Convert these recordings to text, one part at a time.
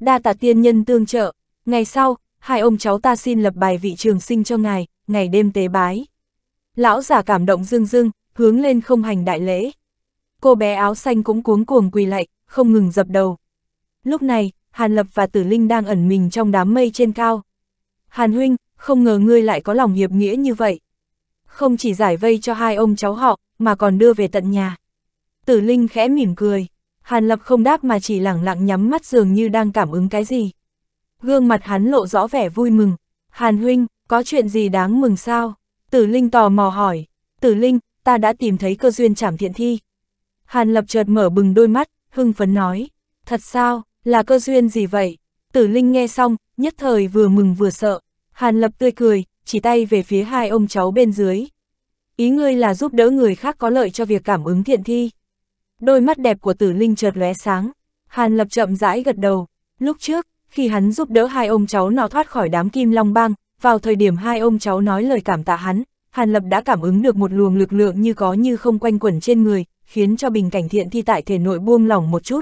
đa tạ tiên nhân tương trợ, ngày sau, hai ông cháu ta xin lập bài vị trường sinh cho ngài, ngày đêm tế bái. Lão giả cảm động dưng dưng, hướng lên không hành đại lễ. Cô bé áo xanh cũng cuống cuồng quỳ lạy, không ngừng dập đầu. Lúc này, Hàn Lập và Tử Linh đang ẩn mình trong đám mây trên cao. Hàn Huynh, không ngờ ngươi lại có lòng hiệp nghĩa như vậy. Không chỉ giải vây cho hai ông cháu họ, mà còn đưa về tận nhà. Tử Linh khẽ mỉm cười. Hàn Lập không đáp mà chỉ lẳng lặng nhắm mắt dường như đang cảm ứng cái gì. Gương mặt hắn lộ rõ vẻ vui mừng. Hàn huynh, có chuyện gì đáng mừng sao? Tử Linh tò mò hỏi. Tử Linh, ta đã tìm thấy cơ duyên trảm thiện thi. Hàn Lập chợt mở bừng đôi mắt, hưng phấn nói. Thật sao, là cơ duyên gì vậy? Tử Linh nghe xong, nhất thời vừa mừng vừa sợ. Hàn Lập tươi cười, chỉ tay về phía hai ông cháu bên dưới. Ý ngươi là giúp đỡ người khác có lợi cho việc cảm ứng thiện thi. Đôi mắt đẹp của tử linh chợt lóe sáng, Hàn Lập chậm rãi gật đầu. Lúc trước, khi hắn giúp đỡ hai ông cháu nó thoát khỏi đám kim long bang, vào thời điểm hai ông cháu nói lời cảm tạ hắn, Hàn Lập đã cảm ứng được một luồng lực lượng như có như không quanh quẩn trên người, khiến cho bình cảnh thiện thi tại thể nội buông lỏng một chút.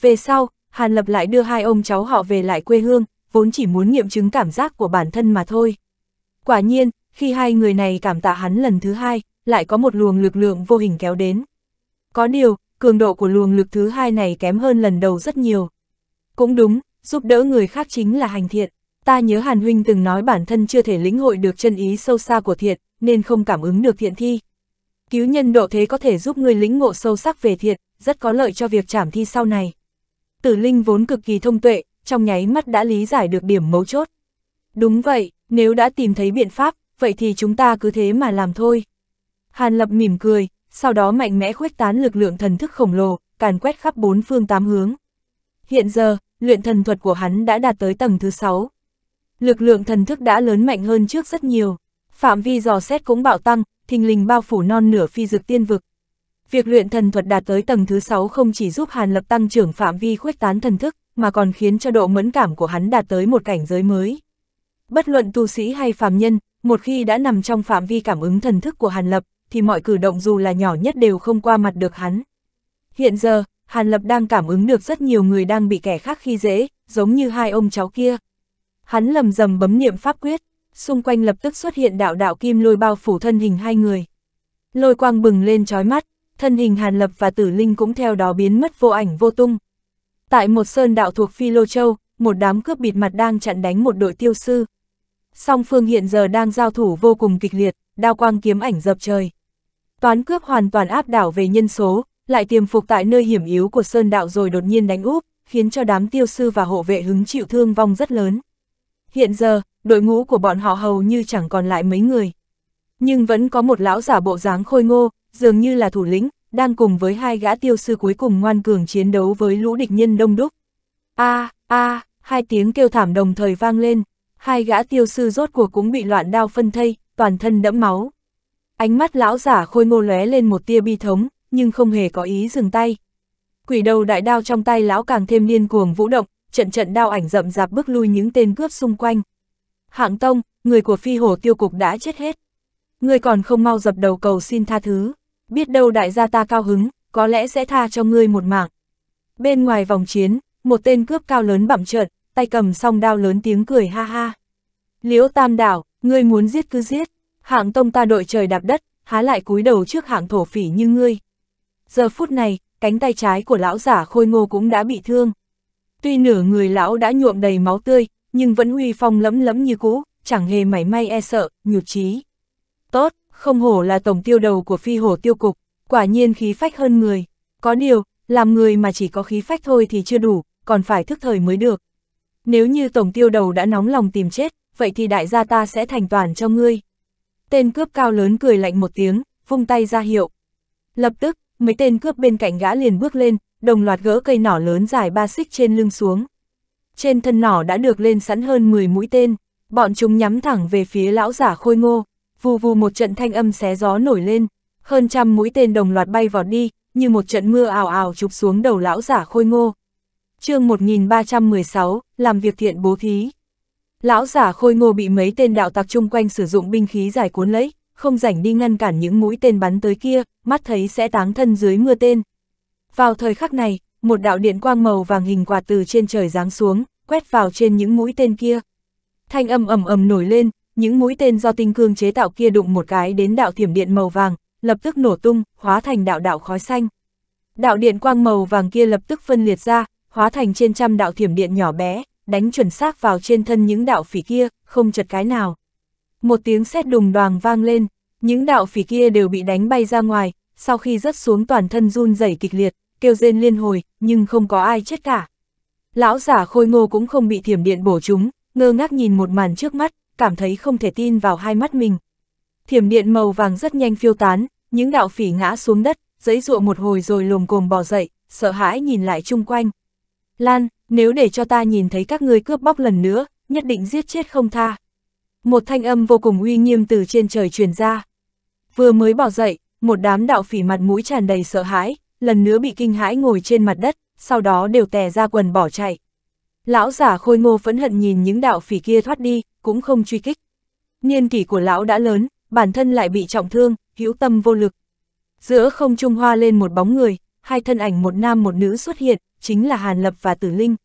Về sau, Hàn Lập lại đưa hai ông cháu họ về lại quê hương, vốn chỉ muốn nghiệm chứng cảm giác của bản thân mà thôi. Quả nhiên, khi hai người này cảm tạ hắn lần thứ hai, lại có một luồng lực lượng vô hình kéo đến. Có điều, cường độ của luồng lực thứ hai này kém hơn lần đầu rất nhiều. Cũng đúng, giúp đỡ người khác chính là hành thiện. Ta nhớ Hàn Huynh từng nói bản thân chưa thể lĩnh hội được chân ý sâu xa của thiện, nên không cảm ứng được thiện thi. Cứu nhân độ thế có thể giúp người lĩnh ngộ sâu sắc về thiện, rất có lợi cho việc trảm thi sau này. Tử Linh vốn cực kỳ thông tuệ, trong nháy mắt đã lý giải được điểm mấu chốt. Đúng vậy, nếu đã tìm thấy biện pháp, vậy thì chúng ta cứ thế mà làm thôi. Hàn Lập mỉm cười, sau đó mạnh mẽ khuếch tán lực lượng thần thức khổng lồ, càn quét khắp bốn phương tám hướng. Hiện giờ, luyện thần thuật của hắn đã đạt tới tầng thứ sáu, Lực lượng thần thức đã lớn mạnh hơn trước rất nhiều, phạm vi dò xét cũng bạo tăng, thình lình bao phủ non nửa phi dực tiên vực. Việc luyện thần thuật đạt tới tầng thứ sáu không chỉ giúp Hàn Lập tăng trưởng phạm vi khuếch tán thần thức, mà còn khiến cho độ mẫn cảm của hắn đạt tới một cảnh giới mới. Bất luận tu sĩ hay phàm nhân, một khi đã nằm trong phạm vi cảm ứng thần thức của Hàn Lập, thì mọi cử động dù là nhỏ nhất đều không qua mặt được hắn. Hiện giờ, Hàn Lập đang cảm ứng được rất nhiều người đang bị kẻ khác khi dễ, giống như hai ông cháu kia. Hắn lầm rầm bấm niệm pháp quyết, xung quanh lập tức xuất hiện đạo đạo kim lôi bao phủ thân hình hai người. Lôi quang bừng lên trói mắt, thân hình Hàn Lập và Tử Linh cũng theo đó biến mất vô ảnh vô tung. Tại một sơn đạo thuộc Phi Lô Châu, một đám cướp bịt mặt đang chặn đánh một đội tiêu sư. Song phương hiện giờ đang giao thủ vô cùng kịch liệt, đao quang kiếm ảnh dập trời. Toán cướp hoàn toàn áp đảo về nhân số, lại tiềm phục tại nơi hiểm yếu của Sơn Đạo rồi đột nhiên đánh úp, khiến cho đám tiêu sư và hộ vệ hứng chịu thương vong rất lớn. Hiện giờ, đội ngũ của bọn họ hầu như chẳng còn lại mấy người. Nhưng vẫn có một lão giả bộ dáng khôi ngô, dường như là thủ lĩnh, đang cùng với hai gã tiêu sư cuối cùng ngoan cường chiến đấu với lũ địch nhân đông đúc. A, a, hai tiếng kêu thảm đồng thời vang lên, hai gã tiêu sư rốt cuộc cũng bị loạn đao phân thây, toàn thân đẫm máu. Ánh mắt lão giả khôi ngô lóe lên một tia bi thống, nhưng không hề có ý dừng tay. Quỷ đầu đại đao trong tay lão càng thêm điên cuồng vũ động, trận trận đao ảnh rậm rạp bước lui những tên cướp xung quanh. Hạng Tông, người của phi hổ tiêu cục đã chết hết. ngươi còn không mau dập đầu cầu xin tha thứ. Biết đâu đại gia ta cao hứng, có lẽ sẽ tha cho ngươi một mạng. Bên ngoài vòng chiến, một tên cướp cao lớn bặm trợn, tay cầm song đao lớn tiếng cười ha ha. Liễu Tam Đảo, ngươi muốn giết cứ giết hạng tông ta đội trời đạp đất, há lại cúi đầu trước hạng thổ phỉ như ngươi. Giờ phút này, cánh tay trái của lão giả khôi ngô cũng đã bị thương. Tuy nửa người lão đã nhuộm đầy máu tươi, nhưng vẫn uy phong lẫm lẫm như cũ, chẳng hề mảy may e sợ, nhụt chí. Tốt, không hổ là tổng tiêu đầu của phi hổ tiêu cục, quả nhiên khí phách hơn người. Có điều, làm người mà chỉ có khí phách thôi thì chưa đủ, còn phải thức thời mới được. Nếu như tổng tiêu đầu đã nóng lòng tìm chết, vậy thì đại gia ta sẽ thành toàn cho ngươi. Tên cướp cao lớn cười lạnh một tiếng, vung tay ra hiệu. Lập tức, mấy tên cướp bên cạnh gã liền bước lên, đồng loạt gỡ cây nỏ lớn dài ba xích trên lưng xuống. Trên thân nỏ đã được lên sẵn hơn 10 mũi tên, bọn chúng nhắm thẳng về phía lão giả khôi ngô, vù vù một trận thanh âm xé gió nổi lên, hơn trăm mũi tên đồng loạt bay vọt đi, như một trận mưa ảo ảo chụp xuống đầu lão giả khôi ngô. chương 1316, làm việc thiện bố thí. Lão giả khôi ngô bị mấy tên đạo tặc chung quanh sử dụng binh khí dài cuốn lấy, không rảnh đi ngăn cản những mũi tên bắn tới kia, mắt thấy sẽ táng thân dưới mưa tên. Vào thời khắc này, một đạo điện quang màu vàng hình quạt từ trên trời giáng xuống, quét vào trên những mũi tên kia. Thanh âm ầm ầm nổi lên, những mũi tên do tinh cương chế tạo kia đụng một cái đến đạo thiểm điện màu vàng, lập tức nổ tung, hóa thành đạo đạo khói xanh. Đạo điện quang màu vàng kia lập tức phân liệt ra, hóa thành trên trăm đạo thiểm điện nhỏ bé, đánh chuẩn xác vào trên thân những đạo phỉ kia, không chật cái nào. Một tiếng sét đùng đoàng vang lên, những đạo phỉ kia đều bị đánh bay ra ngoài, sau khi rớt xuống toàn thân run rẩy kịch liệt, kêu rên liên hồi, nhưng không có ai chết cả. Lão giả khôi ngô cũng không bị thiểm điện bổ chúng, ngơ ngác nhìn một màn trước mắt, cảm thấy không thể tin vào hai mắt mình. Thiểm điện màu vàng rất nhanh phiêu tán, những đạo phỉ ngã xuống đất, giấy dụa một hồi rồi lồm cồm bò dậy, sợ hãi nhìn lại chung quanh. Lan, nếu để cho ta nhìn thấy các ngươi cướp bóc lần nữa, nhất định giết chết không tha. Một thanh âm vô cùng uy nghiêm từ trên trời truyền ra. Vừa mới bỏ dậy, một đám đạo phỉ mặt mũi tràn đầy sợ hãi, lần nữa bị kinh hãi ngồi trên mặt đất, sau đó đều tè ra quần bỏ chạy. Lão giả khôi ngô phẫn hận nhìn những đạo phỉ kia thoát đi, cũng không truy kích. Niên kỷ của lão đã lớn, bản thân lại bị trọng thương, hữu tâm vô lực. Giữa không trung hoa lên một bóng người, hai thân ảnh một nam một nữ xuất hiện, chính là Hàn Lập và Tử Linh.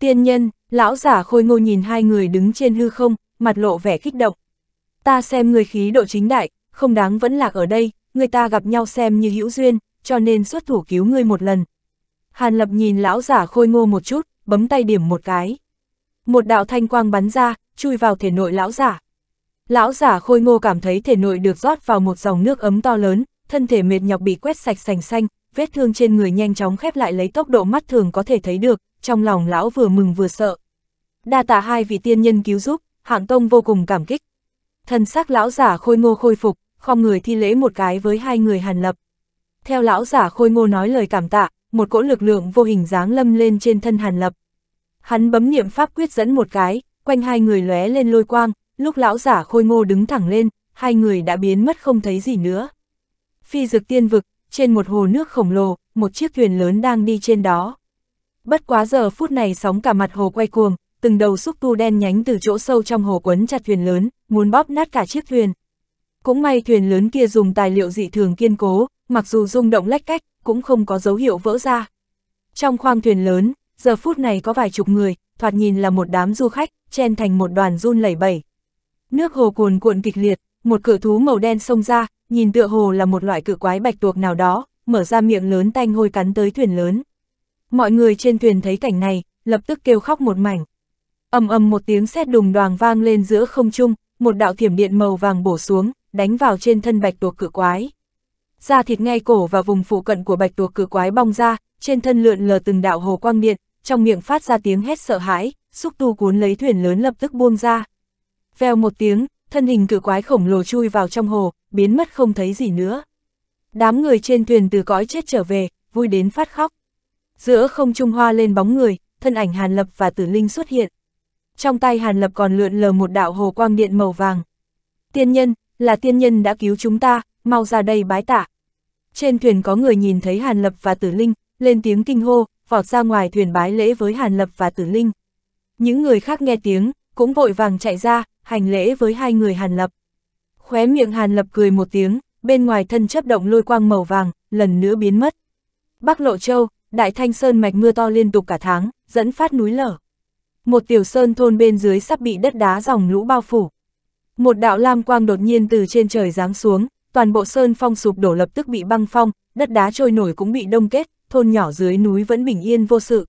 Tiên nhân, lão giả khôi ngô nhìn hai người đứng trên hư không, mặt lộ vẻ kích động. Ta xem người khí độ chính đại, không đáng vẫn lạc ở đây, người ta gặp nhau xem như hữu duyên, cho nên xuất thủ cứu ngươi một lần. Hàn Lập nhìn lão giả khôi ngô một chút, bấm tay điểm một cái. Một đạo thanh quang bắn ra, chui vào thể nội lão giả. Lão giả khôi ngô cảm thấy thể nội được rót vào một dòng nước ấm to lớn, thân thể mệt nhọc bị quét sạch sành xanh, vết thương trên người nhanh chóng khép lại lấy tốc độ mắt thường có thể thấy được, trong lòng lão vừa mừng vừa sợ. Đa tạ hai vị tiên nhân cứu giúp, hạng tông vô cùng cảm kích. thân xác lão giả khôi ngô khôi phục, không người thi lễ một cái với hai người hàn lập. Theo lão giả khôi ngô nói lời cảm tạ, một cỗ lực lượng vô hình dáng lâm lên trên thân hàn lập. Hắn bấm niệm pháp quyết dẫn một cái, quanh hai người lóe lên lôi quang, lúc lão giả khôi ngô đứng thẳng lên, hai người đã biến mất không thấy gì nữa. Phi dực tiên vực, trên một hồ nước khổng lồ, một chiếc thuyền lớn đang đi trên đó. Bất quá giờ phút này sóng cả mặt hồ quay cuồng, từng đầu xúc tu đen nhánh từ chỗ sâu trong hồ quấn chặt thuyền lớn, muốn bóp nát cả chiếc thuyền. Cũng may thuyền lớn kia dùng tài liệu dị thường kiên cố, mặc dù rung động lách cách, cũng không có dấu hiệu vỡ ra. Trong khoang thuyền lớn, giờ phút này có vài chục người, thoạt nhìn là một đám du khách, chen thành một đoàn run lẩy bẩy. Nước hồ cuồn cuộn kịch liệt, một cửa thú màu đen xông ra, nhìn tựa hồ là một loại cự quái bạch tuộc nào đó, mở ra miệng lớn tanh hôi cắn tới thuyền lớn. Mọi người trên thuyền thấy cảnh này, lập tức kêu khóc một mảnh. ầm ầm một tiếng sét đùng đoàng vang lên giữa không trung, một đạo thiểm điện màu vàng bổ xuống, đánh vào trên thân bạch tuộc cự quái. Da thịt ngay cổ và vùng phụ cận của bạch tuộc cự quái bong ra, trên thân lượn lờ từng đạo hồ quang điện, trong miệng phát ra tiếng hét sợ hãi, xúc tu cuốn lấy thuyền lớn lập tức buông ra. Vèo một tiếng, thân hình cự quái khổng lồ chui vào trong hồ, biến mất không thấy gì nữa. Đám người trên thuyền từ cõi chết trở về, vui đến phát khóc. Giữa không trung hoa lên bóng người, thân ảnh Hàn Lập và Tử Linh xuất hiện. Trong tay Hàn Lập còn lượn lờ một đạo hồ quang điện màu vàng. Tiên nhân, là tiên nhân đã cứu chúng ta, mau ra đây bái tạ. Trên thuyền có người nhìn thấy Hàn Lập và Tử Linh, lên tiếng kinh hô, vọt ra ngoài thuyền bái lễ với Hàn Lập và Tử Linh. Những người khác nghe tiếng, cũng vội vàng chạy ra, hành lễ với hai người Hàn Lập. Khóe miệng Hàn Lập cười một tiếng, bên ngoài thân chấp động lôi quang màu vàng, lần nữa biến mất. Bắc Lộ Châu, Đại Thanh Sơn mạch mưa to liên tục cả tháng, dẫn phát núi lở. Một tiểu sơn thôn bên dưới sắp bị đất đá dòng lũ bao phủ. Một đạo lam quang đột nhiên từ trên trời giáng xuống, toàn bộ sơn phong sụp đổ lập tức bị băng phong, đất đá trôi nổi cũng bị đông kết, thôn nhỏ dưới núi vẫn bình yên vô sự.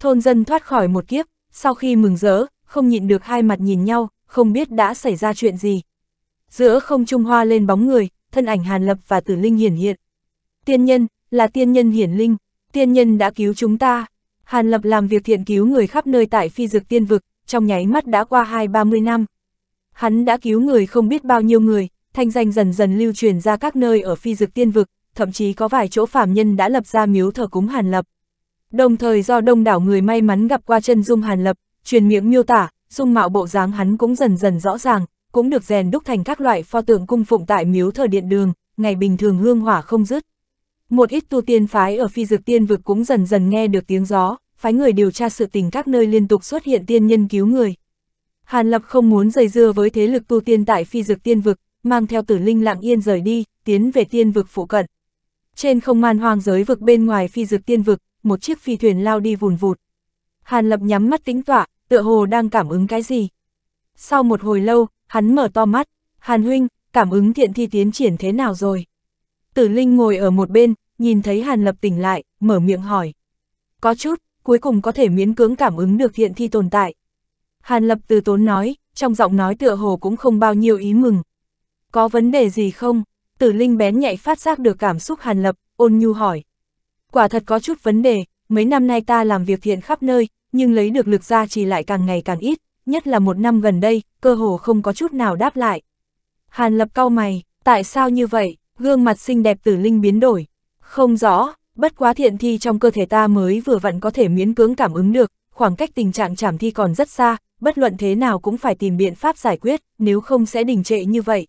Thôn dân thoát khỏi một kiếp, sau khi mừng rỡ, không nhịn được hai mặt nhìn nhau, không biết đã xảy ra chuyện gì giữa không trung hoa lên bóng người, thân ảnh Hàn Lập và Tử Linh hiển hiện. Tiên nhân, là tiên nhân hiển linh, tiên nhân đã cứu chúng ta. Hàn Lập làm việc thiện cứu người khắp nơi tại phi dực tiên vực, trong nháy mắt đã qua hai ba mươi năm. Hắn đã cứu người không biết bao nhiêu người, thanh danh dần dần lưu truyền ra các nơi ở phi dực tiên vực, thậm chí có vài chỗ phàm nhân đã lập ra miếu thờ cúng Hàn Lập. Đồng thời do đông đảo người may mắn gặp qua chân dung Hàn Lập, truyền miệng miêu tả, dung mạo bộ dáng hắn cũng dần dần rõ ràng, cũng được rèn đúc thành các loại pho tượng cung phụng tại miếu thờ điện đường, ngày bình thường hương hỏa không dứt. Một ít tu tiên phái ở phi dược tiên vực cũng dần dần nghe được tiếng gió, phái người điều tra sự tình các nơi liên tục xuất hiện tiên nhân cứu người. Hàn Lập không muốn dây dưa với thế lực tu tiên tại phi dược tiên vực, mang theo tử linh lặng yên rời đi, tiến về tiên vực phụ cận. Trên không man hoang giới vực bên ngoài phi dược tiên vực, một chiếc phi thuyền lao đi vùn vụt. Hàn Lập nhắm mắt tính tỏa, tựa hồ đang cảm ứng cái gì. Sau một hồi lâu, Hắn mở to mắt, Hàn Huynh, cảm ứng thiện thi tiến triển thế nào rồi? Tử Linh ngồi ở một bên, nhìn thấy Hàn Lập tỉnh lại, mở miệng hỏi. Có chút, cuối cùng có thể miễn cưỡng cảm ứng được thiện thi tồn tại. Hàn Lập từ tốn nói, trong giọng nói tựa hồ cũng không bao nhiêu ý mừng. Có vấn đề gì không? Tử Linh bén nhạy phát giác được cảm xúc Hàn Lập, ôn nhu hỏi. Quả thật có chút vấn đề, mấy năm nay ta làm việc thiện khắp nơi, nhưng lấy được lực ra chỉ lại càng ngày càng ít, nhất là một năm gần đây, cơ hồ không có chút nào đáp lại. Hàn lập cau mày, tại sao như vậy, gương mặt xinh đẹp tử linh biến đổi. Không rõ, bất quá thiện thi trong cơ thể ta mới vừa vặn có thể miễn cưỡng cảm ứng được, khoảng cách tình trạng chảm thi còn rất xa, bất luận thế nào cũng phải tìm biện pháp giải quyết, nếu không sẽ đình trệ như vậy.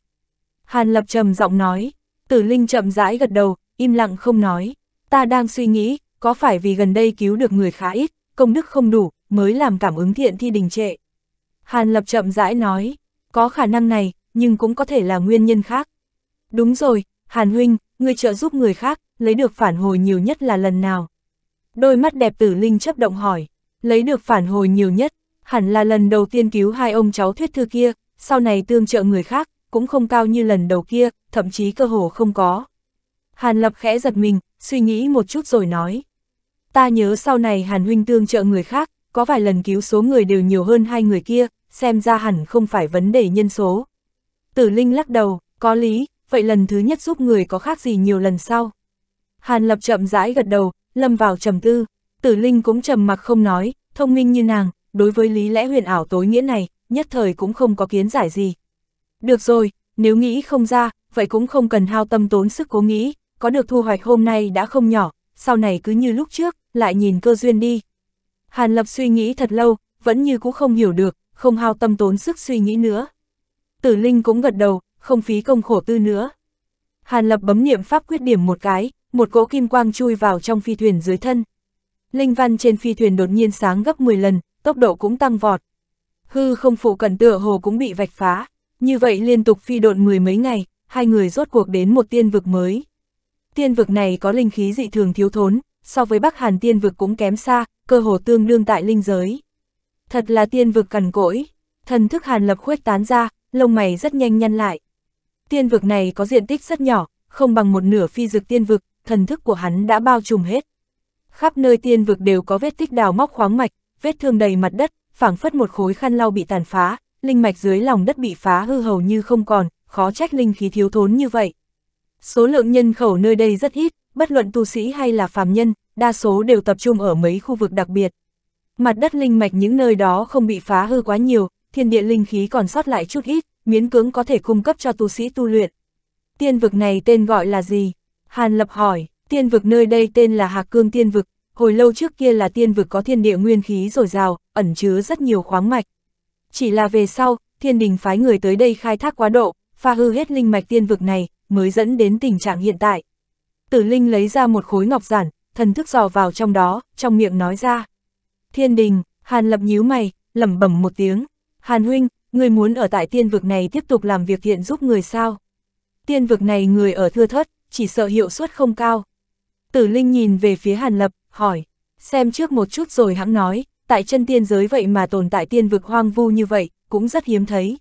Hàn lập trầm giọng nói, tử linh chậm rãi gật đầu, im lặng không nói, ta đang suy nghĩ, có phải vì gần đây cứu được người khá ít, công đức không đủ, mới làm cảm ứng thiện thi đình trệ. Hàn Lập chậm rãi nói, có khả năng này, nhưng cũng có thể là nguyên nhân khác. Đúng rồi, Hàn Huynh, người trợ giúp người khác, lấy được phản hồi nhiều nhất là lần nào. Đôi mắt đẹp tử Linh chấp động hỏi, lấy được phản hồi nhiều nhất, hẳn là lần đầu tiên cứu hai ông cháu thuyết thư kia, sau này tương trợ người khác, cũng không cao như lần đầu kia, thậm chí cơ hồ không có. Hàn Lập khẽ giật mình, suy nghĩ một chút rồi nói. Ta nhớ sau này Hàn Huynh tương trợ người khác, có vài lần cứu số người đều nhiều hơn hai người kia, xem ra hẳn không phải vấn đề nhân số. Tử Linh lắc đầu, có lý, vậy lần thứ nhất giúp người có khác gì nhiều lần sau. Hàn Lập chậm rãi gật đầu, lâm vào trầm tư, Tử Linh cũng trầm mặc không nói, thông minh như nàng, đối với lý lẽ huyền ảo tối nghĩa này, nhất thời cũng không có kiến giải gì. Được rồi, nếu nghĩ không ra, vậy cũng không cần hao tâm tốn sức cố nghĩ, có được thu hoạch hôm nay đã không nhỏ, sau này cứ như lúc trước, lại nhìn cơ duyên đi. Hàn Lập suy nghĩ thật lâu, vẫn như cũng không hiểu được, không hao tâm tốn sức suy nghĩ nữa. Tử Linh cũng gật đầu, không phí công khổ tư nữa. Hàn Lập bấm niệm pháp quyết điểm một cái, một cỗ kim quang chui vào trong phi thuyền dưới thân. Linh văn trên phi thuyền đột nhiên sáng gấp 10 lần, tốc độ cũng tăng vọt. Hư không phụ cận tựa hồ cũng bị vạch phá, như vậy liên tục phi độn mười mấy ngày, hai người rốt cuộc đến một tiên vực mới. Tiên vực này có linh khí dị thường thiếu thốn, so với Bắc Hàn tiên vực cũng kém xa, cơ hồ tương đương tại linh giới thật là tiên vực cằn cỗi. Thần thức Hàn Lập khuếch tán ra, lông mày rất nhanh nhăn lại. Tiên vực này có diện tích rất nhỏ, không bằng một nửa phi dực tiên vực, thần thức của hắn đã bao trùm hết. Khắp nơi tiên vực đều có vết tích đào móc khoáng mạch, vết thương đầy mặt đất, phảng phất một khối khăn lau bị tàn phá, linh mạch dưới lòng đất bị phá hư hầu như không còn, khó trách linh khí thiếu thốn như vậy. Số lượng nhân khẩu nơi đây rất ít, bất luận tu sĩ hay là phàm nhân, đa số đều tập trung ở mấy khu vực đặc biệt mặt đất linh mạch những nơi đó không bị phá hư quá nhiều, thiên địa linh khí còn sót lại chút ít, miễn cứng có thể cung cấp cho tu sĩ tu luyện. Tiên vực này tên gọi là gì? Hàn Lập hỏi, tiên vực nơi đây tên là Hạc Cương Tiên Vực, hồi lâu trước kia là tiên vực có thiên địa nguyên khí dồi dào, ẩn chứa rất nhiều khoáng mạch. Chỉ là về sau, thiên đình phái người tới đây khai thác quá độ, phá hư hết linh mạch tiên vực này, mới dẫn đến tình trạng hiện tại. Tử Linh lấy ra một khối ngọc giản, thần thức dò vào trong đó, trong miệng nói ra. Thiên đình, Hàn lập nhíu mày, lẩm bẩm một tiếng. Hàn huynh, người muốn ở tại tiên vực này tiếp tục làm việc thiện giúp người sao? Tiên vực này người ở thưa thất, chỉ sợ hiệu suất không cao. Tử Linh nhìn về phía Hàn lập, hỏi. Xem trước một chút rồi hãng nói, tại chân tiên giới vậy mà tồn tại tiên vực hoang vu như vậy, cũng rất hiếm thấy.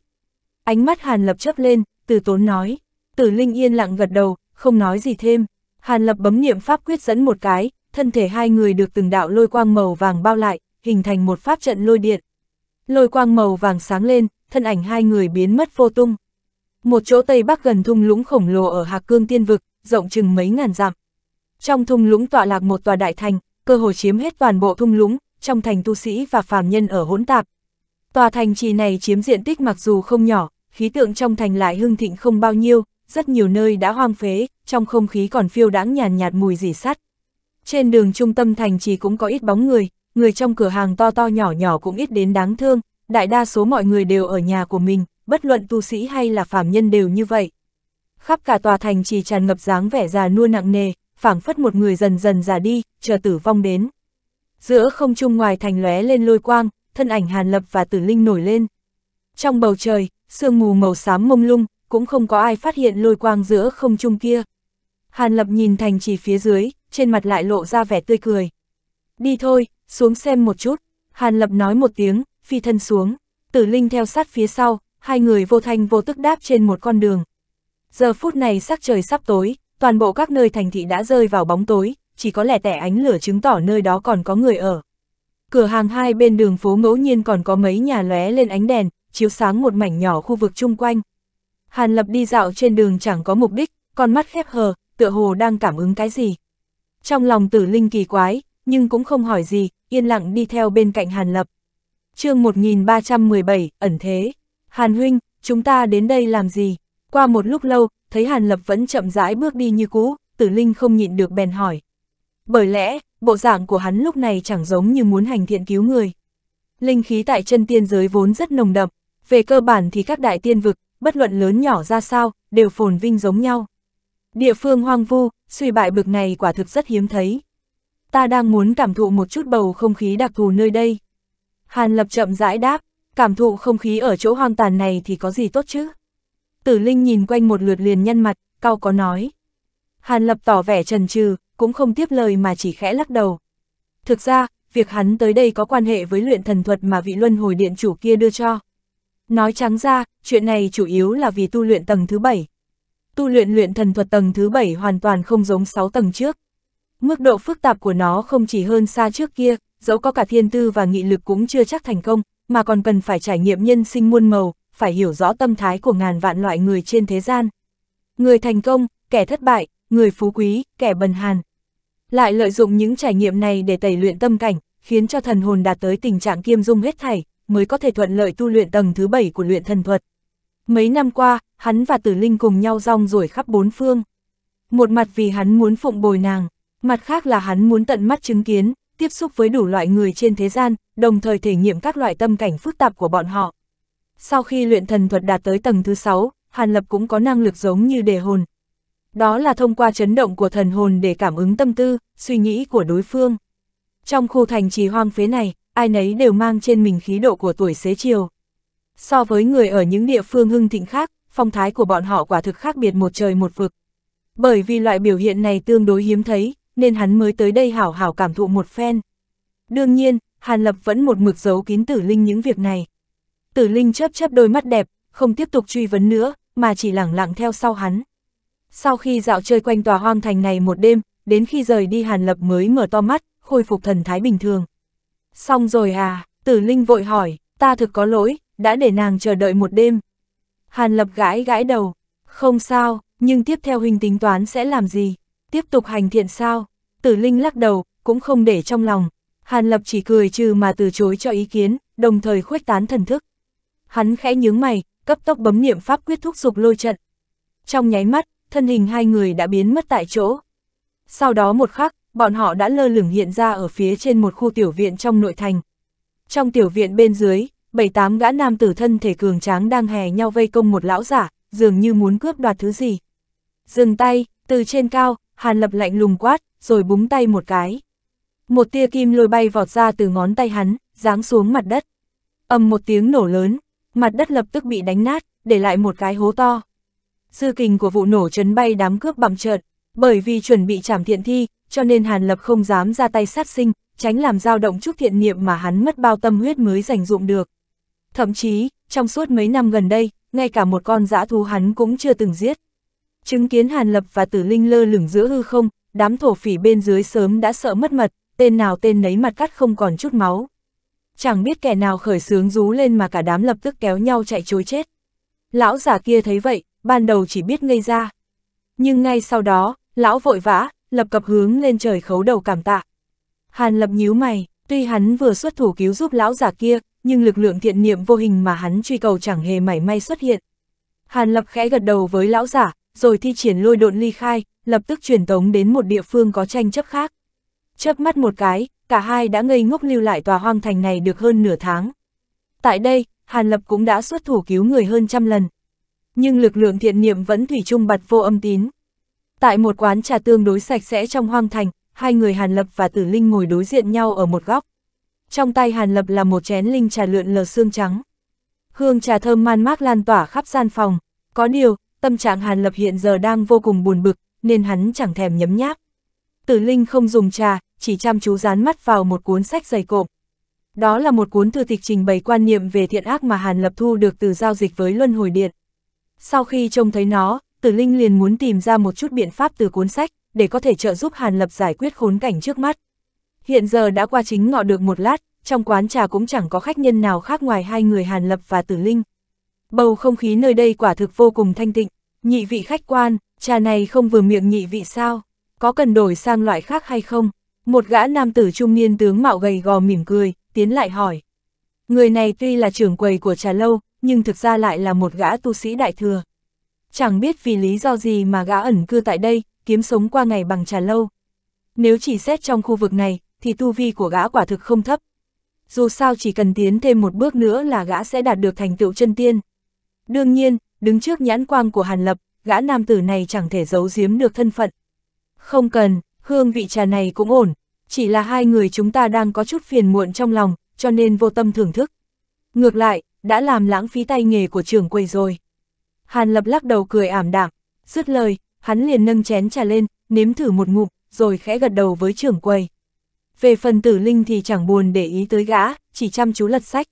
Ánh mắt Hàn lập chấp lên, từ tốn nói. Tử Linh yên lặng gật đầu, không nói gì thêm. Hàn lập bấm niệm pháp quyết dẫn một cái, thân thể hai người được từng đạo lôi quang màu vàng bao lại, hình thành một pháp trận lôi điện. Lôi quang màu vàng sáng lên, thân ảnh hai người biến mất vô tung. Một chỗ tây bắc gần thung lũng khổng lồ ở Hạc Cương Tiên Vực, rộng chừng mấy ngàn dặm. Trong thung lũng tọa lạc một tòa đại thành, cơ hồ chiếm hết toàn bộ thung lũng, trong thành tu sĩ và phàm nhân ở hỗn tạp. Tòa thành trì này chiếm diện tích mặc dù không nhỏ, khí tượng trong thành lại hưng thịnh không bao nhiêu, rất nhiều nơi đã hoang phế, trong không khí còn phiêu đãng nhàn nhạt, nhạt mùi dỉ sắt. Trên đường trung tâm thành chỉ cũng có ít bóng người, người trong cửa hàng to to nhỏ nhỏ cũng ít đến đáng thương, đại đa số mọi người đều ở nhà của mình, bất luận tu sĩ hay là phàm nhân đều như vậy. Khắp cả tòa thành chỉ tràn ngập dáng vẻ già nua nặng nề, phảng phất một người dần dần già đi, chờ tử vong đến. Giữa không trung ngoài thành lóe lên lôi quang, thân ảnh Hàn Lập và Tử Linh nổi lên. Trong bầu trời, sương mù màu xám mông lung, cũng không có ai phát hiện lôi quang giữa không trung kia. Hàn Lập nhìn thành chỉ phía dưới, trên mặt lại lộ ra vẻ tươi cười. Đi thôi, xuống xem một chút, Hàn Lập nói một tiếng, phi thân xuống, tử linh theo sát phía sau, hai người vô thanh vô tức đáp trên một con đường. Giờ phút này sắc trời sắp tối, toàn bộ các nơi thành thị đã rơi vào bóng tối, chỉ có lẻ tẻ ánh lửa chứng tỏ nơi đó còn có người ở. Cửa hàng hai bên đường phố ngẫu nhiên còn có mấy nhà lóe lên ánh đèn, chiếu sáng một mảnh nhỏ khu vực chung quanh. Hàn Lập đi dạo trên đường chẳng có mục đích, con mắt khép hờ, tựa hồ đang cảm ứng cái gì. Trong lòng tử linh kỳ quái, nhưng cũng không hỏi gì, yên lặng đi theo bên cạnh Hàn Lập. chương 1317, ẩn thế. Hàn huynh, chúng ta đến đây làm gì? Qua một lúc lâu, thấy Hàn Lập vẫn chậm rãi bước đi như cũ, tử linh không nhịn được bèn hỏi. Bởi lẽ, bộ dạng của hắn lúc này chẳng giống như muốn hành thiện cứu người. Linh khí tại chân tiên giới vốn rất nồng đậm, về cơ bản thì các đại tiên vực, bất luận lớn nhỏ ra sao, đều phồn vinh giống nhau. Địa phương hoang vu, suy bại bực này quả thực rất hiếm thấy. Ta đang muốn cảm thụ một chút bầu không khí đặc thù nơi đây. Hàn Lập chậm rãi đáp, cảm thụ không khí ở chỗ hoang tàn này thì có gì tốt chứ? Tử Linh nhìn quanh một lượt liền nhăn mặt, cao có nói. Hàn Lập tỏ vẻ trần trừ, cũng không tiếp lời mà chỉ khẽ lắc đầu. Thực ra, việc hắn tới đây có quan hệ với luyện thần thuật mà vị luân hồi điện chủ kia đưa cho. Nói trắng ra, chuyện này chủ yếu là vì tu luyện tầng thứ bảy tu luyện luyện thần thuật tầng thứ 7 hoàn toàn không giống 6 tầng trước. Mức độ phức tạp của nó không chỉ hơn xa trước kia, dẫu có cả thiên tư và nghị lực cũng chưa chắc thành công, mà còn cần phải trải nghiệm nhân sinh muôn màu, phải hiểu rõ tâm thái của ngàn vạn loại người trên thế gian. Người thành công, kẻ thất bại, người phú quý, kẻ bần hàn. Lại lợi dụng những trải nghiệm này để tẩy luyện tâm cảnh, khiến cho thần hồn đạt tới tình trạng kiêm dung hết thảy, mới có thể thuận lợi tu luyện tầng thứ 7 của luyện thần thuật. Mấy năm qua, hắn và tử linh cùng nhau rong rồi khắp bốn phương. Một mặt vì hắn muốn phụng bồi nàng, mặt khác là hắn muốn tận mắt chứng kiến, tiếp xúc với đủ loại người trên thế gian, đồng thời thể nghiệm các loại tâm cảnh phức tạp của bọn họ. Sau khi luyện thần thuật đạt tới tầng thứ sáu, Hàn Lập cũng có năng lực giống như đề hồn. Đó là thông qua chấn động của thần hồn để cảm ứng tâm tư, suy nghĩ của đối phương. Trong khu thành trì hoang phế này, ai nấy đều mang trên mình khí độ của tuổi xế chiều. So với người ở những địa phương hưng thịnh khác, phong thái của bọn họ quả thực khác biệt một trời một vực. Bởi vì loại biểu hiện này tương đối hiếm thấy, nên hắn mới tới đây hảo hảo cảm thụ một phen. Đương nhiên, Hàn Lập vẫn một mực giấu kín Tử Linh những việc này. Tử Linh chớp chớp đôi mắt đẹp, không tiếp tục truy vấn nữa, mà chỉ lẳng lặng theo sau hắn. Sau khi dạo chơi quanh tòa hoang thành này một đêm, đến khi rời đi Hàn Lập mới mở to mắt, khôi phục thần thái bình thường. Xong rồi à, Tử Linh vội hỏi, ta thực có lỗi, đã để nàng chờ đợi một đêm. Hàn Lập gãi gãi đầu, không sao, nhưng tiếp theo huynh tính toán sẽ làm gì, tiếp tục hành thiện sao, tử linh lắc đầu, cũng không để trong lòng, Hàn Lập chỉ cười trừ mà từ chối cho ý kiến, đồng thời khuếch tán thần thức. Hắn khẽ nhướng mày, cấp tốc bấm niệm pháp quyết thúc dục lôi trận. Trong nháy mắt, thân hình hai người đã biến mất tại chỗ. Sau đó một khắc, bọn họ đã lơ lửng hiện ra ở phía trên một khu tiểu viện trong nội thành. Trong tiểu viện bên dưới, bảy tám gã nam tử thân thể cường tráng đang hè nhau vây công một lão giả, dường như muốn cướp đoạt thứ gì. Dừng tay, từ trên cao, Hàn Lập lạnh lùng quát, rồi búng tay một cái. Một tia kim lôi bay vọt ra từ ngón tay hắn, giáng xuống mặt đất. ầm một tiếng nổ lớn, mặt đất lập tức bị đánh nát, để lại một cái hố to. Dư kình của vụ nổ chấn bay đám cướp bằng trợt, bởi vì chuẩn bị trảm thiện thi, cho nên Hàn Lập không dám ra tay sát sinh, tránh làm dao động chút thiện niệm mà hắn mất bao tâm huyết mới giành dụng được. Thậm chí, trong suốt mấy năm gần đây, ngay cả một con dã thú hắn cũng chưa từng giết. Chứng kiến Hàn Lập và Tử Linh lơ lửng giữa hư không, đám thổ phỉ bên dưới sớm đã sợ mất mật, tên nào tên nấy mặt cắt không còn chút máu. Chẳng biết kẻ nào khởi sướng rú lên mà cả đám lập tức kéo nhau chạy chối chết. Lão già kia thấy vậy, ban đầu chỉ biết ngây ra. Nhưng ngay sau đó, lão vội vã, lập cập hướng lên trời khấu đầu cảm tạ. Hàn lập nhíu mày, Tuy hắn vừa xuất thủ cứu giúp lão giả kia, nhưng lực lượng thiện niệm vô hình mà hắn truy cầu chẳng hề mảy may xuất hiện. Hàn Lập khẽ gật đầu với lão giả, rồi thi triển lôi độn ly khai, lập tức truyền tống đến một địa phương có tranh chấp khác. Chớp mắt một cái, cả hai đã ngây ngốc lưu lại tòa hoang thành này được hơn nửa tháng. Tại đây, Hàn Lập cũng đã xuất thủ cứu người hơn trăm lần. Nhưng lực lượng thiện niệm vẫn thủy chung bật vô âm tín. Tại một quán trà tương đối sạch sẽ trong hoang thành, hai người Hàn Lập và Tử Linh ngồi đối diện nhau ở một góc. Trong tay Hàn Lập là một chén linh trà lượn lờ xương trắng. Hương trà thơm man mát lan tỏa khắp gian phòng. Có điều, tâm trạng Hàn Lập hiện giờ đang vô cùng buồn bực, nên hắn chẳng thèm nhấm nháp. Tử Linh không dùng trà, chỉ chăm chú dán mắt vào một cuốn sách dày cộm. Đó là một cuốn thư tịch trình bày quan niệm về thiện ác mà Hàn Lập thu được từ giao dịch với Luân Hồi Điện. Sau khi trông thấy nó, Tử Linh liền muốn tìm ra một chút biện pháp từ cuốn sách để có thể trợ giúp Hàn Lập giải quyết khốn cảnh trước mắt. Hiện giờ đã qua chính ngọ được một lát, trong quán trà cũng chẳng có khách nhân nào khác ngoài hai người Hàn Lập và Tử Linh. Bầu không khí nơi đây quả thực vô cùng thanh tịnh, nhị vị khách quan, trà này không vừa miệng nhị vị sao, có cần đổi sang loại khác hay không? Một gã nam tử trung niên tướng mạo gầy gò mỉm cười, tiến lại hỏi. Người này tuy là trưởng quầy của trà lâu, nhưng thực ra lại là một gã tu sĩ đại thừa chẳng biết vì lý do gì mà gã ẩn cư tại đây, kiếm sống qua ngày bằng trà lâu. Nếu chỉ xét trong khu vực này, thì tu vi của gã quả thực không thấp. Dù sao chỉ cần tiến thêm một bước nữa là gã sẽ đạt được thành tựu chân tiên. Đương nhiên, đứng trước nhãn quang của Hàn Lập, gã nam tử này chẳng thể giấu giếm được thân phận. Không cần, hương vị trà này cũng ổn, chỉ là hai người chúng ta đang có chút phiền muộn trong lòng, cho nên vô tâm thưởng thức. Ngược lại, đã làm lãng phí tay nghề của trường quầy rồi. Hàn Lập lắc đầu cười ảm đạm, dứt lời, hắn liền nâng chén trà lên, nếm thử một ngụm, rồi khẽ gật đầu với trưởng quầy. Về phần tử linh thì chẳng buồn để ý tới gã, chỉ chăm chú lật sách.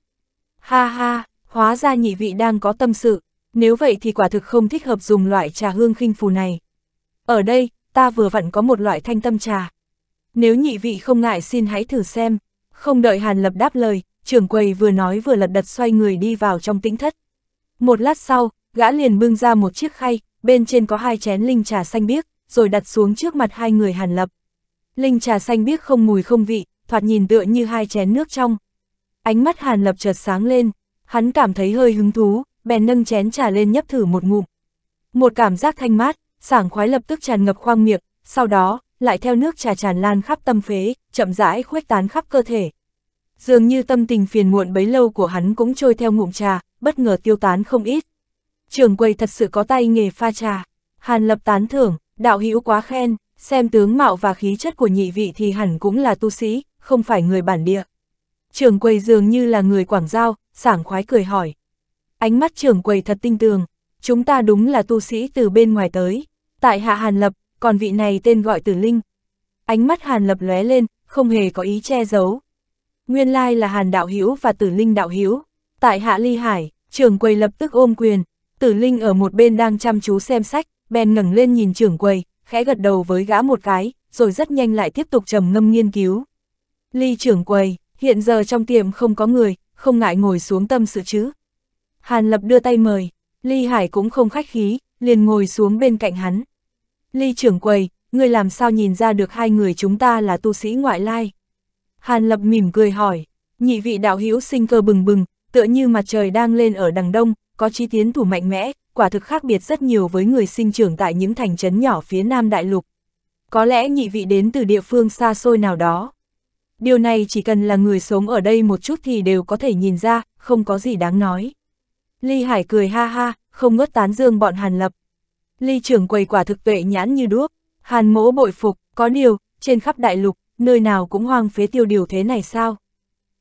Ha ha, hóa ra nhị vị đang có tâm sự, nếu vậy thì quả thực không thích hợp dùng loại trà hương khinh phù này. Ở đây, ta vừa vặn có một loại thanh tâm trà. Nếu nhị vị không ngại xin hãy thử xem. Không đợi Hàn Lập đáp lời, trưởng quầy vừa nói vừa lật đật xoay người đi vào trong tĩnh thất. Một lát sau, gã liền bưng ra một chiếc khay, bên trên có hai chén linh trà xanh biếc, rồi đặt xuống trước mặt hai người Hàn Lập. Linh trà xanh biếc không mùi không vị, thoạt nhìn tựa như hai chén nước trong. Ánh mắt Hàn Lập chợt sáng lên, hắn cảm thấy hơi hứng thú, bèn nâng chén trà lên nhấp thử một ngụm. Một cảm giác thanh mát, sảng khoái lập tức tràn ngập khoang miệng, sau đó, lại theo nước trà tràn lan khắp tâm phế, chậm rãi khuếch tán khắp cơ thể. Dường như tâm tình phiền muộn bấy lâu của hắn cũng trôi theo ngụm trà, bất ngờ tiêu tán không ít. Trường quầy thật sự có tay nghề pha trà. Hàn Lập tán thưởng, đạo hữu quá khen, xem tướng mạo và khí chất của nhị vị thì hẳn cũng là tu sĩ, không phải người bản địa. Trường quầy dường như là người Quảng Giao, sảng khoái cười hỏi. Ánh mắt Trường quầy thật tinh tường, chúng ta đúng là tu sĩ từ bên ngoài tới. Tại hạ Hàn Lập, còn vị này tên gọi Tử Linh. Ánh mắt Hàn Lập lóe lên, không hề có ý che giấu. Nguyên lai là Hàn Đạo Hữu và Tử Linh Đạo Hữu. Tại hạ Ly Hải, Trường quầy lập tức ôm quyền, Tử Linh ở một bên đang chăm chú xem sách, bèn ngẩng lên nhìn trưởng quầy, khẽ gật đầu với gã một cái, rồi rất nhanh lại tiếp tục trầm ngâm nghiên cứu. Ly trưởng quầy, hiện giờ trong tiệm không có người, không ngại ngồi xuống tâm sự chứ. Hàn Lập đưa tay mời, Ly Hải cũng không khách khí, liền ngồi xuống bên cạnh hắn. Ly trưởng quầy, người làm sao nhìn ra được hai người chúng ta là tu sĩ ngoại lai? Hàn Lập mỉm cười hỏi, nhị vị đạo hữu sinh cơ bừng bừng, tựa như mặt trời đang lên ở đằng đông, có chí tiến thủ mạnh mẽ, quả thực khác biệt rất nhiều với người sinh trưởng tại những thành trấn nhỏ phía nam đại lục. Có lẽ nhị vị đến từ địa phương xa xôi nào đó. Điều này chỉ cần là người sống ở đây một chút thì đều có thể nhìn ra, không có gì đáng nói. Ly Hải cười ha ha, không ngớt tán dương bọn Hàn Lập. Ly trưởng quầy quả thực tuệ nhãn như đuốc, Hàn mỗ bội phục, có điều, trên khắp đại lục, nơi nào cũng hoang phế tiêu điều thế này sao?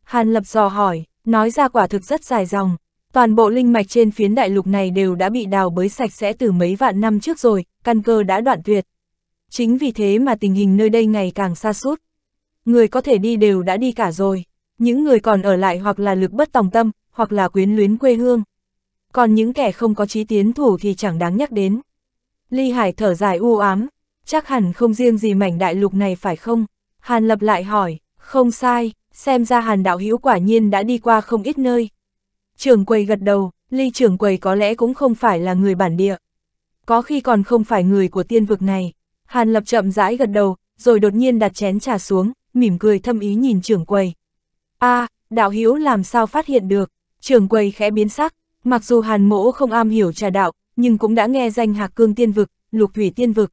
Hàn Lập dò hỏi, nói ra quả thực rất dài dòng, Toàn bộ linh mạch trên phiến đại lục này đều đã bị đào bới sạch sẽ từ mấy vạn năm trước rồi, căn cơ đã đoạn tuyệt. Chính vì thế mà tình hình nơi đây ngày càng xa sút Người có thể đi đều đã đi cả rồi. Những người còn ở lại hoặc là lực bất tòng tâm, hoặc là quyến luyến quê hương. Còn những kẻ không có chí tiến thủ thì chẳng đáng nhắc đến. Ly Hải thở dài u ám, chắc hẳn không riêng gì mảnh đại lục này phải không? Hàn lập lại hỏi, không sai, xem ra Hàn đạo hữu quả nhiên đã đi qua không ít nơi. Trường quầy gật đầu, ly Trường quầy có lẽ cũng không phải là người bản địa. Có khi còn không phải người của tiên vực này. Hàn lập chậm rãi gật đầu, rồi đột nhiên đặt chén trà xuống, mỉm cười thâm ý nhìn Trường quầy. a à, đạo hiếu làm sao phát hiện được, Trường quầy khẽ biến sắc, mặc dù hàn mỗ không am hiểu trà đạo, nhưng cũng đã nghe danh hạc cương tiên vực, lục thủy tiên vực.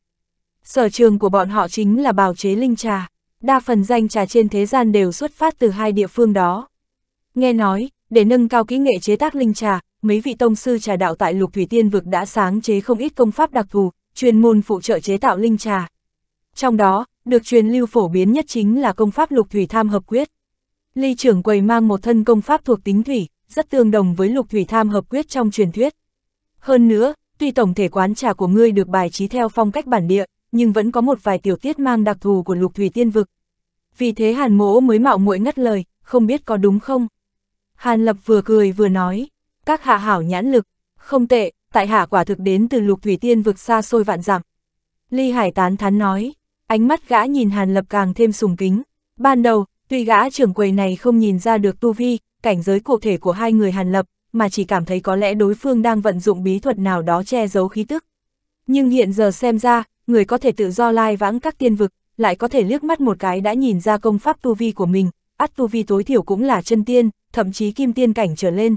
Sở trường của bọn họ chính là bào chế linh trà, đa phần danh trà trên thế gian đều xuất phát từ hai địa phương đó. Nghe nói, để nâng cao kỹ nghệ chế tác linh trà, mấy vị tông sư trà đạo tại Lục Thủy Tiên vực đã sáng chế không ít công pháp đặc thù, chuyên môn phụ trợ chế tạo linh trà. Trong đó, được truyền lưu phổ biến nhất chính là công pháp Lục Thủy Tham Hợp Quyết. Ly trưởng quầy mang một thân công pháp thuộc tính thủy, rất tương đồng với Lục Thủy Tham Hợp Quyết trong truyền thuyết. Hơn nữa, tuy tổng thể quán trà của ngươi được bài trí theo phong cách bản địa, nhưng vẫn có một vài tiểu tiết mang đặc thù của Lục Thủy Tiên vực. Vì thế Hàn Mỗ mới mạo muội ngắt lời, không biết có đúng không? Hàn Lập vừa cười vừa nói, các hạ hảo nhãn lực, không tệ, tại hạ quả thực đến từ lục thủy tiên vực xa xôi vạn dặm. Ly Hải tán thán nói, ánh mắt gã nhìn Hàn Lập càng thêm sùng kính. Ban đầu, tuy gã trưởng quầy này không nhìn ra được tu vi, cảnh giới cụ thể của hai người Hàn Lập, mà chỉ cảm thấy có lẽ đối phương đang vận dụng bí thuật nào đó che giấu khí tức. Nhưng hiện giờ xem ra, người có thể tự do lai vãng các tiên vực, lại có thể liếc mắt một cái đã nhìn ra công pháp tu vi của mình, ắt tu vi tối thiểu cũng là chân tiên, thậm chí kim tiên cảnh trở lên.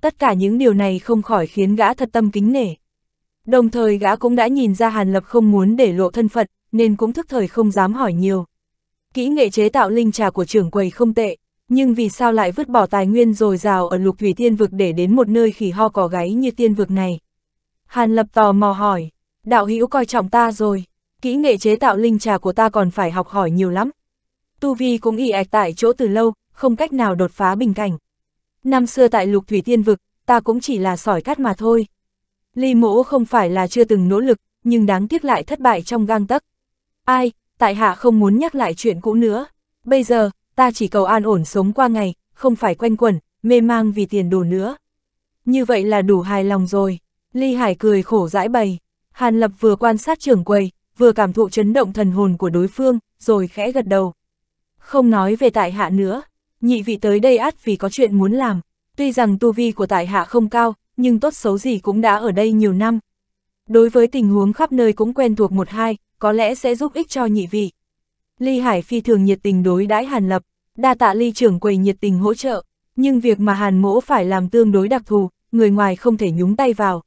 Tất cả những điều này không khỏi khiến gã thật tâm kính nể. Đồng thời gã cũng đã nhìn ra Hàn Lập không muốn để lộ thân phận, nên cũng thức thời không dám hỏi nhiều. Kỹ nghệ chế tạo linh trà của trưởng quầy không tệ, nhưng vì sao lại vứt bỏ tài nguyên dồi dào ở lục thủy tiên vực để đến một nơi khỉ ho cỏ gáy như tiên vực này? Hàn Lập tò mò hỏi, đạo hữu coi trọng ta rồi, kỹ nghệ chế tạo linh trà của ta còn phải học hỏi nhiều lắm. Tu Vi cũng y ạch tại chỗ từ lâu, không cách nào đột phá bình cảnh. Năm xưa tại lục thủy tiên vực, ta cũng chỉ là sỏi cát mà thôi. Ly mỗ không phải là chưa từng nỗ lực, nhưng đáng tiếc lại thất bại trong gang tấc. Ai, tại hạ không muốn nhắc lại chuyện cũ nữa. Bây giờ, ta chỉ cầu an ổn sống qua ngày, không phải quanh quẩn, mê mang vì tiền đồ nữa. Như vậy là đủ hài lòng rồi. Ly Hải cười khổ dãi bày. Hàn Lập vừa quan sát trưởng quầy, vừa cảm thụ chấn động thần hồn của đối phương, rồi khẽ gật đầu. Không nói về tại hạ nữa, nhị vị tới đây át vì có chuyện muốn làm, tuy rằng tu vi của tại hạ không cao, nhưng tốt xấu gì cũng đã ở đây nhiều năm. Đối với tình huống khắp nơi cũng quen thuộc một hai, có lẽ sẽ giúp ích cho nhị vị. Ly Hải phi thường nhiệt tình đối đãi Hàn Lập, đa tạ Ly trưởng quầy nhiệt tình hỗ trợ, nhưng việc mà Hàn Mỗ phải làm tương đối đặc thù, người ngoài không thể nhúng tay vào.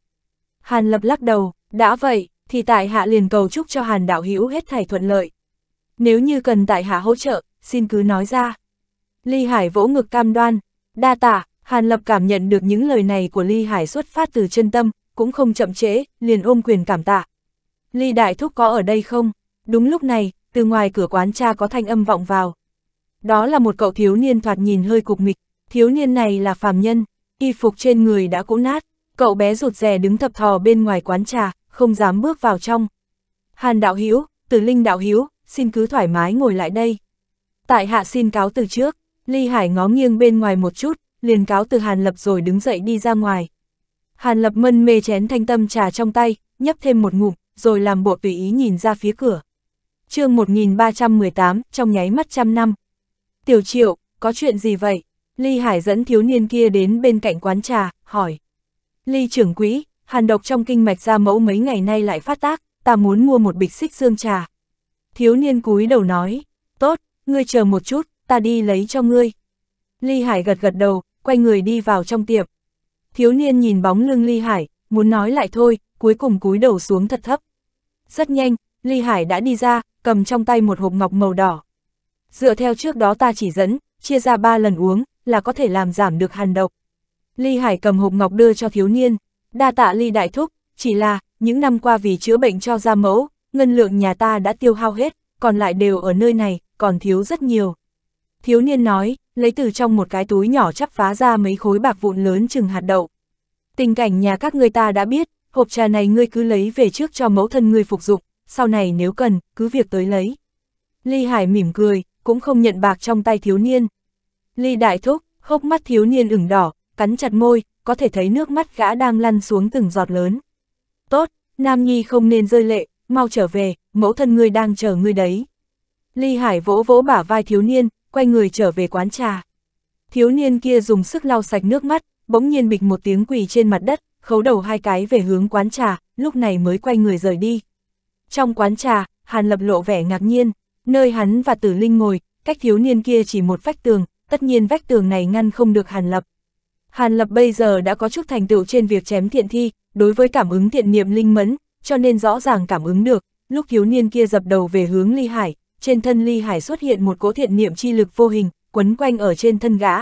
Hàn Lập lắc đầu, đã vậy, thì tại hạ liền cầu chúc cho Hàn đạo hữu hết thảy thuận lợi. Nếu như cần tại hạ hỗ trợ, xin cứ nói ra. Ly Hải vỗ ngực cam đoan, đa tạ. Hàn Lập cảm nhận được những lời này của Ly Hải xuất phát từ chân tâm, cũng không chậm trễ, liền ôm quyền cảm tạ. Ly Đại Thúc có ở đây không? Đúng lúc này, từ ngoài cửa quán cha có thanh âm vọng vào. Đó là một cậu thiếu niên thoạt nhìn hơi cục mịch, thiếu niên này là phàm nhân, y phục trên người đã cũ nát, cậu bé rụt rè đứng thập thò bên ngoài quán trà, không dám bước vào trong. Hàn đạo Hiếu, Từ Linh đạo Hiếu, xin cứ thoải mái ngồi lại đây. Tại hạ xin cáo từ trước, Ly Hải ngó nghiêng bên ngoài một chút, liền cáo từ Hàn Lập rồi đứng dậy đi ra ngoài. Hàn Lập mân mê chén thanh tâm trà trong tay, nhấp thêm một ngụm, rồi làm bộ tùy ý nhìn ra phía cửa. chương 1318, trong nháy mắt trăm năm. Tiểu triệu, có chuyện gì vậy? Ly Hải dẫn thiếu niên kia đến bên cạnh quán trà, hỏi. Ly trưởng quỹ, hàn độc trong kinh mạch ra mẫu mấy ngày nay lại phát tác, ta muốn mua một bịch xích dương trà. Thiếu niên cúi đầu nói, tốt, ngươi chờ một chút, ta đi lấy cho ngươi. Ly Hải gật gật đầu, quay người đi vào trong tiệm. Thiếu niên nhìn bóng lưng Ly Hải, muốn nói lại thôi, cuối cùng cúi đầu xuống thật thấp. Rất nhanh, Ly Hải đã đi ra, cầm trong tay một hộp ngọc màu đỏ. Dựa theo trước đó ta chỉ dẫn, chia ra ba lần uống, là có thể làm giảm được hàn độc. Ly Hải cầm hộp ngọc đưa cho thiếu niên, đa tạ Ly Đại Thúc, chỉ là, những năm qua vì chữa bệnh cho gia mẫu, ngân lượng nhà ta đã tiêu hao hết, còn lại đều ở nơi này, còn thiếu rất nhiều. Thiếu niên nói, lấy từ trong một cái túi nhỏ chắp phá ra mấy khối bạc vụn lớn chừng hạt đậu. Tình cảnh nhà các ngươi ta đã biết, hộp trà này ngươi cứ lấy về trước cho mẫu thân ngươi phục dụng, sau này nếu cần, cứ việc tới lấy. Ly Hải mỉm cười, cũng không nhận bạc trong tay thiếu niên. Ly Đại Thúc, hốc mắt thiếu niên ửng đỏ, cắn chặt môi, có thể thấy nước mắt gã đang lăn xuống từng giọt lớn. Tốt, Nam Nhi không nên rơi lệ, mau trở về, mẫu thân ngươi đang chờ ngươi đấy. Ly Hải vỗ vỗ bả vai thiếu niên, quay người trở về quán trà. Thiếu niên kia dùng sức lau sạch nước mắt, bỗng nhiên bịch một tiếng quỳ trên mặt đất, khấu đầu hai cái về hướng quán trà, lúc này mới quay người rời đi. Trong quán trà, Hàn Lập lộ vẻ ngạc nhiên, nơi hắn và Tử Linh ngồi, cách thiếu niên kia chỉ một vách tường, tất nhiên vách tường này ngăn không được Hàn Lập. Hàn Lập bây giờ đã có chút thành tựu trên việc chém thiện thi, đối với cảm ứng thiện niệm linh mẫn, cho nên rõ ràng cảm ứng được, lúc thiếu niên kia dập đầu về hướng Ly Hải, trên thân ly hải xuất hiện một cỗ thiện niệm chi lực vô hình, quấn quanh ở trên thân gã.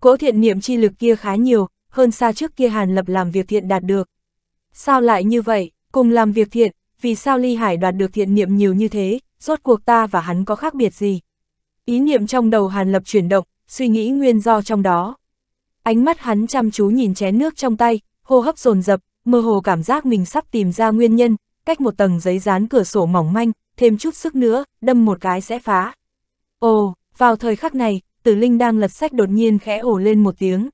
Cỗ thiện niệm chi lực kia khá nhiều, hơn xa trước kia Hàn Lập làm việc thiện đạt được. Sao lại như vậy, cùng làm việc thiện, vì sao ly hải đoạt được thiện niệm nhiều như thế, rốt cuộc ta và hắn có khác biệt gì? Ý niệm trong đầu Hàn Lập chuyển động, suy nghĩ nguyên do trong đó. Ánh mắt hắn chăm chú nhìn chén nước trong tay, hô hấp dồn dập, mơ hồ cảm giác mình sắp tìm ra nguyên nhân, cách một tầng giấy dán cửa sổ mỏng manh, thêm chút sức nữa, đâm một cái sẽ phá. Ồ, vào thời khắc này, tử linh đang lật sách đột nhiên khẽ ổ lên một tiếng.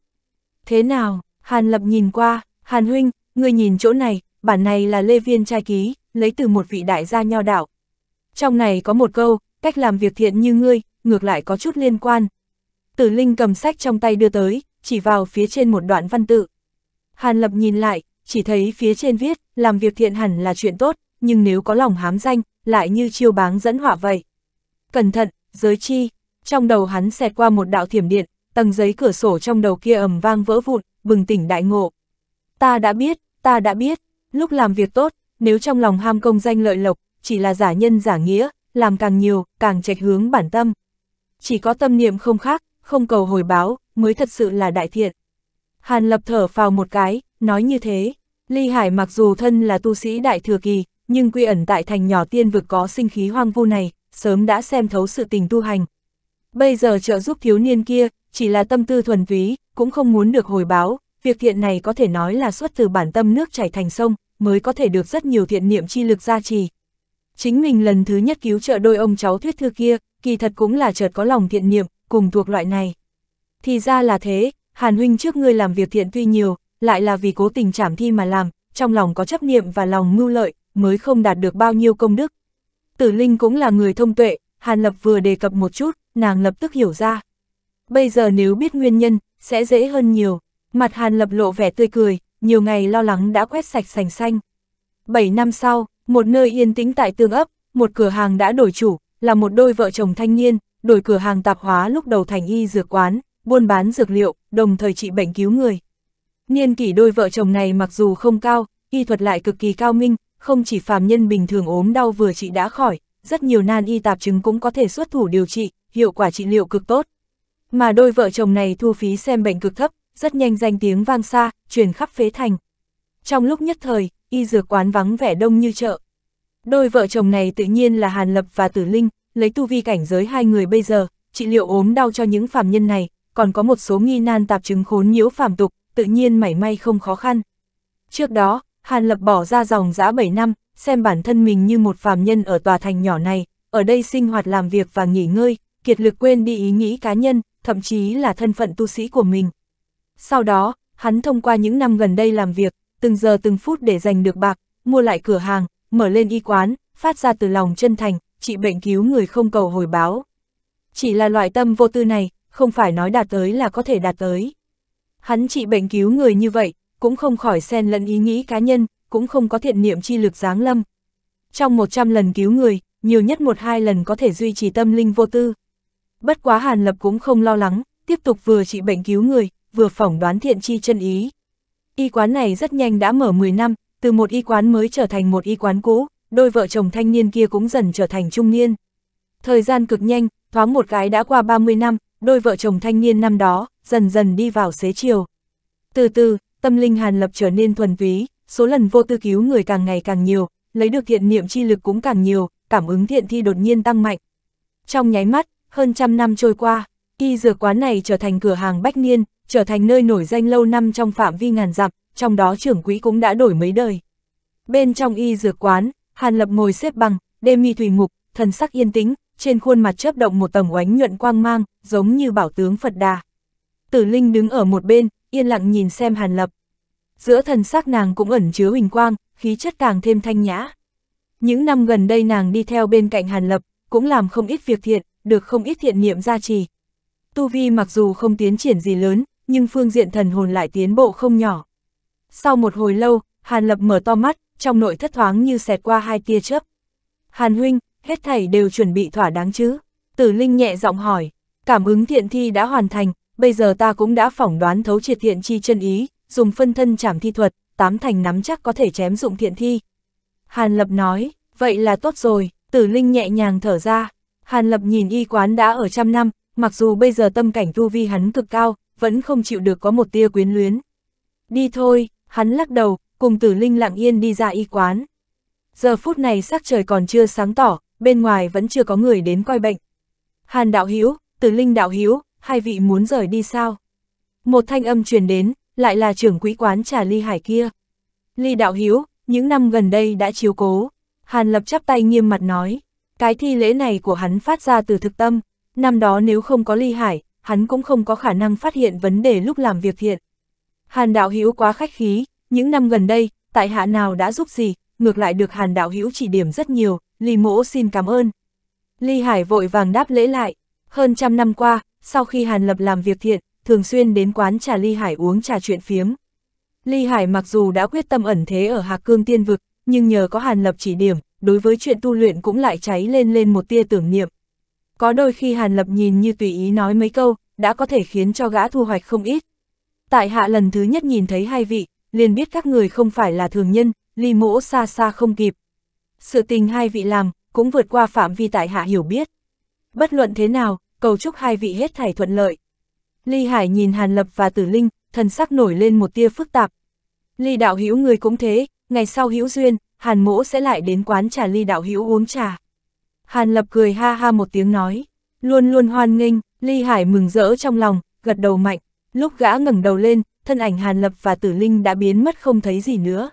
Thế nào, Hàn Lập nhìn qua, Hàn Huynh, người nhìn chỗ này, bản này là Lê Viên trai ký, lấy từ một vị đại gia nho đạo. Trong này có một câu, cách làm việc thiện như ngươi, ngược lại có chút liên quan. Tử Linh cầm sách trong tay đưa tới, chỉ vào phía trên một đoạn văn tự. Hàn Lập nhìn lại, chỉ thấy phía trên viết, làm việc thiện hẳn là chuyện tốt, nhưng nếu có lòng hám danh, lại như chiêu báng dẫn họa vậy. Cẩn thận, giới chi, trong đầu hắn xẹt qua một đạo thiểm điện, tầng giấy cửa sổ trong đầu kia ầm vang vỡ vụn, bừng tỉnh đại ngộ. Ta đã biết, ta đã biết, lúc làm việc tốt, nếu trong lòng ham công danh lợi lộc, chỉ là giả nhân giả nghĩa, làm càng nhiều, càng trạch hướng bản tâm. Chỉ có tâm niệm không khác, không cầu hồi báo, mới thật sự là đại thiện. Hàn lập thở vào một cái, nói như thế, Ly Hải mặc dù thân là tu sĩ đại thừa kỳ, nhưng quy ẩn tại thành nhỏ tiên vực có sinh khí hoang vu này, sớm đã xem thấu sự tình tu hành. Bây giờ trợ giúp thiếu niên kia, chỉ là tâm tư thuần túy, cũng không muốn được hồi báo, việc thiện này có thể nói là xuất từ bản tâm nước chảy thành sông, mới có thể được rất nhiều thiện niệm chi lực gia trì. Chính mình lần thứ nhất cứu trợ đôi ông cháu thuyết thư kia, kỳ thật cũng là chợt có lòng thiện niệm, cùng thuộc loại này. Thì ra là thế, Hàn Huynh trước ngươi làm việc thiện tuy nhiều, lại là vì cố tình trảm thi mà làm, trong lòng có chấp niệm và lòng mưu lợi, mới không đạt được bao nhiêu công đức. Tử Linh cũng là người thông tuệ, Hàn Lập vừa đề cập một chút, nàng lập tức hiểu ra. Bây giờ nếu biết nguyên nhân, sẽ dễ hơn nhiều. Mặt Hàn Lập lộ vẻ tươi cười, nhiều ngày lo lắng đã quét sạch sành xanh. Bảy năm sau, một nơi yên tĩnh tại tương ấp, một cửa hàng đã đổi chủ, là một đôi vợ chồng thanh niên, đổi cửa hàng tạp hóa lúc đầu thành y dược quán, buôn bán dược liệu, đồng thời trị bệnh cứu người. Niên kỷ đôi vợ chồng này mặc dù không cao, y thuật lại cực kỳ cao minh, không chỉ phàm nhân bình thường ốm đau vừa trị đã khỏi, rất nhiều nan y tạp chứng cũng có thể xuất thủ điều trị, hiệu quả trị liệu cực tốt. Mà đôi vợ chồng này thu phí xem bệnh cực thấp, rất nhanh danh tiếng vang xa, truyền khắp phế thành. Trong lúc nhất thời, y dược quán vắng vẻ đông như chợ. Đôi vợ chồng này tự nhiên là Hàn Lập và Tử Linh, lấy tu vi cảnh giới hai người bây giờ, trị liệu ốm đau cho những phàm nhân này, còn có một số nghi nan tạp chứng khốn nhiễu phàm tục, tự nhiên mảy may không khó khăn. Trước đó, Hàn Lập bỏ ra dòng dã 7 năm, xem bản thân mình như một phàm nhân ở tòa thành nhỏ này, ở đây sinh hoạt làm việc và nghỉ ngơi, kiệt lực quên đi ý nghĩ cá nhân, thậm chí là thân phận tu sĩ của mình. Sau đó, hắn thông qua những năm gần đây làm việc, từng giờ từng phút để giành được bạc, mua lại cửa hàng, mở lên y quán, phát ra từ lòng chân thành, trị bệnh cứu người không cầu hồi báo. Chỉ là loại tâm vô tư này, không phải nói đạt tới là có thể đạt tới. Hắn trị bệnh cứu người như vậy, cũng không khỏi xen lẫn ý nghĩ cá nhân, cũng không có thiện niệm chi lực giáng lâm. Trong 100 lần cứu người, nhiều nhất một hai lần có thể duy trì tâm linh vô tư. Bất quá Hàn Lập cũng không lo lắng, tiếp tục vừa trị bệnh cứu người, vừa phỏng đoán thiện chi chân ý. Y quán này rất nhanh đã mở 10 năm, từ một y quán mới trở thành một y quán cũ, đôi vợ chồng thanh niên kia cũng dần trở thành trung niên. Thời gian cực nhanh, thoáng một cái đã qua 30 năm, đôi vợ chồng thanh niên năm đó, dần dần đi vào xế chiều. Từ từ, tâm linh Hàn Lập trở nên thuần túy, số lần vô tư cứu người càng ngày càng nhiều, lấy được thiện niệm chi lực cũng càng nhiều, cảm ứng thiện thi đột nhiên tăng mạnh. Trong nháy mắt, hơn trăm năm trôi qua, y dược quán này trở thành cửa hàng bách niên, trở thành nơi nổi danh lâu năm trong phạm vi ngàn dặm, trong đó trưởng quỹ cũng đã đổi mấy đời. Bên trong y dược quán, Hàn Lập ngồi xếp bằng, đê mi thủy mục thần sắc yên tĩnh, trên khuôn mặt chớp động một tầng oánh nhuận quang mang, giống như bảo tướng Phật Đà. Tử Linh đứng ở một bên, yên lặng nhìn xem Hàn Lập. Giữa thần sắc nàng cũng ẩn chứa huỳnh quang, khí chất càng thêm thanh nhã. Những năm gần đây nàng đi theo bên cạnh Hàn Lập, cũng làm không ít việc thiện, được không ít thiện niệm gia trì. Tu Vi mặc dù không tiến triển gì lớn, nhưng phương diện thần hồn lại tiến bộ không nhỏ. Sau một hồi lâu, Hàn Lập mở to mắt, trong nội thất thoáng như xẹt qua hai tia chớp. Hàn Huynh, hết thảy đều chuẩn bị thỏa đáng chứ? Tử Linh nhẹ giọng hỏi, cảm ứng thiện thi đã hoàn thành, bây giờ ta cũng đã phỏng đoán thấu triệt thiện chi chân ý, dùng phân thân chảm thi thuật, tám thành nắm chắc có thể chém dụng thiện thi. Hàn Lập nói, vậy là tốt rồi, tử linh nhẹ nhàng thở ra. Hàn Lập nhìn y quán đã ở trăm năm, mặc dù bây giờ tâm cảnh tu vi hắn cực cao, vẫn không chịu được có một tia quyến luyến. Đi thôi, hắn lắc đầu, cùng tử linh lặng yên đi ra y quán. Giờ phút này sắc trời còn chưa sáng tỏ, bên ngoài vẫn chưa có người đến coi bệnh. Hàn đạo Hiếu, tử linh đạo Hiếu, hai vị muốn rời đi sao? Một thanh âm truyền đến, lại là trưởng quỹ quán trà ly hải kia. Ly đạo hiếu, những năm gần đây đã chiếu cố. Hàn lập chắp tay nghiêm mặt nói, cái thi lễ này của hắn phát ra từ thực tâm, năm đó nếu không có ly hải, hắn cũng không có khả năng phát hiện vấn đề lúc làm việc thiện. Hàn đạo hiếu quá khách khí, những năm gần đây, tại hạ nào đã giúp gì, ngược lại được hàn đạo hiếu chỉ điểm rất nhiều, ly mỗ xin cảm ơn. Ly hải vội vàng đáp lễ lại, hơn trăm năm qua, sau khi Hàn Lập làm việc thiện, thường xuyên đến quán trà Ly Hải uống trà chuyện phiếm. Ly Hải mặc dù đã quyết tâm ẩn thế ở Hạc Cương Tiên Vực, nhưng nhờ có Hàn Lập chỉ điểm, đối với chuyện tu luyện cũng lại cháy lên lên một tia tưởng niệm. Có đôi khi Hàn Lập nhìn như tùy ý nói mấy câu, đã có thể khiến cho gã thu hoạch không ít. Tại hạ lần thứ nhất nhìn thấy hai vị, liền biết các người không phải là thường nhân, ly mỗ xa xa không kịp. Sự tình hai vị làm, cũng vượt qua phạm vi tại hạ hiểu biết. Bất luận thế nào, cầu chúc hai vị hết thảy thuận lợi. Ly Hải nhìn Hàn Lập và Tử Linh, thần sắc nổi lên một tia phức tạp. Ly đạo hữu người cũng thế, ngày sau hữu duyên, Hàn Mỗ sẽ lại đến quán trà Ly đạo hữu uống trà. Hàn Lập cười ha ha một tiếng nói, luôn luôn hoan nghênh, Ly Hải mừng rỡ trong lòng, gật đầu mạnh, lúc gã ngẩng đầu lên, thân ảnh Hàn Lập và Tử Linh đã biến mất không thấy gì nữa.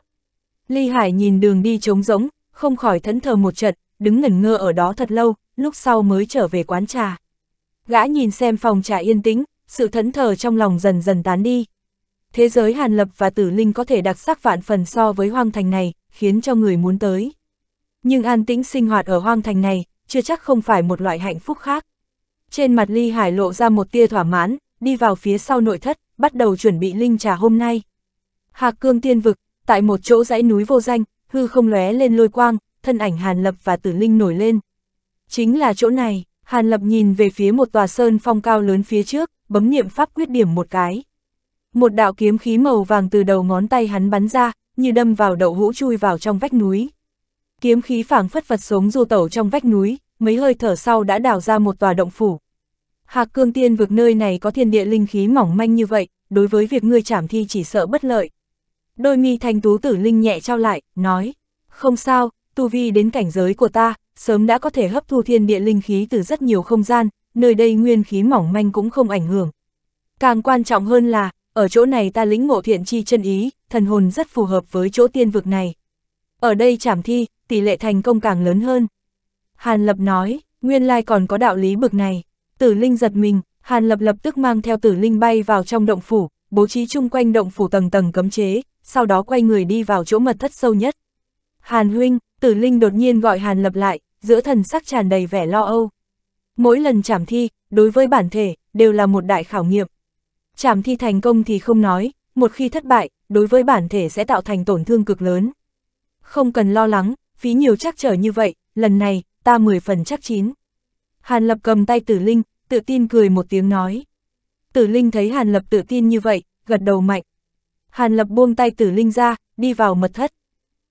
Ly Hải nhìn đường đi trống rỗng, không khỏi thẫn thờ một trận, đứng ngẩn ngơ ở đó thật lâu, lúc sau mới trở về quán trà. Gã nhìn xem phòng trà yên tĩnh, sự thẫn thờ trong lòng dần dần tán đi. Thế giới Hàn Lập và Tử Linh có thể đặc sắc vạn phần so với hoang thành này, khiến cho người muốn tới. Nhưng an tĩnh sinh hoạt ở hoang thành này, chưa chắc không phải một loại hạnh phúc khác. Trên mặt Ly Hải lộ ra một tia thỏa mãn, đi vào phía sau nội thất, bắt đầu chuẩn bị linh trà hôm nay. Hạc Cương Tiên Vực, tại một chỗ dãy núi vô danh, hư không lóe lên lôi quang, thân ảnh Hàn Lập và Tử Linh nổi lên. Chính là chỗ này. Hàn Lập nhìn về phía một tòa sơn phong cao lớn phía trước, bấm niệm pháp quyết điểm một cái. Một đạo kiếm khí màu vàng từ đầu ngón tay hắn bắn ra, như đâm vào đậu hũ chui vào trong vách núi. Kiếm khí phảng phất vật sống du tẩu trong vách núi, mấy hơi thở sau đã đào ra một tòa động phủ. Hạc cương tiên vực nơi này có thiên địa linh khí mỏng manh như vậy, đối với việc ngươi chảm thi chỉ sợ bất lợi. Đôi mi thanh tú tử linh nhẹ trao lại, nói, không sao, tu vi đến cảnh giới của ta, sớm đã có thể hấp thu thiên địa linh khí từ rất nhiều không gian, nơi đây nguyên khí mỏng manh cũng không ảnh hưởng. Càng quan trọng hơn là, ở chỗ này ta lĩnh ngộ thiện chi chân ý, thần hồn rất phù hợp với chỗ tiên vực này. Ở đây chảm thi, tỷ lệ thành công càng lớn hơn. Hàn Lập nói, nguyên lai còn có đạo lý bực này. Tử Linh giật mình, Hàn Lập lập tức mang theo Tử Linh bay vào trong động phủ, bố trí chung quanh động phủ tầng tầng cấm chế, sau đó quay người đi vào chỗ mật thất sâu nhất. Hàn Huynh, Tử Linh đột nhiên gọi Hàn Lập lại, giữa thần sắc tràn đầy vẻ lo âu. Mỗi lần chảm thi, đối với bản thể, đều là một đại khảo nghiệm. Chảm thi thành công thì không nói, một khi thất bại, đối với bản thể sẽ tạo thành tổn thương cực lớn. Không cần lo lắng, phí nhiều chắc trở như vậy, lần này, ta 10 phần chắc chín. Hàn Lập cầm tay Tử Linh, tự tin cười một tiếng nói. Tử Linh thấy Hàn Lập tự tin như vậy, gật đầu mạnh. Hàn Lập buông tay Tử Linh ra, đi vào mật thất.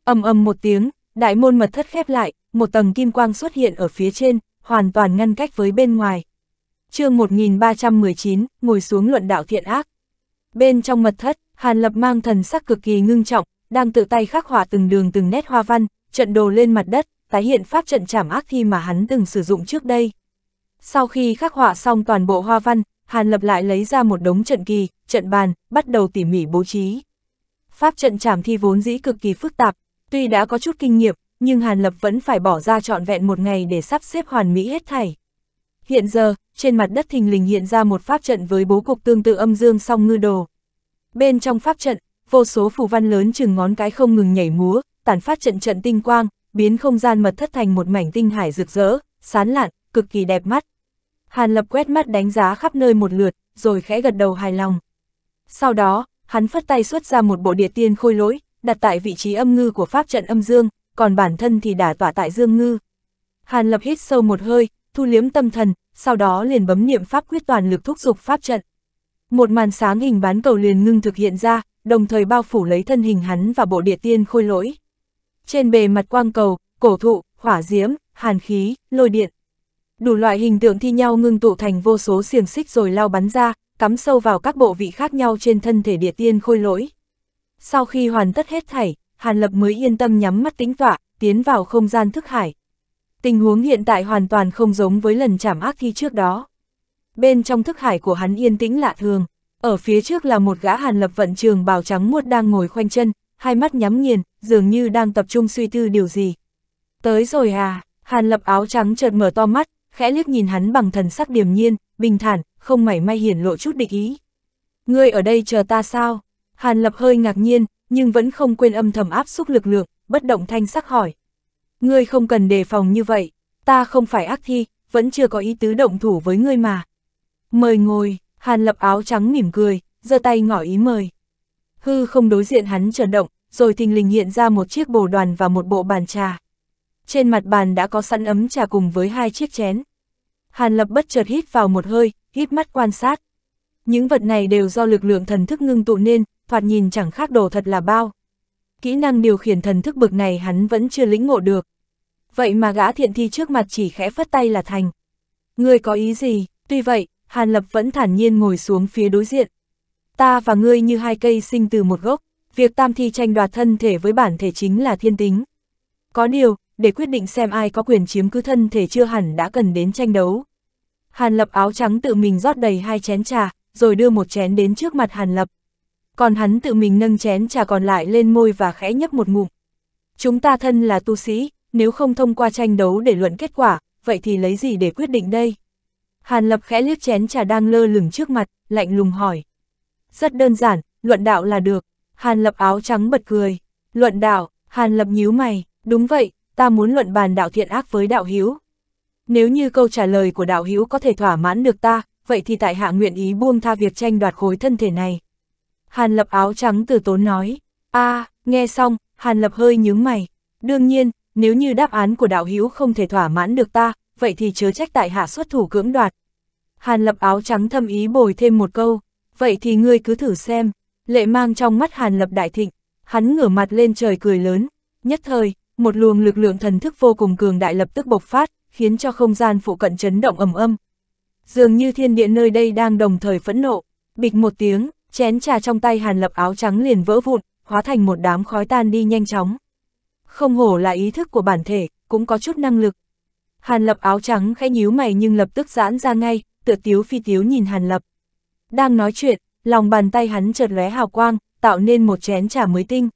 ầm ầm một tiếng, Đại môn mật thất khép lại, một tầng kim quang xuất hiện ở phía trên, hoàn toàn ngăn cách với bên ngoài. chương 1319, ngồi xuống luận đạo thiện ác. Bên trong mật thất, Hàn Lập mang thần sắc cực kỳ ngưng trọng, đang tự tay khắc họa từng đường từng nét hoa văn, trận đồ lên mặt đất, tái hiện pháp trận trảm ác thi mà hắn từng sử dụng trước đây. Sau khi khắc họa xong toàn bộ hoa văn, Hàn Lập lại lấy ra một đống trận kỳ, trận bàn, bắt đầu tỉ mỉ bố trí. Pháp trận trảm thi vốn dĩ cực kỳ phức tạp, Tuy đã có chút kinh nghiệm, nhưng Hàn Lập vẫn phải bỏ ra trọn vẹn một ngày để sắp xếp hoàn mỹ hết thảy. Hiện giờ, trên mặt đất thình lình hiện ra một pháp trận với bố cục tương tự âm dương song ngư đồ. Bên trong pháp trận, vô số phù văn lớn chừng ngón cái không ngừng nhảy múa, tản phát trận trận tinh quang, biến không gian mật thất thành một mảnh tinh hải rực rỡ, sán lạn, cực kỳ đẹp mắt. Hàn Lập quét mắt đánh giá khắp nơi một lượt, rồi khẽ gật đầu hài lòng. Sau đó, hắn phất tay xuất ra một bộ địa tiên khôi lỗi, đặt tại vị trí âm ngư của pháp trận âm dương, còn bản thân thì đả tỏa tại dương ngư. Hàn Lập hít sâu một hơi, thu liếm tâm thần, sau đó liền bấm niệm pháp quyết toàn lực thúc dục pháp trận. Một màn sáng hình bán cầu liền ngưng thực hiện ra, đồng thời bao phủ lấy thân hình hắn và bộ địa tiên khôi lỗi. Trên bề mặt quang cầu, cổ thụ, hỏa diễm, hàn khí, lôi điện. Đủ loại hình tượng thi nhau ngưng tụ thành vô số xiềng xích rồi lao bắn ra, cắm sâu vào các bộ vị khác nhau trên thân thể địa tiên khôi lỗi. Sau khi hoàn tất hết thảy, Hàn Lập mới yên tâm nhắm mắt tính tọa, tiến vào không gian thức hải. Tình huống hiện tại hoàn toàn không giống với lần chảm ác thi trước đó. Bên trong thức hải của hắn yên tĩnh lạ thường, ở phía trước là một gã Hàn Lập vận trường bào trắng muốt đang ngồi khoanh chân, hai mắt nhắm nghiền, dường như đang tập trung suy tư điều gì. Tới rồi à, Hàn Lập áo trắng chợt mở to mắt, khẽ liếc nhìn hắn bằng thần sắc điềm nhiên, bình thản, không mảy may hiển lộ chút địch ý. Ngươi ở đây chờ ta sao? Hàn Lập hơi ngạc nhiên, nhưng vẫn không quên âm thầm áp xúc lực lượng, bất động thanh sắc hỏi. Ngươi không cần đề phòng như vậy, ta không phải ác thi, vẫn chưa có ý tứ động thủ với ngươi mà. Mời ngồi, Hàn Lập áo trắng mỉm cười, giơ tay ngỏ ý mời. Hư không đối diện hắn chợt động, rồi thình lình hiện ra một chiếc bồ đoàn và một bộ bàn trà. Trên mặt bàn đã có sẵn ấm trà cùng với hai chiếc chén. Hàn Lập bất chợt hít vào một hơi, hít mắt quan sát. Những vật này đều do lực lượng thần thức ngưng tụ nên, thoạt nhìn chẳng khác đồ thật là bao. Kỹ năng điều khiển thần thức bực này hắn vẫn chưa lĩnh ngộ được. Vậy mà gã thiện thi trước mặt chỉ khẽ phất tay là thành. Ngươi có ý gì? Tuy vậy, Hàn Lập vẫn thản nhiên ngồi xuống phía đối diện. Ta và ngươi như hai cây sinh từ một gốc, việc tam thi tranh đoạt thân thể với bản thể chính là thiên tính. Có điều, để quyết định xem ai có quyền chiếm cứ thân thể chưa hẳn đã cần đến tranh đấu. Hàn Lập áo trắng tự mình rót đầy hai chén trà, rồi đưa một chén đến trước mặt Hàn Lập còn hắn tự mình nâng chén trà còn lại lên môi và khẽ nhấp một ngụm. Chúng ta thân là tu sĩ, nếu không thông qua tranh đấu để luận kết quả, vậy thì lấy gì để quyết định đây? Hàn Lập khẽ liếc chén trà đang lơ lửng trước mặt, lạnh lùng hỏi. Rất đơn giản, luận đạo là được. Hàn Lập áo trắng bật cười. Luận đạo, Hàn Lập nhíu mày, đúng vậy, ta muốn luận bàn đạo thiện ác với đạo hiếu. Nếu như câu trả lời của đạo hiếu có thể thỏa mãn được ta, vậy thì tại hạ nguyện ý buông tha việc tranh đoạt khối thân thể này. Hàn Lập áo trắng từ tốn nói, a nghe xong, Hàn Lập hơi nhướng mày. Đương nhiên, nếu như đáp án của đạo hữu không thể thỏa mãn được ta, vậy thì chớ trách tại hạ xuất thủ cưỡng đoạt. Hàn Lập áo trắng thâm ý bồi thêm một câu, vậy thì ngươi cứ thử xem. Lệ mang trong mắt Hàn Lập đại thịnh, hắn ngửa mặt lên trời cười lớn. Nhất thời, một luồng lực lượng thần thức vô cùng cường đại lập tức bộc phát, khiến cho không gian phụ cận chấn động ầm âm. Dường như thiên địa nơi đây đang đồng thời phẫn nộ, bịch một tiếng, Chén trà trong tay Hàn Lập áo trắng liền vỡ vụn, hóa thành một đám khói tan đi nhanh chóng. Không hổ là ý thức của bản thể, cũng có chút năng lực. Hàn Lập áo trắng khẽ nhíu mày nhưng lập tức giãn ra ngay, tựa tiếu phi tiếu nhìn Hàn Lập. Đang nói chuyện, lòng bàn tay hắn chợt lóe hào quang, tạo nên một chén trà mới tinh.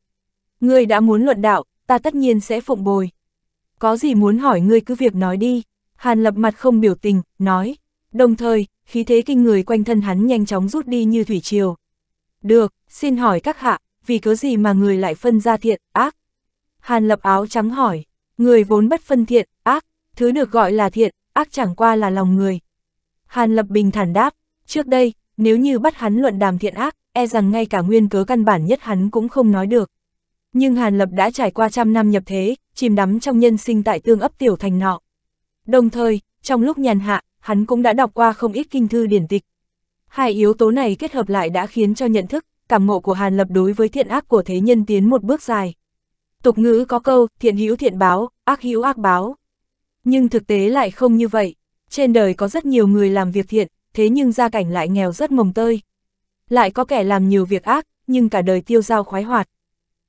Ngươi đã muốn luận đạo, ta tất nhiên sẽ phụng bồi. Có gì muốn hỏi ngươi cứ việc nói đi. Hàn Lập mặt không biểu tình, nói. Đồng thời, khí thế kinh người quanh thân hắn nhanh chóng rút đi như thủy triều. Được, xin hỏi các hạ, vì cớ gì mà người lại phân ra thiện, ác? Hàn lập áo trắng hỏi, người vốn bất phân thiện, ác, thứ được gọi là thiện, ác chẳng qua là lòng người. Hàn lập bình thản đáp, trước đây, nếu như bắt hắn luận đàm thiện ác, e rằng ngay cả nguyên cớ căn bản nhất hắn cũng không nói được. Nhưng Hàn Lập đã trải qua trăm năm nhập thế, chìm đắm trong nhân sinh tại tương ấp tiểu thành nọ. Đồng thời, trong lúc nhàn hạ, hắn cũng đã đọc qua không ít kinh thư điển tịch, Hai yếu tố này kết hợp lại đã khiến cho nhận thức, cảm ngộ của Hàn Lập đối với thiện ác của thế nhân tiến một bước dài. Tục ngữ có câu, thiện hữu thiện báo, ác hữu ác báo. Nhưng thực tế lại không như vậy. Trên đời có rất nhiều người làm việc thiện, thế nhưng gia cảnh lại nghèo rất mồng tơi. Lại có kẻ làm nhiều việc ác, nhưng cả đời tiêu dao khoái hoạt.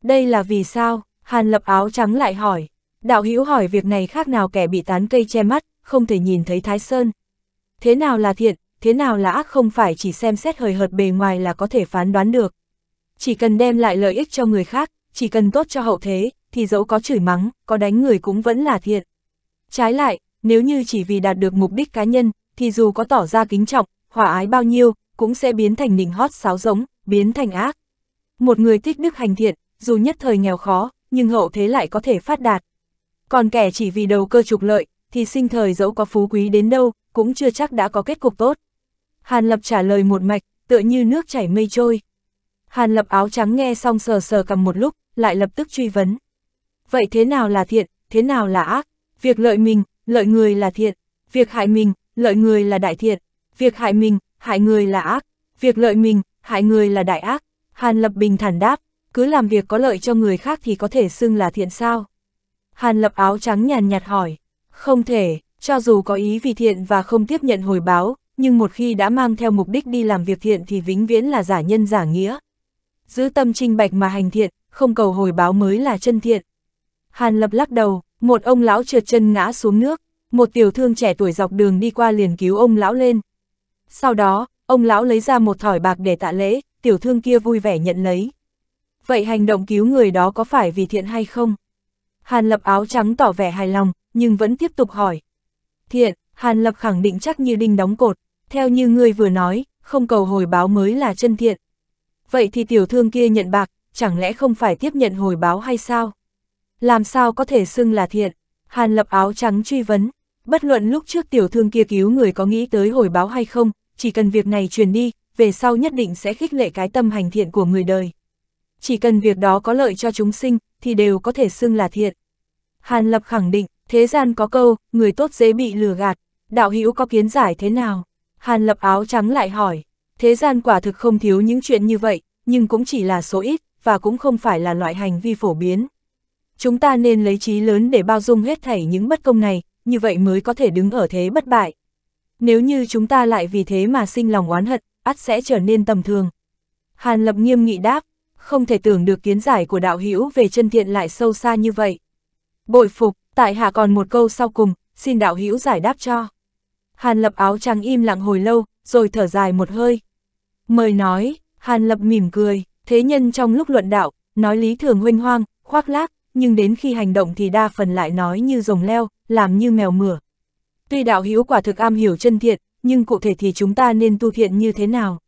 Đây là vì sao? Hàn lập áo trắng lại hỏi. Đạo hữu hỏi việc này khác nào kẻ bị tán cây che mắt, không thể nhìn thấy thái sơn. Thế nào là thiện, thế nào là ác không phải chỉ xem xét hời hợt bề ngoài là có thể phán đoán được. Chỉ cần đem lại lợi ích cho người khác, chỉ cần tốt cho hậu thế, thì dẫu có chửi mắng, có đánh người cũng vẫn là thiện. Trái lại, nếu như chỉ vì đạt được mục đích cá nhân, thì dù có tỏ ra kính trọng, hòa ái bao nhiêu, cũng sẽ biến thành nỉnh hót sáo giống, biến thành ác. Một người tích đức hành thiện, dù nhất thời nghèo khó, nhưng hậu thế lại có thể phát đạt. Còn kẻ chỉ vì đầu cơ trục lợi, thì sinh thời dẫu có phú quý đến đâu, cũng chưa chắc đã có kết cục tốt. Hàn Lập trả lời một mạch, tựa như nước chảy mây trôi. Hàn Lập áo trắng nghe xong sờ sờ cầm một lúc, lại lập tức truy vấn. Vậy thế nào là thiện, thế nào là ác? Việc lợi mình, lợi người là thiện. Việc hại mình, lợi người là đại thiện. Việc hại mình, hại người là ác. Việc lợi mình, hại người là đại ác. Hàn Lập bình thản đáp, cứ làm việc có lợi cho người khác thì có thể xưng là thiện sao? Hàn Lập áo trắng nhàn nhạt hỏi, không thể, cho dù có ý vì thiện và không tiếp nhận hồi báo, nhưng một khi đã mang theo mục đích đi làm việc thiện thì vĩnh viễn là giả nhân giả nghĩa. Giữ tâm trinh bạch mà hành thiện, không cầu hồi báo mới là chân thiện. Hàn Lập lắc đầu, một ông lão trượt chân ngã xuống nước, một tiểu thương trẻ tuổi dọc đường đi qua liền cứu ông lão lên. Sau đó, ông lão lấy ra một thỏi bạc để tạ lễ, tiểu thương kia vui vẻ nhận lấy. Vậy hành động cứu người đó có phải vì thiện hay không? Hàn Lập áo trắng tỏ vẻ hài lòng, nhưng vẫn tiếp tục hỏi. Thiện, Hàn Lập khẳng định chắc như đinh đóng cột, theo như ngươi vừa nói, không cầu hồi báo mới là chân thiện. Vậy thì tiểu thương kia nhận bạc, chẳng lẽ không phải tiếp nhận hồi báo hay sao? Làm sao có thể xưng là thiện? Hàn lập áo trắng truy vấn. Bất luận lúc trước tiểu thương kia cứu người có nghĩ tới hồi báo hay không, chỉ cần việc này truyền đi, về sau nhất định sẽ khích lệ cái tâm hành thiện của người đời. Chỉ cần việc đó có lợi cho chúng sinh, thì đều có thể xưng là thiện. Hàn Lập khẳng định, thế gian có câu, người tốt dễ bị lừa gạt, đạo hữu có kiến giải thế nào? Hàn lập áo trắng lại hỏi, thế gian quả thực không thiếu những chuyện như vậy, nhưng cũng chỉ là số ít, và cũng không phải là loại hành vi phổ biến. Chúng ta nên lấy trí lớn để bao dung hết thảy những bất công này, như vậy mới có thể đứng ở thế bất bại. Nếu như chúng ta lại vì thế mà sinh lòng oán hận, ắt sẽ trở nên tầm thường. Hàn lập nghiêm nghị đáp, không thể tưởng được kiến giải của đạo hữu về chân thiện lại sâu xa như vậy. Bội phục, tại hạ còn một câu sau cùng, xin đạo hữu giải đáp cho. Hàn Lập áo trắng im lặng hồi lâu, rồi thở dài một hơi. Mời nói, Hàn Lập mỉm cười, thế nhân trong lúc luận đạo, nói lý thường huynh hoang, khoác lác, nhưng đến khi hành động thì đa phần lại nói như rồng leo, làm như mèo mửa. Tuy đạo hữu quả thực am hiểu chân thiện, nhưng cụ thể thì chúng ta nên tu thiện như thế nào?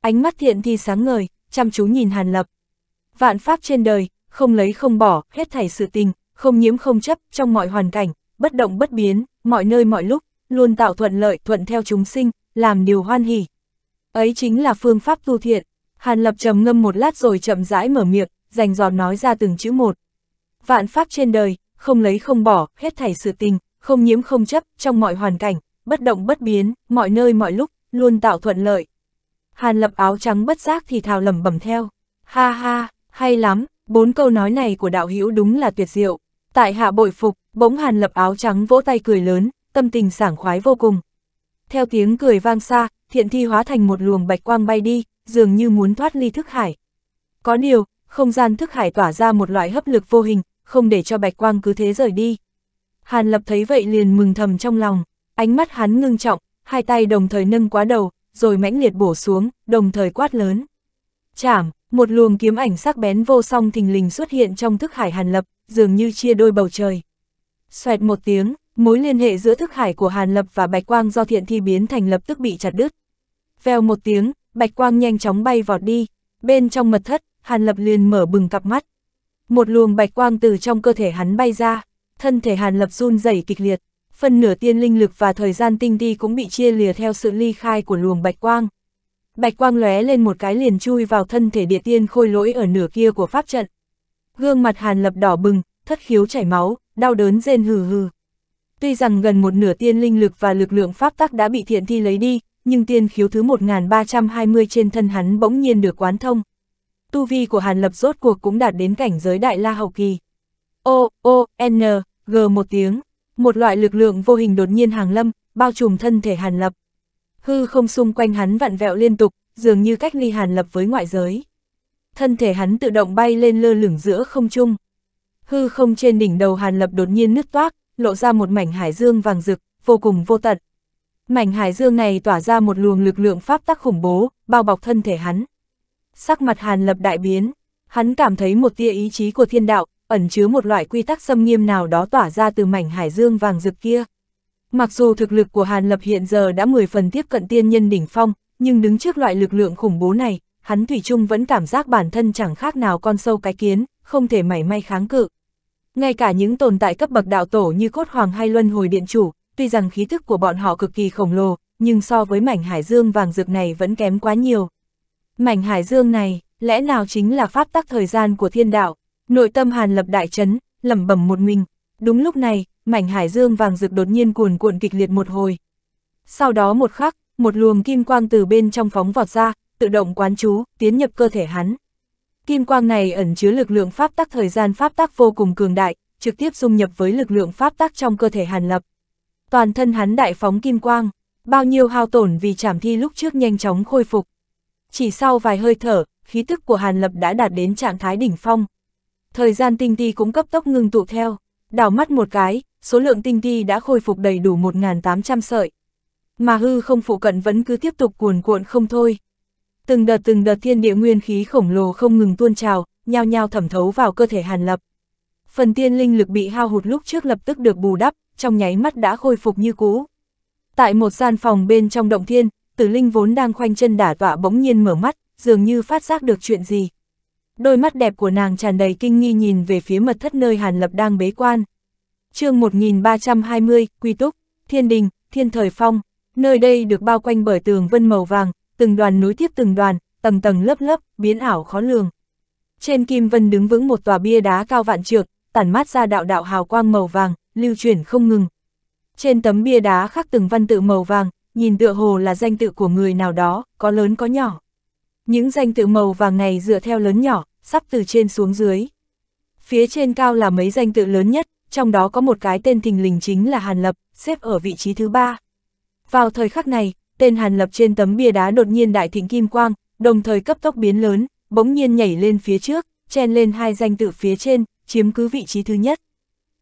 Ánh mắt thiện thi sáng ngời, chăm chú nhìn Hàn Lập. Vạn pháp trên đời, không lấy không bỏ, hết thảy sự tình, không nhiễm không chấp, trong mọi hoàn cảnh, bất động bất biến, mọi nơi mọi lúc, luôn tạo thuận lợi, thuận theo chúng sinh, làm điều hoan hỷ Ấy chính là phương pháp tu thiện. Hàn Lập trầm ngâm một lát rồi chậm rãi mở miệng, dành giọt nói ra từng chữ một. Vạn pháp trên đời, không lấy không bỏ, hết thảy sự tình, không nhiễm không chấp, trong mọi hoàn cảnh, bất động bất biến, mọi nơi mọi lúc, luôn tạo thuận lợi. Hàn Lập áo trắng bất giác thì thào lẩm bẩm theo. Ha ha, hay lắm, bốn câu nói này của đạo hữu đúng là tuyệt diệu. Tại hạ bội phục, bỗng Hàn Lập áo trắng vỗ tay cười lớn, tâm tình sảng khoái vô cùng. Theo tiếng cười vang xa, thiện thi hóa thành một luồng bạch quang bay đi, dường như muốn thoát ly thức hải. Có điều, không gian thức hải tỏa ra một loại hấp lực vô hình, không để cho bạch quang cứ thế rời đi. Hàn lập thấy vậy liền mừng thầm trong lòng, ánh mắt hắn ngưng trọng, hai tay đồng thời nâng quá đầu, rồi mãnh liệt bổ xuống, đồng thời quát lớn. Chảm, một luồng kiếm ảnh sắc bén vô song thình lình xuất hiện trong thức hải hàn lập, dường như chia đôi bầu trời. Xoẹt một tiếng, Mối liên hệ giữa thức hải của Hàn Lập và Bạch Quang do thiện thi biến thành lập tức bị chặt đứt. Vèo một tiếng, Bạch Quang nhanh chóng bay vọt đi. Bên trong mật thất, Hàn Lập liền mở bừng cặp mắt. Một luồng Bạch Quang từ trong cơ thể hắn bay ra, thân thể Hàn Lập run rẩy kịch liệt. Phần nửa tiên linh lực và thời gian tinh đi cũng bị chia lìa theo sự ly khai của luồng Bạch Quang. Bạch Quang lóe lên một cái liền chui vào thân thể địa tiên khôi lỗi ở nửa kia của pháp trận. Gương mặt Hàn Lập đỏ bừng, thất khiếu chảy máu, đau đớn rên hừ hừ. Tuy rằng gần một nửa tiên linh lực và lực lượng pháp tắc đã bị thiện thi lấy đi, nhưng tiên khiếu thứ 1320 trên thân hắn bỗng nhiên được quán thông. Tu vi của Hàn Lập rốt cuộc cũng đạt đến cảnh giới đại la hậu kỳ. O, O, N, G một tiếng, một loại lực lượng vô hình đột nhiên hàng lâm, bao trùm thân thể Hàn Lập. Hư không xung quanh hắn vặn vẹo liên tục, dường như cách ly Hàn Lập với ngoại giới. Thân thể hắn tự động bay lên lơ lửng giữa không trung. Hư không trên đỉnh đầu Hàn Lập đột nhiên nứt toác, lộ ra một mảnh hải dương vàng rực, vô cùng vô tận. Mảnh hải dương này tỏa ra một luồng lực lượng pháp tắc khủng bố, bao bọc thân thể hắn. Sắc mặt Hàn Lập đại biến, hắn cảm thấy một tia ý chí của thiên đạo, ẩn chứa một loại quy tắc xâm nghiêm nào đó tỏa ra từ mảnh hải dương vàng rực kia. Mặc dù thực lực của Hàn Lập hiện giờ đã 10 phần tiếp cận tiên nhân đỉnh phong, nhưng đứng trước loại lực lượng khủng bố này, hắn Thủy chung vẫn cảm giác bản thân chẳng khác nào con sâu cái kiến, không thể mảy may kháng cự. Ngay cả những tồn tại cấp bậc đạo tổ như cốt hoàng hay luân hồi điện chủ, tuy rằng khí thức của bọn họ cực kỳ khổng lồ, nhưng so với mảnh hải dương vàng rực này vẫn kém quá nhiều. Mảnh hải dương này, lẽ nào chính là pháp tắc thời gian của thiên đạo, nội tâm hàn lập đại chấn, lẩm bẩm một mình. Đúng lúc này, mảnh hải dương vàng rực đột nhiên cuồn cuộn kịch liệt một hồi. Sau đó một khắc, một luồng kim quang từ bên trong phóng vọt ra, tự động quán chú, tiến nhập cơ thể hắn. Kim quang này ẩn chứa lực lượng pháp tắc thời gian pháp tắc vô cùng cường đại, trực tiếp dung nhập với lực lượng pháp tắc trong cơ thể Hàn Lập. Toàn thân hắn đại phóng kim quang, bao nhiêu hao tổn vì trảm thi lúc trước nhanh chóng khôi phục. Chỉ sau vài hơi thở, khí tức của Hàn Lập đã đạt đến trạng thái đỉnh phong. Thời gian tinh ti cũng cấp tốc ngưng tụ theo, đảo mắt một cái, số lượng tinh ti đã khôi phục đầy đủ 1.800 sợi. Mà hư không phụ cận vẫn cứ tiếp tục cuồn cuộn không thôi. Từng đợt từng đợt thiên địa nguyên khí khổng lồ không ngừng tuôn trào, nhao nhao thẩm thấu vào cơ thể Hàn Lập. Phần tiên linh lực bị hao hụt lúc trước lập tức được bù đắp, trong nháy mắt đã khôi phục như cũ. Tại một gian phòng bên trong động thiên, Tử Linh vốn đang khoanh chân đả tọa bỗng nhiên mở mắt, dường như phát giác được chuyện gì. Đôi mắt đẹp của nàng tràn đầy kinh nghi nhìn về phía mật thất nơi Hàn Lập đang bế quan. chương 1320, Quy Túc, Thiên Đình, Thiên Thời Phong, nơi đây được bao quanh bởi tường vân màu vàng, từng đoàn núi tiếp từng đoàn, tầng tầng lớp lớp, biến ảo khó lường. Trên Kim Vân đứng vững một tòa bia đá cao vạn trượng, tản mát ra đạo đạo hào quang màu vàng, lưu chuyển không ngừng. Trên tấm bia đá khắc từng văn tự màu vàng, nhìn tựa hồ là danh tự của người nào đó, có lớn có nhỏ. Những danh tự màu vàng này dựa theo lớn nhỏ, sắp từ trên xuống dưới. Phía trên cao là mấy danh tự lớn nhất, trong đó có một cái tên thình lình chính là Hàn Lập, xếp ở vị trí thứ ba. Vào thời khắc này, tên Hàn Lập trên tấm bia đá đột nhiên đại thịnh kim quang, đồng thời cấp tốc biến lớn, bỗng nhiên nhảy lên phía trước, chen lên hai danh tự phía trên, chiếm cứ vị trí thứ nhất.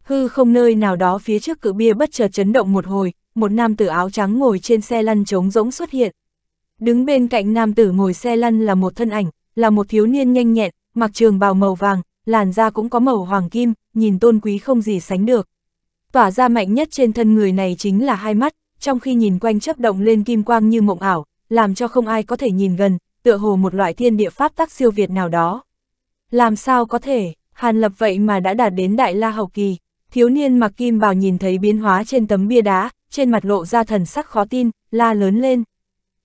Hư không nơi nào đó phía trước cự bia bất chợt chấn động một hồi, một nam tử áo trắng ngồi trên xe lăn trống rỗng xuất hiện. Đứng bên cạnh nam tử ngồi xe lăn là một thân ảnh, là một thiếu niên nhanh nhẹn, mặc trường bào màu vàng, làn da cũng có màu hoàng kim, nhìn tôn quý không gì sánh được. Tỏa ra mạnh nhất trên thân người này chính là hai mắt, trong khi nhìn quanh chấp động lên kim quang như mộng ảo, làm cho không ai có thể nhìn gần, tựa hồ một loại thiên địa pháp tắc siêu việt nào đó. Làm sao có thể, Hàn Lập vậy mà đã đạt đến Đại La hầu Kỳ, thiếu niên mặc kim bào nhìn thấy biến hóa trên tấm bia đá, trên mặt lộ ra thần sắc khó tin, la lớn lên.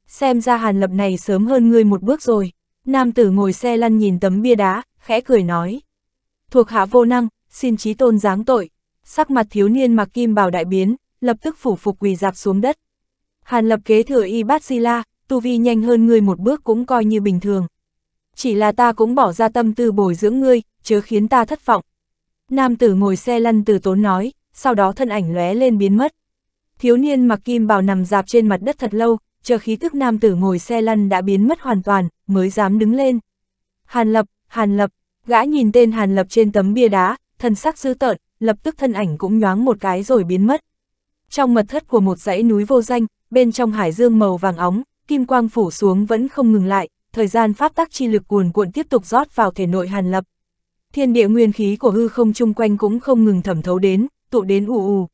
Xem ra Hàn Lập này sớm hơn ngươi một bước rồi, nam tử ngồi xe lăn nhìn tấm bia đá, khẽ cười nói. Thuộc hạ vô năng, xin trí tôn giáng tội, sắc mặt thiếu niên mặc kim bào đại biến, lập tức phủ phục quỳ dạp xuống đất. Hàn lập kế thừa y bát di la, tu vi nhanh hơn ngươi một bước cũng coi như bình thường. Chỉ là ta cũng bỏ ra tâm tư bồi dưỡng ngươi, chớ khiến ta thất vọng. Nam tử ngồi xe lăn từ tốn nói, sau đó thân ảnh lóe lên biến mất. Thiếu niên mặc kim bào nằm dạp trên mặt đất thật lâu, chờ khí tức nam tử ngồi xe lăn đã biến mất hoàn toàn, mới dám đứng lên. Hàn lập, hàn lập, gã nhìn tên hàn lập trên tấm bia đá, thân sắc dư tợn, lập tức thân ảnh cũng nhoáng một cái rồi biến mất trong mật thất của một dãy núi vô danh, bên trong hải dương màu vàng óng, kim quang phủ xuống vẫn không ngừng lại, thời gian pháp tắc chi lực cuồn cuộn tiếp tục rót vào thể nội Hàn Lập. Thiên địa nguyên khí của hư không chung quanh cũng không ngừng thẩm thấu đến, tụ đến ù ù.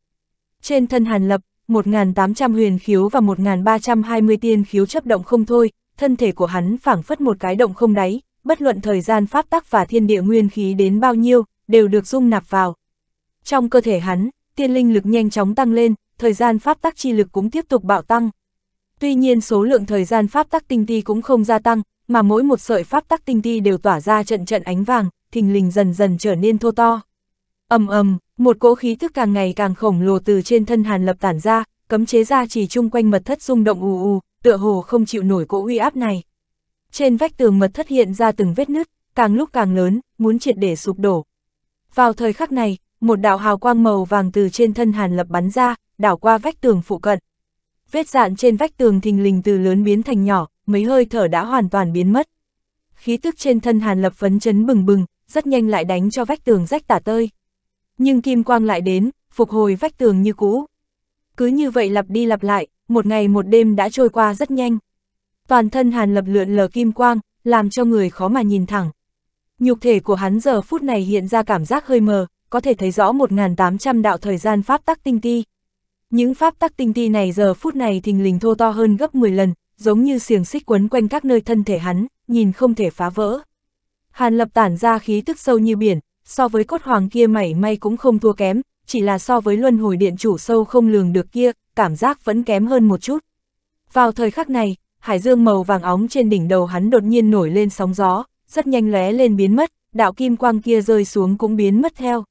Trên thân Hàn Lập, 1.800 huyền khiếu và 1.320 tiên khiếu chấp động không thôi, thân thể của hắn phảng phất một cái động không đáy, bất luận thời gian pháp tắc và thiên địa nguyên khí đến bao nhiêu, đều được dung nạp vào. Trong cơ thể hắn, tiên linh lực nhanh chóng tăng lên, thời gian pháp tắc chi lực cũng tiếp tục bạo tăng. Tuy nhiên số lượng thời gian pháp tắc tinh ti cũng không gia tăng, mà mỗi một sợi pháp tắc tinh ti đều tỏa ra trận trận ánh vàng, thình lình dần dần trở nên thô to. ầm ầm, một cỗ khí thức càng ngày càng khổng lồ từ trên thân Hàn Lập tản ra, cấm chế ra chỉ chung quanh mật thất rung động ù ù, tựa hồ không chịu nổi cỗ uy áp này. Trên vách tường mật thất hiện ra từng vết nứt, càng lúc càng lớn, muốn triệt để sụp đổ. Vào thời khắc này, một đạo hào quang màu vàng từ trên thân Hàn Lập bắn ra, đảo qua vách tường phụ cận. Vết dạn trên vách tường thình lình từ lớn biến thành nhỏ, mấy hơi thở đã hoàn toàn biến mất. Khí tức trên thân Hàn Lập phấn chấn bừng bừng, rất nhanh lại đánh cho vách tường rách tả tơi. Nhưng kim quang lại đến, phục hồi vách tường như cũ. Cứ như vậy lặp đi lặp lại, một ngày một đêm đã trôi qua rất nhanh. Toàn thân Hàn Lập lượn lờ kim quang, làm cho người khó mà nhìn thẳng. Nhục thể của hắn giờ phút này hiện ra cảm giác hơi mờ, có thể thấy rõ 1.800 đạo thời gian pháp tắc tinh ti. Những pháp tắc tinh ti này giờ phút này thình lình thô to hơn gấp 10 lần, giống như xiềng xích quấn quanh các nơi thân thể hắn, nhìn không thể phá vỡ. Hàn lập tản ra khí tức sâu như biển, so với cốt hoàng kia mảy may cũng không thua kém, chỉ là so với luân hồi điện chủ sâu không lường được kia, cảm giác vẫn kém hơn một chút. Vào thời khắc này, hải dương màu vàng óng trên đỉnh đầu hắn đột nhiên nổi lên sóng gió, rất nhanh lóe lên biến mất, đạo kim quang kia rơi xuống cũng biến mất theo.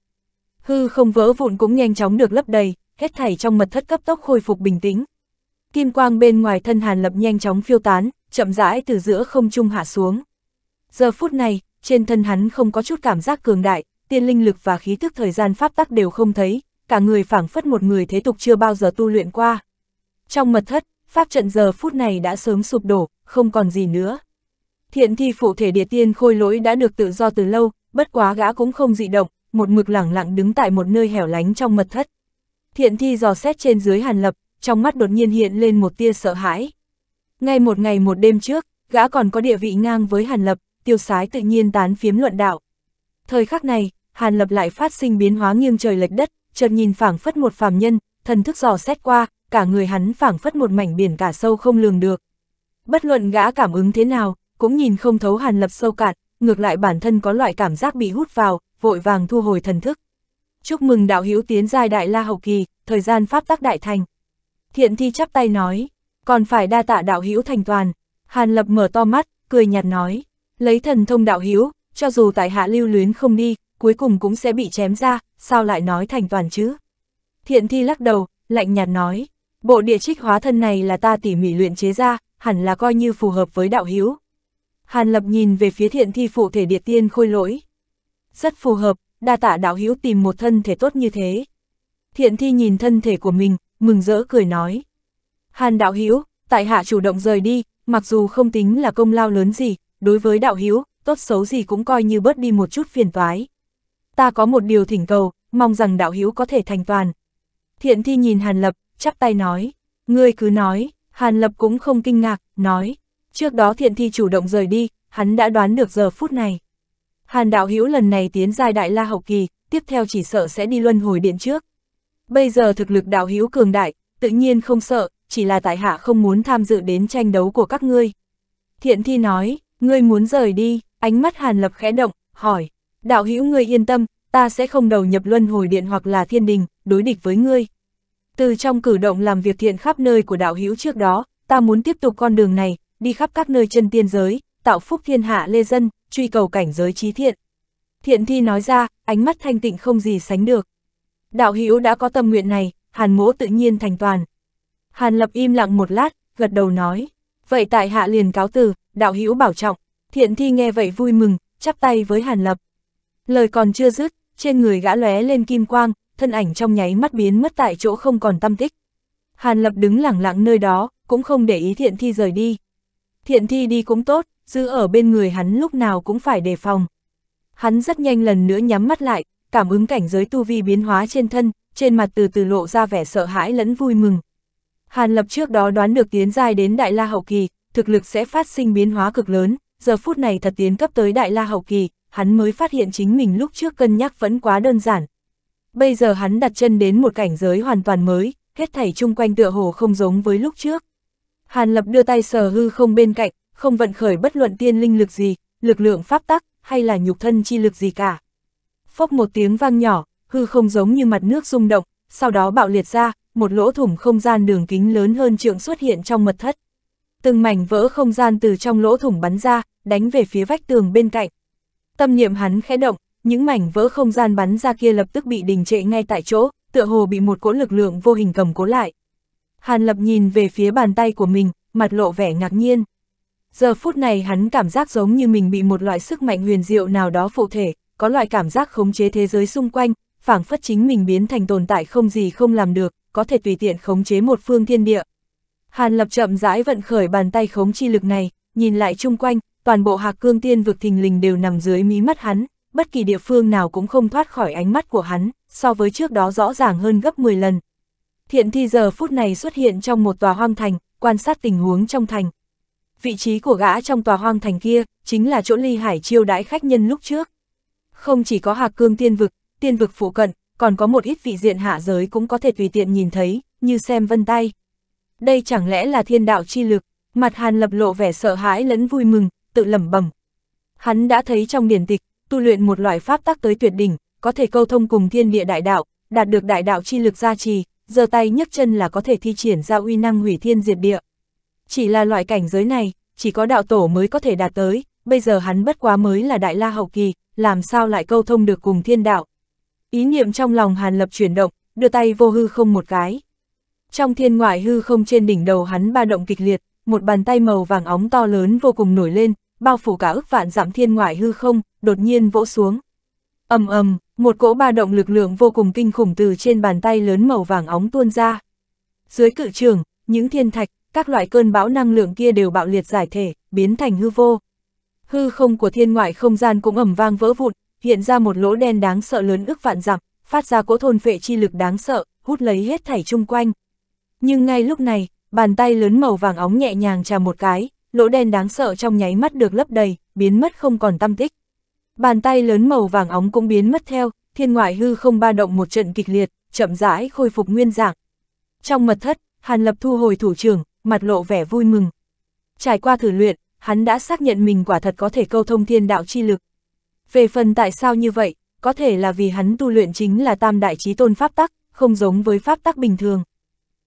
Hư không vỡ vụn cũng nhanh chóng được lấp đầy, hết thảy trong mật thất cấp tốc khôi phục bình tĩnh. Kim quang bên ngoài thân Hàn Lập nhanh chóng phiêu tán, chậm rãi từ giữa không trung hạ xuống. Giờ phút này, trên thân hắn không có chút cảm giác cường đại, tiên linh lực và khí thức thời gian pháp tắc đều không thấy, cả người phảng phất một người thế tục chưa bao giờ tu luyện qua. Trong mật thất, pháp trận giờ phút này đã sớm sụp đổ, không còn gì nữa. Thiện thi phụ thể địa tiên khôi lỗi đã được tự do từ lâu, bất quá gã cũng không dị động, một mực lẳng lặng đứng tại một nơi hẻo lánh trong mật thất. Thiện thi dò xét trên dưới Hàn Lập, trong mắt đột nhiên hiện lên một tia sợ hãi. Ngay một ngày một đêm trước, gã còn có địa vị ngang với Hàn Lập, tiêu sái tự nhiên tán phiếm luận đạo. Thời khắc này, Hàn Lập lại phát sinh biến hóa nghiêng trời lệch đất, chợt nhìn phảng phất một phàm nhân, thần thức dò xét qua, cả người hắn phảng phất một mảnh biển cả sâu không lường được. Bất luận gã cảm ứng thế nào, cũng nhìn không thấu Hàn Lập sâu cạn, ngược lại bản thân có loại cảm giác bị hút vào, vội vàng thu hồi thần thức. Chúc mừng đạo hữu tiến giai đại la hậu kỳ, thời gian pháp tắc đại thành. Thiện thi chắp tay nói, còn phải đa tạ đạo hữu thành toàn. Hàn Lập mở to mắt, cười nhạt nói, lấy thần thông đạo hữu, cho dù tại hạ lưu luyến không đi, cuối cùng cũng sẽ bị chém ra, sao lại nói thành toàn chứ? Thiện thi lắc đầu, lạnh nhạt nói, bộ địa trích hóa thân này là ta tỉ mỉ luyện chế ra, hẳn là coi như phù hợp với đạo hữu. Hàn Lập nhìn về phía thiện thi phụ thể địa tiên khôi lỗi. Rất phù hợp, đa tạ đạo hữu tìm một thân thể tốt như thế. Thiện thi nhìn thân thể của mình, mừng rỡ cười nói. Hàn đạo hữu tại hạ chủ động rời đi, mặc dù không tính là công lao lớn gì, đối với đạo hữu tốt xấu gì cũng coi như bớt đi một chút phiền toái. Ta có một điều thỉnh cầu, mong rằng đạo hữu có thể thành toàn. Thiện thi nhìn Hàn Lập, chắp tay nói. Ngươi cứ nói, Hàn Lập cũng không kinh ngạc, nói. Trước đó thiện thi chủ động rời đi, hắn đã đoán được giờ phút này. Hàn đạo hữu lần này tiến giai đại la học kỳ, tiếp theo chỉ sợ sẽ đi luân hồi điện trước. Bây giờ thực lực đạo hữu cường đại, tự nhiên không sợ, chỉ là tại hạ không muốn tham dự đến tranh đấu của các ngươi. Thiện thi nói, ngươi muốn rời đi, ánh mắt hàn lập khẽ động, hỏi, đạo hữu ngươi yên tâm, ta sẽ không đầu nhập luân hồi điện hoặc là thiên đình, đối địch với ngươi. Từ trong cử động làm việc thiện khắp nơi của đạo hữu trước đó, ta muốn tiếp tục con đường này, đi khắp các nơi chân tiên giới, tạo phúc thiên hạ lê dân, truy cầu cảnh giới trí thiện. Thiện thi nói ra, ánh mắt thanh tịnh không gì sánh được. Đạo Hữu đã có tâm nguyện này, Hàn Mỗ tự nhiên thành toàn. Hàn Lập im lặng một lát, gật đầu nói, vậy tại hạ liền cáo từ, đạo Hữu bảo trọng. Thiện thi nghe vậy vui mừng, chắp tay với Hàn Lập. Lời còn chưa dứt, trên người gã lóe lên kim quang, thân ảnh trong nháy mắt biến mất tại chỗ không còn tâm tích. Hàn Lập đứng lẳng lặng nơi đó, cũng không để ý thiện thi rời đi thiện thi đi cũng tốt, giữ ở bên người hắn lúc nào cũng phải đề phòng. Hắn rất nhanh lần nữa nhắm mắt lại, cảm ứng cảnh giới tu vi biến hóa trên thân, trên mặt từ từ lộ ra vẻ sợ hãi lẫn vui mừng. Hàn Lập trước đó đoán được tiến giai đến Đại La Hậu Kỳ, thực lực sẽ phát sinh biến hóa cực lớn, giờ phút này thật tiến cấp tới Đại La Hậu Kỳ, hắn mới phát hiện chính mình lúc trước cân nhắc vẫn quá đơn giản. Bây giờ hắn đặt chân đến một cảnh giới hoàn toàn mới, hết thảy chung quanh tựa hồ không giống với lúc trước. Hàn Lập đưa tay sờ hư không bên cạnh, không vận khởi bất luận tiên linh lực gì, lực lượng pháp tắc, hay là nhục thân chi lực gì cả. Phốc một tiếng vang nhỏ, hư không giống như mặt nước rung động, sau đó bạo liệt ra, một lỗ thủng không gian đường kính lớn hơn trượng xuất hiện trong mật thất. Từng mảnh vỡ không gian từ trong lỗ thủng bắn ra, đánh về phía vách tường bên cạnh. Tâm niệm hắn khẽ động, những mảnh vỡ không gian bắn ra kia lập tức bị đình trệ ngay tại chỗ, tựa hồ bị một cỗ lực lượng vô hình cầm cố lại. Hàn Lập nhìn về phía bàn tay của mình, mặt lộ vẻ ngạc nhiên. Giờ phút này hắn cảm giác giống như mình bị một loại sức mạnh huyền diệu nào đó phụ thể, có loại cảm giác khống chế thế giới xung quanh, phảng phất chính mình biến thành tồn tại không gì không làm được, có thể tùy tiện khống chế một phương thiên địa. Hàn Lập chậm rãi vận khởi bàn tay khống chi lực này, nhìn lại chung quanh, toàn bộ hạc cương tiên vực thình lình đều nằm dưới mí mắt hắn, bất kỳ địa phương nào cũng không thoát khỏi ánh mắt của hắn, so với trước đó rõ ràng hơn gấp 10 lần, Thiện thi giờ phút này xuất hiện trong một tòa hoang thành, quan sát tình huống trong thành. Vị trí của gã trong tòa hoang thành kia, chính là chỗ ly hải chiêu đãi khách nhân lúc trước. Không chỉ có hạc cương tiên vực, tiên vực phụ cận, còn có một ít vị diện hạ giới cũng có thể tùy tiện nhìn thấy, như xem vân tay. Đây chẳng lẽ là thiên đạo chi lực, mặt hàn lập lộ vẻ sợ hãi lẫn vui mừng, tự lẩm bẩm. Hắn đã thấy trong điển tịch, tu luyện một loại pháp tắc tới tuyệt đỉnh, có thể câu thông cùng thiên địa đại đạo, đạt được đại đạo chi lực gia trì, giơ tay nhấc chân là có thể thi triển ra uy năng hủy thiên diệt địa. Chỉ là loại cảnh giới này, chỉ có đạo tổ mới có thể đạt tới, bây giờ hắn bất quá mới là đại la hậu kỳ, làm sao lại câu thông được cùng thiên đạo. Ý niệm trong lòng Hàn Lập chuyển động, đưa tay vô hư không một cái. Trong thiên ngoại hư không trên đỉnh đầu hắn ba động kịch liệt, một bàn tay màu vàng óng to lớn vô cùng nổi lên, bao phủ cả ức vạn giảm thiên ngoại hư không, đột nhiên vỗ xuống ầm ầm, một cỗ ba động lực lượng vô cùng kinh khủng từ trên bàn tay lớn màu vàng óng tuôn ra. Dưới cự trường, những thiên thạch, các loại cơn bão năng lượng kia đều bạo liệt giải thể, biến thành hư vô. Hư không của thiên ngoại không gian cũng ầm vang vỡ vụn, hiện ra một lỗ đen đáng sợ lớn ức vạn dặm, phát ra cỗ thôn phệ chi lực đáng sợ, hút lấy hết thảy chung quanh. Nhưng ngay lúc này, bàn tay lớn màu vàng óng nhẹ nhàng trà một cái, lỗ đen đáng sợ trong nháy mắt được lấp đầy, biến mất không còn tâm tích. Bàn tay lớn màu vàng óng cũng biến mất theo, thiên ngoại hư không ba động một trận kịch liệt, chậm rãi khôi phục nguyên dạng. Trong mật thất, Hàn Lập thu hồi thủ trưởng, mặt lộ vẻ vui mừng. Trải qua thử luyện, hắn đã xác nhận mình quả thật có thể câu thông thiên đạo chi lực. Về phần tại sao như vậy, có thể là vì hắn tu luyện chính là tam đại trí tôn pháp tắc, không giống với pháp tắc bình thường.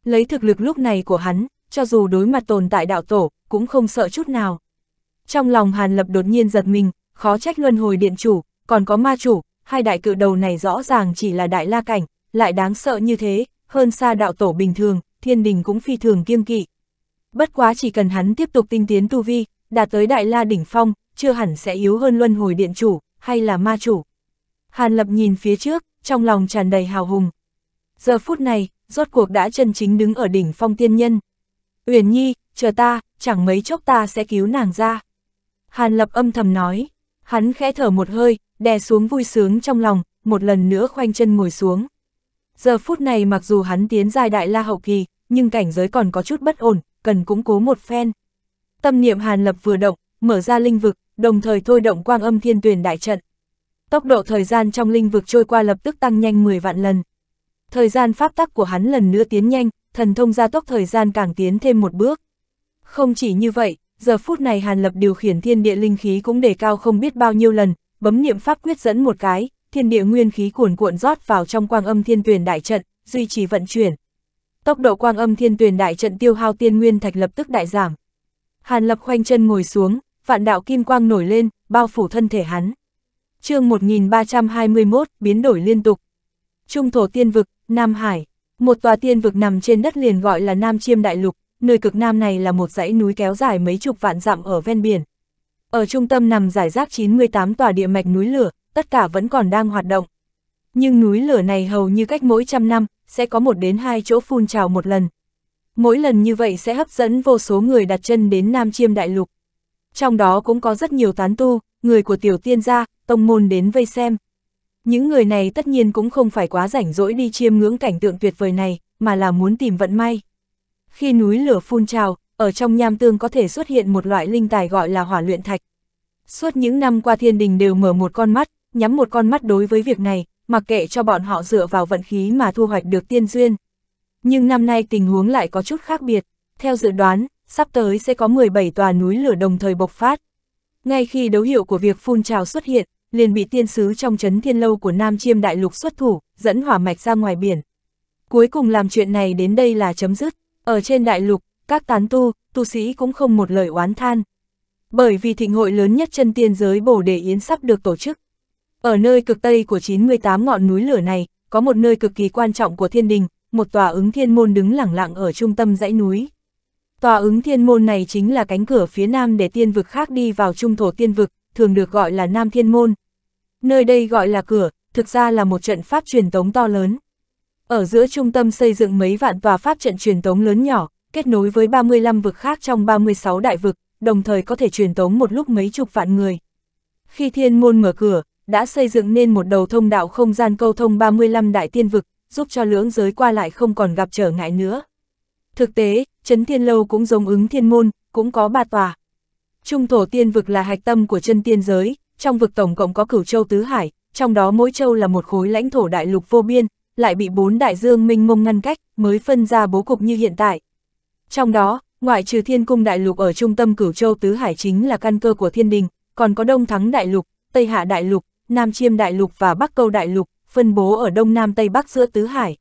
Lấy thực lực lúc này của hắn, cho dù đối mặt tồn tại đạo tổ, cũng không sợ chút nào. Trong lòng Hàn Lập đột nhiên giật mình, khó trách luân hồi điện chủ, còn có ma chủ, hai đại cự đầu này rõ ràng chỉ là đại la cảnh, lại đáng sợ như thế, hơn xa đạo tổ bình thường, thiên đình cũng phi thường kiêng kỵ. Bất quá chỉ cần hắn tiếp tục tinh tiến tu vi, đạt tới đại la đỉnh phong, chưa hẳn sẽ yếu hơn luân hồi điện chủ, hay là ma chủ. Hàn Lập nhìn phía trước, trong lòng tràn đầy hào hùng. Giờ phút này, rốt cuộc đã chân chính đứng ở đỉnh phong tiên nhân. Uyển Nhi, chờ ta, chẳng mấy chốc ta sẽ cứu nàng ra. Hàn Lập âm thầm nói. Hắn khẽ thở một hơi, đè xuống vui sướng trong lòng, một lần nữa khoanh chân ngồi xuống. Giờ phút này mặc dù hắn tiến dài đại la hậu kỳ, nhưng cảnh giới còn có chút bất ổn, cần củng cố một phen. Tâm niệm Hàn Lập vừa động, mở ra linh vực, đồng thời thôi động quang âm thiên tuyển đại trận. Tốc độ thời gian trong linh vực trôi qua lập tức tăng nhanh 10 vạn lần. Thời gian pháp tắc của hắn lần nữa tiến nhanh, thần thông gia tốc thời gian càng tiến thêm một bước. Không chỉ như vậy, giờ phút này Hàn Lập điều khiển thiên địa linh khí cũng đề cao không biết bao nhiêu lần, bấm niệm pháp quyết dẫn một cái, thiên địa nguyên khí cuồn cuộn rót vào trong quang âm thiên tuyển đại trận, duy trì vận chuyển. Tốc độ quang âm thiên tuyển đại trận tiêu hao tiên nguyên thạch lập tức đại giảm. Hàn Lập khoanh chân ngồi xuống, vạn đạo kim quang nổi lên, bao phủ thân thể hắn. chương 1321, biến đổi liên tục. Trung thổ tiên vực, Nam Hải. Một tòa tiên vực nằm trên đất liền gọi là Nam Chiêm Đại Lục, nơi cực nam này là một dãy núi kéo dài mấy chục vạn dặm ở ven biển. Ở trung tâm nằm giải rác 98 tòa địa mạch núi lửa, tất cả vẫn còn đang hoạt động. Nhưng núi lửa này hầu như cách mỗi trăm năm, sẽ có một đến hai chỗ phun trào một lần. Mỗi lần như vậy sẽ hấp dẫn vô số người đặt chân đến Nam Chiêm Đại Lục. Trong đó cũng có rất nhiều tán tu, người của tiểu tiên gia, tông môn đến vây xem. Những người này tất nhiên cũng không phải quá rảnh rỗi đi chiêm ngưỡng cảnh tượng tuyệt vời này, mà là muốn tìm vận may. Khi núi lửa phun trào, ở trong nham tương có thể xuất hiện một loại linh tài gọi là hỏa luyện thạch. Suốt những năm qua thiên đình đều mở một con mắt, nhắm một con mắt đối với việc này, mặc kệ cho bọn họ dựa vào vận khí mà thu hoạch được tiên duyên. Nhưng năm nay tình huống lại có chút khác biệt. Theo dự đoán, sắp tới sẽ có 17 tòa núi lửa đồng thời bộc phát. Ngay khi dấu hiệu của việc phun trào xuất hiện, liền bị tiên sứ trong chấn thiên lâu của Nam Chiêm Đại Lục xuất thủ, dẫn hỏa mạch ra ngoài biển. Cuối cùng làm chuyện này đến đây là chấm dứt. Ở trên đại lục, các tán tu, tu sĩ cũng không một lời oán than. Bởi vì thịnh hội lớn nhất chân tiên giới Bồ Đề Yến sắp được tổ chức. Ở nơi cực tây của 98 ngọn núi lửa này, có một nơi cực kỳ quan trọng của thiên đình, một tòa ứng thiên môn đứng lẳng lặng ở trung tâm dãy núi. Tòa ứng thiên môn này chính là cánh cửa phía nam để tiên vực khác đi vào trung thổ tiên vực, thường được gọi là nam thiên môn. Nơi đây gọi là cửa, thực ra là một trận pháp truyền tống to lớn. Ở giữa trung tâm xây dựng mấy vạn tòa pháp trận truyền tống lớn nhỏ, kết nối với 35 vực khác trong 36 đại vực, đồng thời có thể truyền tống một lúc mấy chục vạn người. Khi thiên môn mở cửa, đã xây dựng nên một đầu thông đạo không gian câu thông 35 đại tiên vực, giúp cho lưỡng giới qua lại không còn gặp trở ngại nữa. Thực tế, chấn Thiên Lâu cũng giống ứng thiên môn, cũng có ba tòa. Trung thổ tiên vực là hạch tâm của chân tiên giới, trong vực tổng cộng có cửu châu tứ hải, trong đó mỗi châu là một khối lãnh thổ đại lục vô biên, lại bị bốn đại dương minh mông ngăn cách, mới phân ra bố cục như hiện tại. Trong đó, ngoại trừ thiên cung đại lục ở trung tâm cửu châu tứ hải chính là căn cơ của thiên đình, còn có đông thắng đại lục, tây hạ đại lục, nam chiêm đại lục và bắc câu đại lục, phân bố ở đông nam tây bắc giữa tứ hải.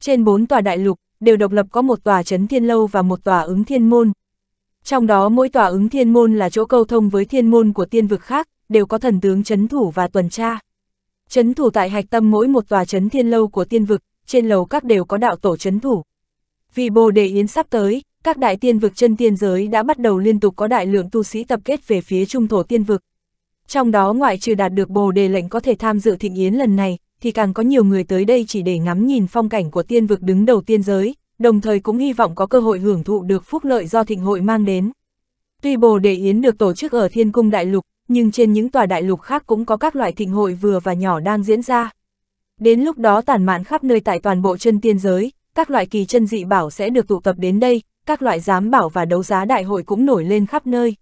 Trên bốn tòa đại lục, đều độc lập có một tòa chấn thiên lâu và một tòa ứng thiên môn. Trong đó mỗi tòa ứng thiên môn là chỗ câu thông với thiên môn của tiên vực khác, đều có thần tướng chấn thủ và tuần tra. Chấn thủ tại hạch tâm mỗi một tòa chấn thiên lâu của tiên vực, trên lầu các đều có đạo tổ chấn thủ. Vì bồ đề yến sắp tới, các đại tiên vực chân tiên giới đã bắt đầu liên tục có đại lượng tu sĩ tập kết về phía trung thổ tiên vực. Trong đó ngoại trừ đạt được bồ đề lệnh có thể tham dự thịnh yến lần này, thì càng có nhiều người tới đây chỉ để ngắm nhìn phong cảnh của tiên vực đứng đầu tiên giới, đồng thời cũng hy vọng có cơ hội hưởng thụ được phúc lợi do thịnh hội mang đến. Tuy Bồ Đề Yến được tổ chức ở Thiên Cung Đại Lục, nhưng trên những tòa đại lục khác cũng có các loại thịnh hội vừa và nhỏ đang diễn ra. Đến lúc đó tàn mạn khắp nơi tại toàn bộ chân tiên giới, các loại kỳ chân dị bảo sẽ được tụ tập đến đây, các loại giám bảo và đấu giá đại hội cũng nổi lên khắp nơi.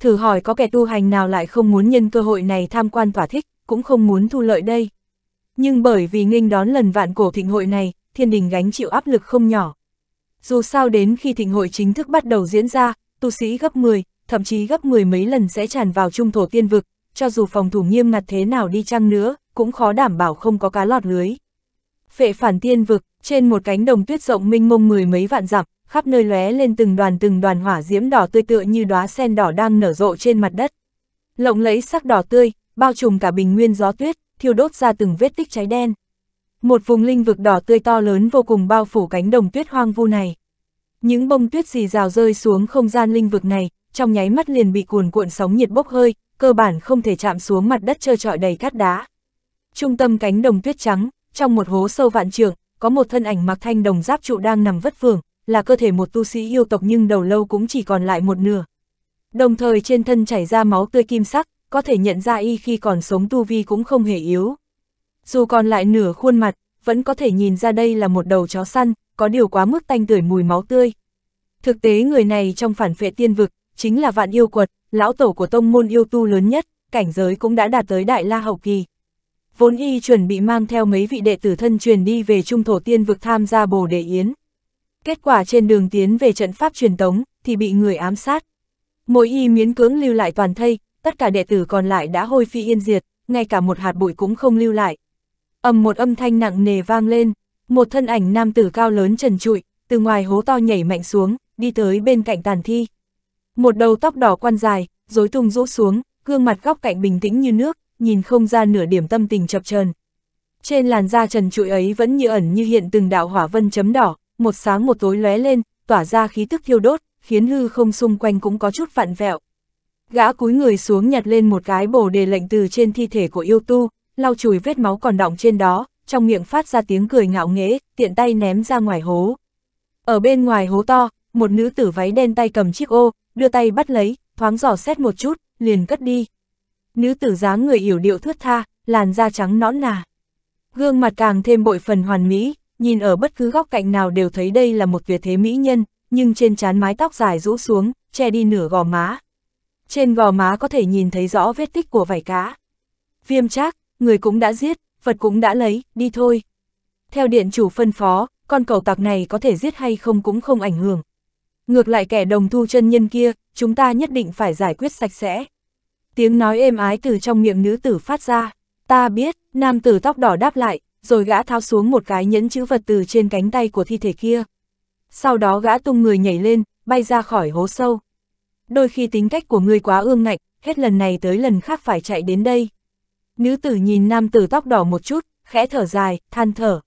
Thử hỏi có kẻ tu hành nào lại không muốn nhân cơ hội này tham quan thỏa thích, cũng không muốn thu lợi đây. Nhưng bởi vì nghênh đón lần vạn cổ thịnh hội này, thiên đình gánh chịu áp lực không nhỏ. Dù sao đến khi thịnh hội chính thức bắt đầu diễn ra, tu sĩ gấp 10, thậm chí gấp mười mấy lần sẽ tràn vào trung thổ tiên vực, cho dù phòng thủ nghiêm ngặt thế nào đi chăng nữa, cũng khó đảm bảo không có cá lọt lưới. Phệ phản tiên vực, trên một cánh đồng tuyết rộng minh mông mười mấy vạn dặm, khắp nơi lóe lên từng đoàn từng đoàn hỏa diễm đỏ tươi tựa như đóa sen đỏ đang nở rộ trên mặt đất. Lộng lẫy sắc đỏ tươi, bao trùm cả bình nguyên gió tuyết, thiêu đốt ra từng vết tích cháy đen. Một vùng linh vực đỏ tươi to lớn vô cùng bao phủ cánh đồng tuyết hoang vu này. Những bông tuyết rì rào rơi xuống không gian linh vực này, trong nháy mắt liền bị cuồn cuộn sóng nhiệt bốc hơi, cơ bản không thể chạm xuống mặt đất trơ trọi đầy cát đá. Trung tâm cánh đồng tuyết trắng, trong một hố sâu vạn trường, có một thân ảnh mặc thanh đồng giáp trụ đang nằm vất vưởng, là cơ thể một tu sĩ yêu tộc nhưng đầu lâu cũng chỉ còn lại một nửa. Đồng thời trên thân chảy ra máu tươi kim sắc, có thể nhận ra y khi còn sống tu vi cũng không hề yếu. Dù còn lại nửa khuôn mặt, vẫn có thể nhìn ra đây là một đầu chó săn, có điều quá mức tanh tưởi mùi máu tươi. Thực tế người này trong phản phệ tiên vực, chính là vạn yêu quật, lão tổ của tông môn yêu tu lớn nhất, cảnh giới cũng đã đạt tới đại la hậu kỳ. Vốn y chuẩn bị mang theo mấy vị đệ tử thân truyền đi về trung thổ tiên vực tham gia bồ đệ yến. Kết quả trên đường tiến về trận pháp truyền tống, thì bị người ám sát. Mỗi y miến cưỡng lưu lại toàn thây, tất cả đệ tử còn lại đã hôi phi yên diệt, ngay cả một hạt bụi cũng không lưu lại. ầm một âm thanh nặng nề vang lên, một thân ảnh nam tử cao lớn trần trụi, từ ngoài hố to nhảy mạnh xuống, đi tới bên cạnh tàn thi. Một đầu tóc đỏ quan dài, rối tung rũ xuống, gương mặt góc cạnh bình tĩnh như nước, nhìn không ra nửa điểm tâm tình chập chờn. Trên làn da trần trụi ấy vẫn như ẩn như hiện từng đạo hỏa vân chấm đỏ, một sáng một tối lóe lên, tỏa ra khí tức thiêu đốt, khiến hư không xung quanh cũng có chút vặn vẹo. Gã cúi người xuống nhặt lên một cái bồ đề lệnh từ trên thi thể của yêu tu, lau chùi vết máu còn đọng trên đó, trong miệng phát ra tiếng cười ngạo nghễ, tiện tay ném ra ngoài hố. Ở bên ngoài hố to, một nữ tử váy đen tay cầm chiếc ô, đưa tay bắt lấy, thoáng giò xét một chút, liền cất đi. Nữ tử dáng người yểu điệu thướt tha, làn da trắng nõn nà. Gương mặt càng thêm bội phần hoàn mỹ, nhìn ở bất cứ góc cạnh nào đều thấy đây là một tuyệt thế mỹ nhân, nhưng trên trán mái tóc dài rũ xuống, che đi nửa gò má. Trên gò má có thể nhìn thấy rõ vết tích của vảy cá. Viêm trác, người cũng đã giết, vật cũng đã lấy, đi thôi. Theo điện chủ phân phó, con cầu tạc này có thể giết hay không cũng không ảnh hưởng, Ngược lại kẻ đồng thu chân nhân kia, chúng ta nhất định phải giải quyết sạch sẽ. Tiếng nói êm ái từ trong miệng nữ tử phát ra. Ta biết, nam tử tóc đỏ đáp lại, rồi gã tháo xuống một cái nhẫn chữ vật từ trên cánh tay của thi thể kia. Sau đó gã tung người nhảy lên, bay ra khỏi hố sâu. Đôi khi tính cách của người quá ương ngạnh, hết lần này tới lần khác phải chạy đến đây. Nữ tử nhìn nam tử tóc đỏ một chút, khẽ thở dài, than thở.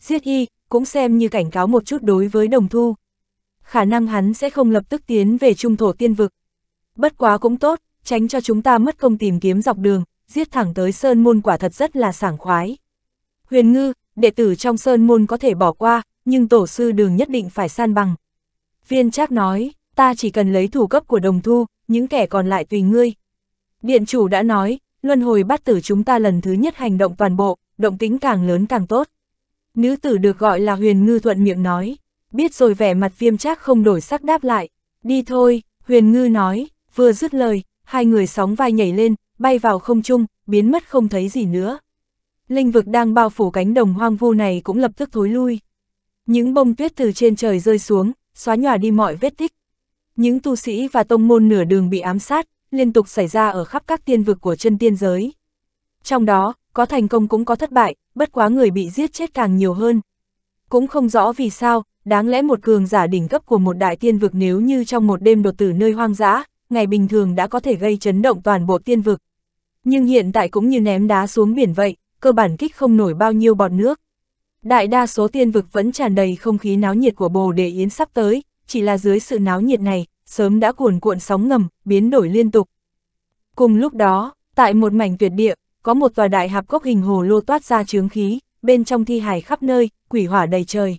Giết y, cũng xem như cảnh cáo một chút đối với đồng thu, khả năng hắn sẽ không lập tức tiến về trung thổ tiên vực. Bất quá cũng tốt, tránh cho chúng ta mất công tìm kiếm dọc đường, giết thẳng tới Sơn Môn quả thật rất là sảng khoái. Huyền ngư, đệ tử trong Sơn Môn có thể bỏ qua, nhưng tổ sư đường nhất định phải san bằng. Viên Trác nói, ta chỉ cần lấy thủ cấp của đồng thu, những kẻ còn lại tùy ngươi. Điện chủ đã nói, luân hồi bắt tử chúng ta lần thứ nhất hành động toàn bộ, động tính càng lớn càng tốt. Nữ tử được gọi là huyền ngư thuận miệng nói. Biết rồi vẻ mặt viêm trác không đổi sắc đáp lại, đi thôi, huyền ngư nói, vừa dứt lời, hai người sóng vai nhảy lên, bay vào không trung, biến mất không thấy gì nữa. Linh vực đang bao phủ cánh đồng hoang vu này cũng lập tức thối lui. Những bông tuyết từ trên trời rơi xuống, xóa nhòa đi mọi vết tích. Những tu sĩ và tông môn nửa đường bị ám sát, liên tục xảy ra ở khắp các tiên vực của chân tiên giới. Trong đó, có thành công cũng có thất bại, bất quá người bị giết chết càng nhiều hơn. Cũng không rõ vì sao, Đáng lẽ một cường giả đỉnh cấp của một đại tiên vực nếu như trong một đêm đột tử nơi hoang dã, ngày bình thường đã có thể gây chấn động toàn bộ tiên vực. Nhưng hiện tại cũng như ném đá xuống biển vậy, cơ bản kích không nổi bao nhiêu bọt nước. Đại đa số tiên vực vẫn tràn đầy không khí náo nhiệt của bồ đề yến sắp tới, chỉ là dưới sự náo nhiệt này, sớm đã cuồn cuộn sóng ngầm, biến đổi liên tục. Cùng lúc đó, tại một mảnh tuyệt địa, có một tòa đại hạp gốc hình hồ lô toát ra chướng khí, bên trong thi hải khắp nơi, quỷ hỏa đầy trời.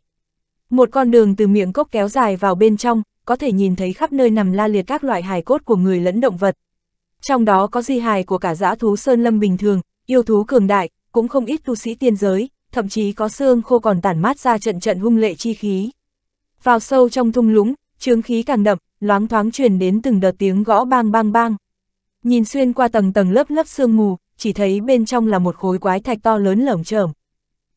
Một con đường từ miệng cốc kéo dài vào bên trong, có thể nhìn thấy khắp nơi nằm la liệt các loại hài cốt của người lẫn động vật. Trong đó có di hài của cả dã thú sơn lâm bình thường, yêu thú cường đại, cũng không ít tu sĩ tiên giới, thậm chí có xương khô còn tản mát ra trận trận hung lệ chi khí. Vào sâu trong thung lũng, chướng khí càng đậm, loáng thoáng truyền đến từng đợt tiếng gõ bang bang bang. Nhìn xuyên qua tầng tầng lớp lớp sương mù, chỉ thấy bên trong là một khối quái thạch to lớn lởm chởm.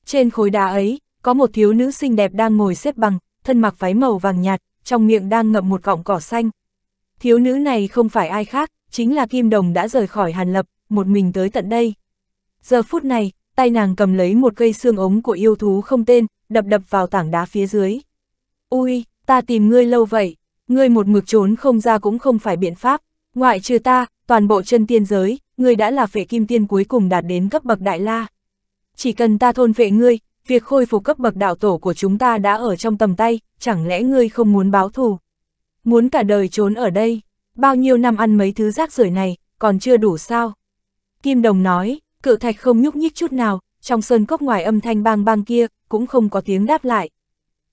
Trên khối đá ấy, có một thiếu nữ xinh đẹp đang ngồi xếp bằng, thân mặc váy màu vàng nhạt, trong miệng đang ngậm một cọng cỏ xanh. Thiếu nữ này không phải ai khác, chính là Kim Đồng đã rời khỏi Hàn Lập, một mình tới tận đây. Giờ phút này, tay nàng cầm lấy một cây xương ống của yêu thú không tên, đập đập vào tảng đá phía dưới. Ui, ta tìm ngươi lâu vậy, ngươi một mực trốn không ra cũng không phải biện pháp, ngoại trừ ta, toàn bộ chân tiên giới, ngươi đã là phệ kim tiên cuối cùng đạt đến cấp bậc đại la. Chỉ cần ta thôn vệ ngươi, việc khôi phục cấp bậc đạo tổ của chúng ta đã ở trong tầm tay, chẳng lẽ ngươi không muốn báo thù? Muốn cả đời trốn ở đây, bao nhiêu năm ăn mấy thứ rác rưởi này, còn chưa đủ sao? Kim Đồng nói, cự thạch không nhúc nhích chút nào, trong sơn cốc ngoài âm thanh bang bang kia, cũng không có tiếng đáp lại.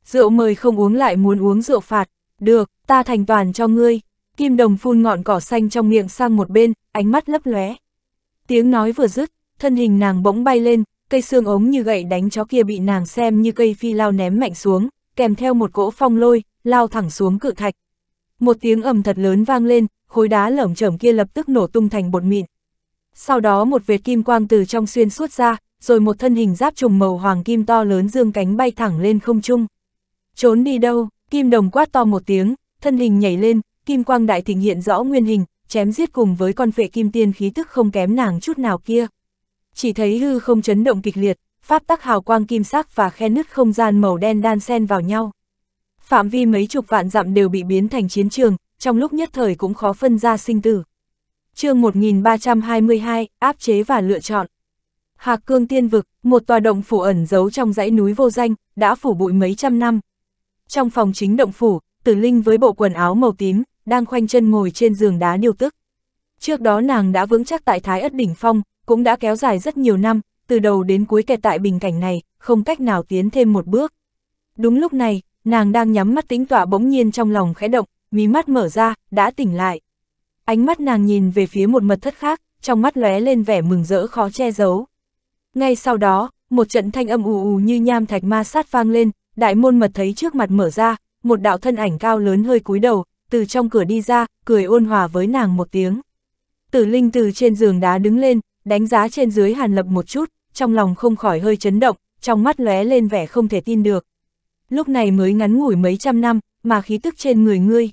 Rượu mời không uống lại muốn uống rượu phạt, được, ta thành toàn cho ngươi. Kim Đồng phun ngọn cỏ xanh trong miệng sang một bên, ánh mắt lấp lóe. Tiếng nói vừa dứt, thân hình nàng bỗng bay lên, cây xương ống như gậy đánh chó kia bị nàng xem như cây phi lao ném mạnh xuống, kèm theo một cỗ phong lôi, lao thẳng xuống cự thạch. Một tiếng ầm thật lớn vang lên, khối đá lởm chởm kia lập tức nổ tung thành bột mịn. Sau đó một vệt kim quang từ trong xuyên suốt ra, rồi một thân hình giáp trùng màu hoàng kim to lớn dương cánh bay thẳng lên không trung. Trốn đi đâu, kim đồng quát to một tiếng, thân hình nhảy lên, kim quang đại thịnh hiện rõ nguyên hình, chém giết cùng với con vệ kim tiên khí tức không kém nàng chút nào kia chỉ thấy hư không chấn động kịch liệt, pháp tắc hào quang kim sắc và khe nứt không gian màu đen đan xen vào nhau. Phạm vi mấy chục vạn dặm đều bị biến thành chiến trường, trong lúc nhất thời cũng khó phân ra sinh tử. chương 1322, áp chế và lựa chọn. Hạc Cương Tiên Vực, một tòa động phủ ẩn giấu trong dãy núi vô danh, đã phủ bụi mấy trăm năm. Trong phòng chính động phủ, Tử Linh với bộ quần áo màu tím, đang khoanh chân ngồi trên giường đá điều tức. Trước đó nàng đã vững chắc tại Thái Ất Đỉnh Phong, cũng đã kéo dài rất nhiều năm, từ đầu đến cuối kẹt tại bình cảnh này, không cách nào tiến thêm một bước. Đúng lúc này, nàng đang nhắm mắt tĩnh tọa bỗng nhiên trong lòng khẽ động, mí mắt mở ra, đã tỉnh lại. Ánh mắt nàng nhìn về phía một mật thất khác, trong mắt lóe lên vẻ mừng rỡ khó che giấu. Ngay sau đó, một trận thanh âm ù ù như nham thạch ma sát vang lên, đại môn mật thấy trước mặt mở ra, một đạo thân ảnh cao lớn hơi cúi đầu, từ trong cửa đi ra, cười ôn hòa với nàng một tiếng. Tử Linh từ trên giường đá đứng lên, đánh giá trên dưới Hàn Lập một chút, trong lòng không khỏi hơi chấn động, trong mắt lóe lên vẻ không thể tin được. Lúc này mới ngắn ngủi mấy trăm năm, mà khí tức trên người ngươi.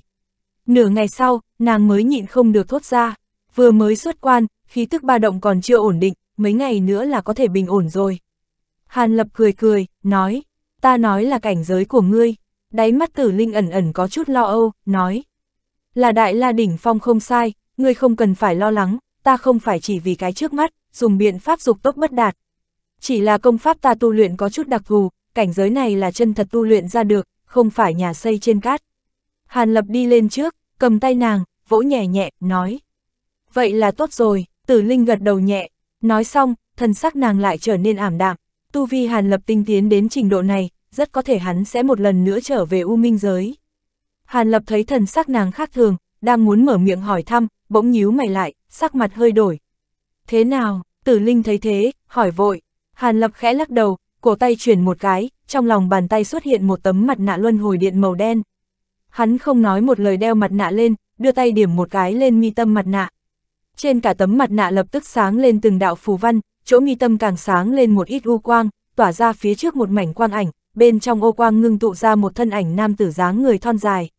Nửa ngày sau, nàng mới nhịn không được thốt ra, vừa mới xuất quan, khí tức ba động còn chưa ổn định, mấy ngày nữa là có thể bình ổn rồi. Hàn Lập cười cười, nói, ta nói là cảnh giới của ngươi, đáy mắt tử linh ẩn ẩn có chút lo âu, nói. Là đại la đỉnh phong không sai, ngươi không cần phải lo lắng, ta không phải chỉ vì cái trước mắt, dùng biện pháp dục tốc bất đạt. Chỉ là công pháp ta tu luyện có chút đặc thù, cảnh giới này là chân thật tu luyện ra được, không phải nhà xây trên cát. Hàn Lập đi lên trước, cầm tay nàng, vỗ nhẹ nhẹ, nói. Vậy là tốt rồi, tử linh gật đầu nhẹ, nói xong, thần sắc nàng lại trở nên ảm đạm. Tu vi Hàn Lập tinh tiến đến trình độ này, rất có thể hắn sẽ một lần nữa trở về U Minh giới. Hàn Lập thấy thần sắc nàng khác thường, đang muốn mở miệng hỏi thăm, bỗng nhíu mày lại, sắc mặt hơi đổi. Thế nào, tử linh thấy thế, hỏi vội. Hàn lập khẽ lắc đầu, cổ tay chuyển một cái, trong lòng bàn tay xuất hiện một tấm mặt nạ luân hồi điện màu đen. Hắn không nói một lời đeo mặt nạ lên, đưa tay điểm một cái lên mi tâm mặt nạ. Trên cả tấm mặt nạ lập tức sáng lên từng đạo phù văn, chỗ mi tâm càng sáng lên một ít u quang, tỏa ra phía trước một mảnh quang ảnh, bên trong ô quang ngưng tụ ra một thân ảnh nam tử dáng người thon dài.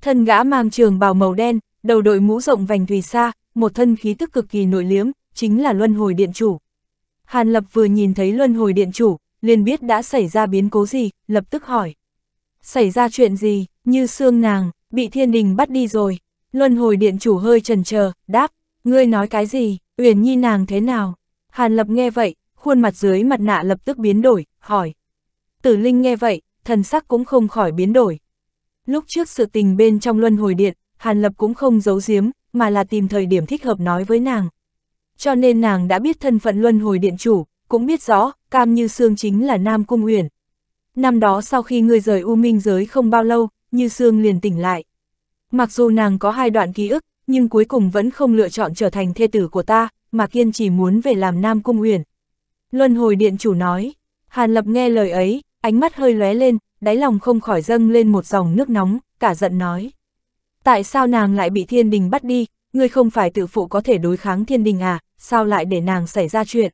Thân gã mang trường bào màu đen, đầu đội mũ rộng vành thùy xa, một thân khí tức cực kỳ nội liếm, chính là Luân Hồi Điện Chủ. Hàn Lập vừa nhìn thấy Luân Hồi Điện Chủ, liền biết đã xảy ra biến cố gì, lập tức hỏi. Xảy ra chuyện gì, như xương nàng, bị thiên đình bắt đi rồi. Luân Hồi Điện Chủ hơi trần chờ đáp, ngươi nói cái gì, Uyển Nhi nàng thế nào? Hàn Lập nghe vậy, khuôn mặt dưới mặt nạ lập tức biến đổi, hỏi. Tử Linh nghe vậy, thần sắc cũng không khỏi biến đổi. Lúc trước sự tình bên trong luân hồi điện, Hàn Lập cũng không giấu giếm, mà là tìm thời điểm thích hợp nói với nàng. Cho nên nàng đã biết thân phận luân hồi điện chủ, cũng biết rõ, Cam Như xương chính là Nam Cung Uyển. Năm đó sau khi ngươi rời U Minh giới không bao lâu, Như xương liền tỉnh lại. Mặc dù nàng có hai đoạn ký ức, nhưng cuối cùng vẫn không lựa chọn trở thành thê tử của ta, mà kiên chỉ muốn về làm Nam Cung Uyển. Luân hồi điện chủ nói, Hàn Lập nghe lời ấy, ánh mắt hơi lóe lên, đáy lòng không khỏi dâng lên một dòng nước nóng, cả giận nói. Tại sao nàng lại bị thiên đình bắt đi, ngươi không phải tự phụ có thể đối kháng thiên đình à, sao lại để nàng xảy ra chuyện.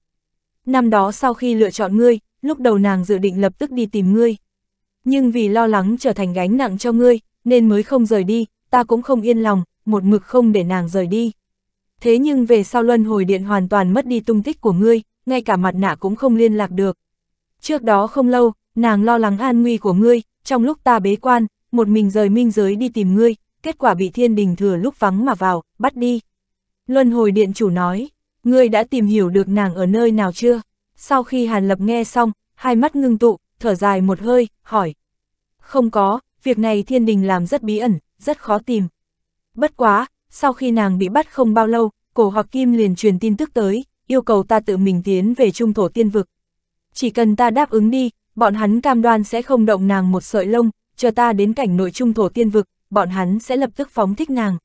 Năm đó sau khi lựa chọn ngươi, lúc đầu nàng dự định lập tức đi tìm ngươi. Nhưng vì lo lắng trở thành gánh nặng cho ngươi, nên mới không rời đi, ta cũng không yên lòng, một mực không để nàng rời đi. Thế nhưng về sau luân hồi điện hoàn toàn mất đi tung tích của ngươi, ngay cả mặt nạ cũng không liên lạc được. Trước đó không lâu, nàng lo lắng an nguy của ngươi, trong lúc ta bế quan, một mình rời minh giới đi tìm ngươi, kết quả bị thiên đình thừa lúc vắng mà vào, bắt đi. Luân hồi điện chủ nói, ngươi đã tìm hiểu được nàng ở nơi nào chưa? Sau khi Hàn Lập nghe xong, hai mắt ngưng tụ, thở dài một hơi, hỏi. Không có, việc này thiên đình làm rất bí ẩn, rất khó tìm. Bất quá, sau khi nàng bị bắt không bao lâu, cổ hoặc kim liền truyền tin tức tới, yêu cầu ta tự mình tiến về trung thổ tiên vực. Chỉ cần ta đáp ứng đi, bọn hắn cam đoan sẽ không động nàng một sợi lông, chờ ta đến cảnh nội trung thổ tiên vực, bọn hắn sẽ lập tức phóng thích nàng.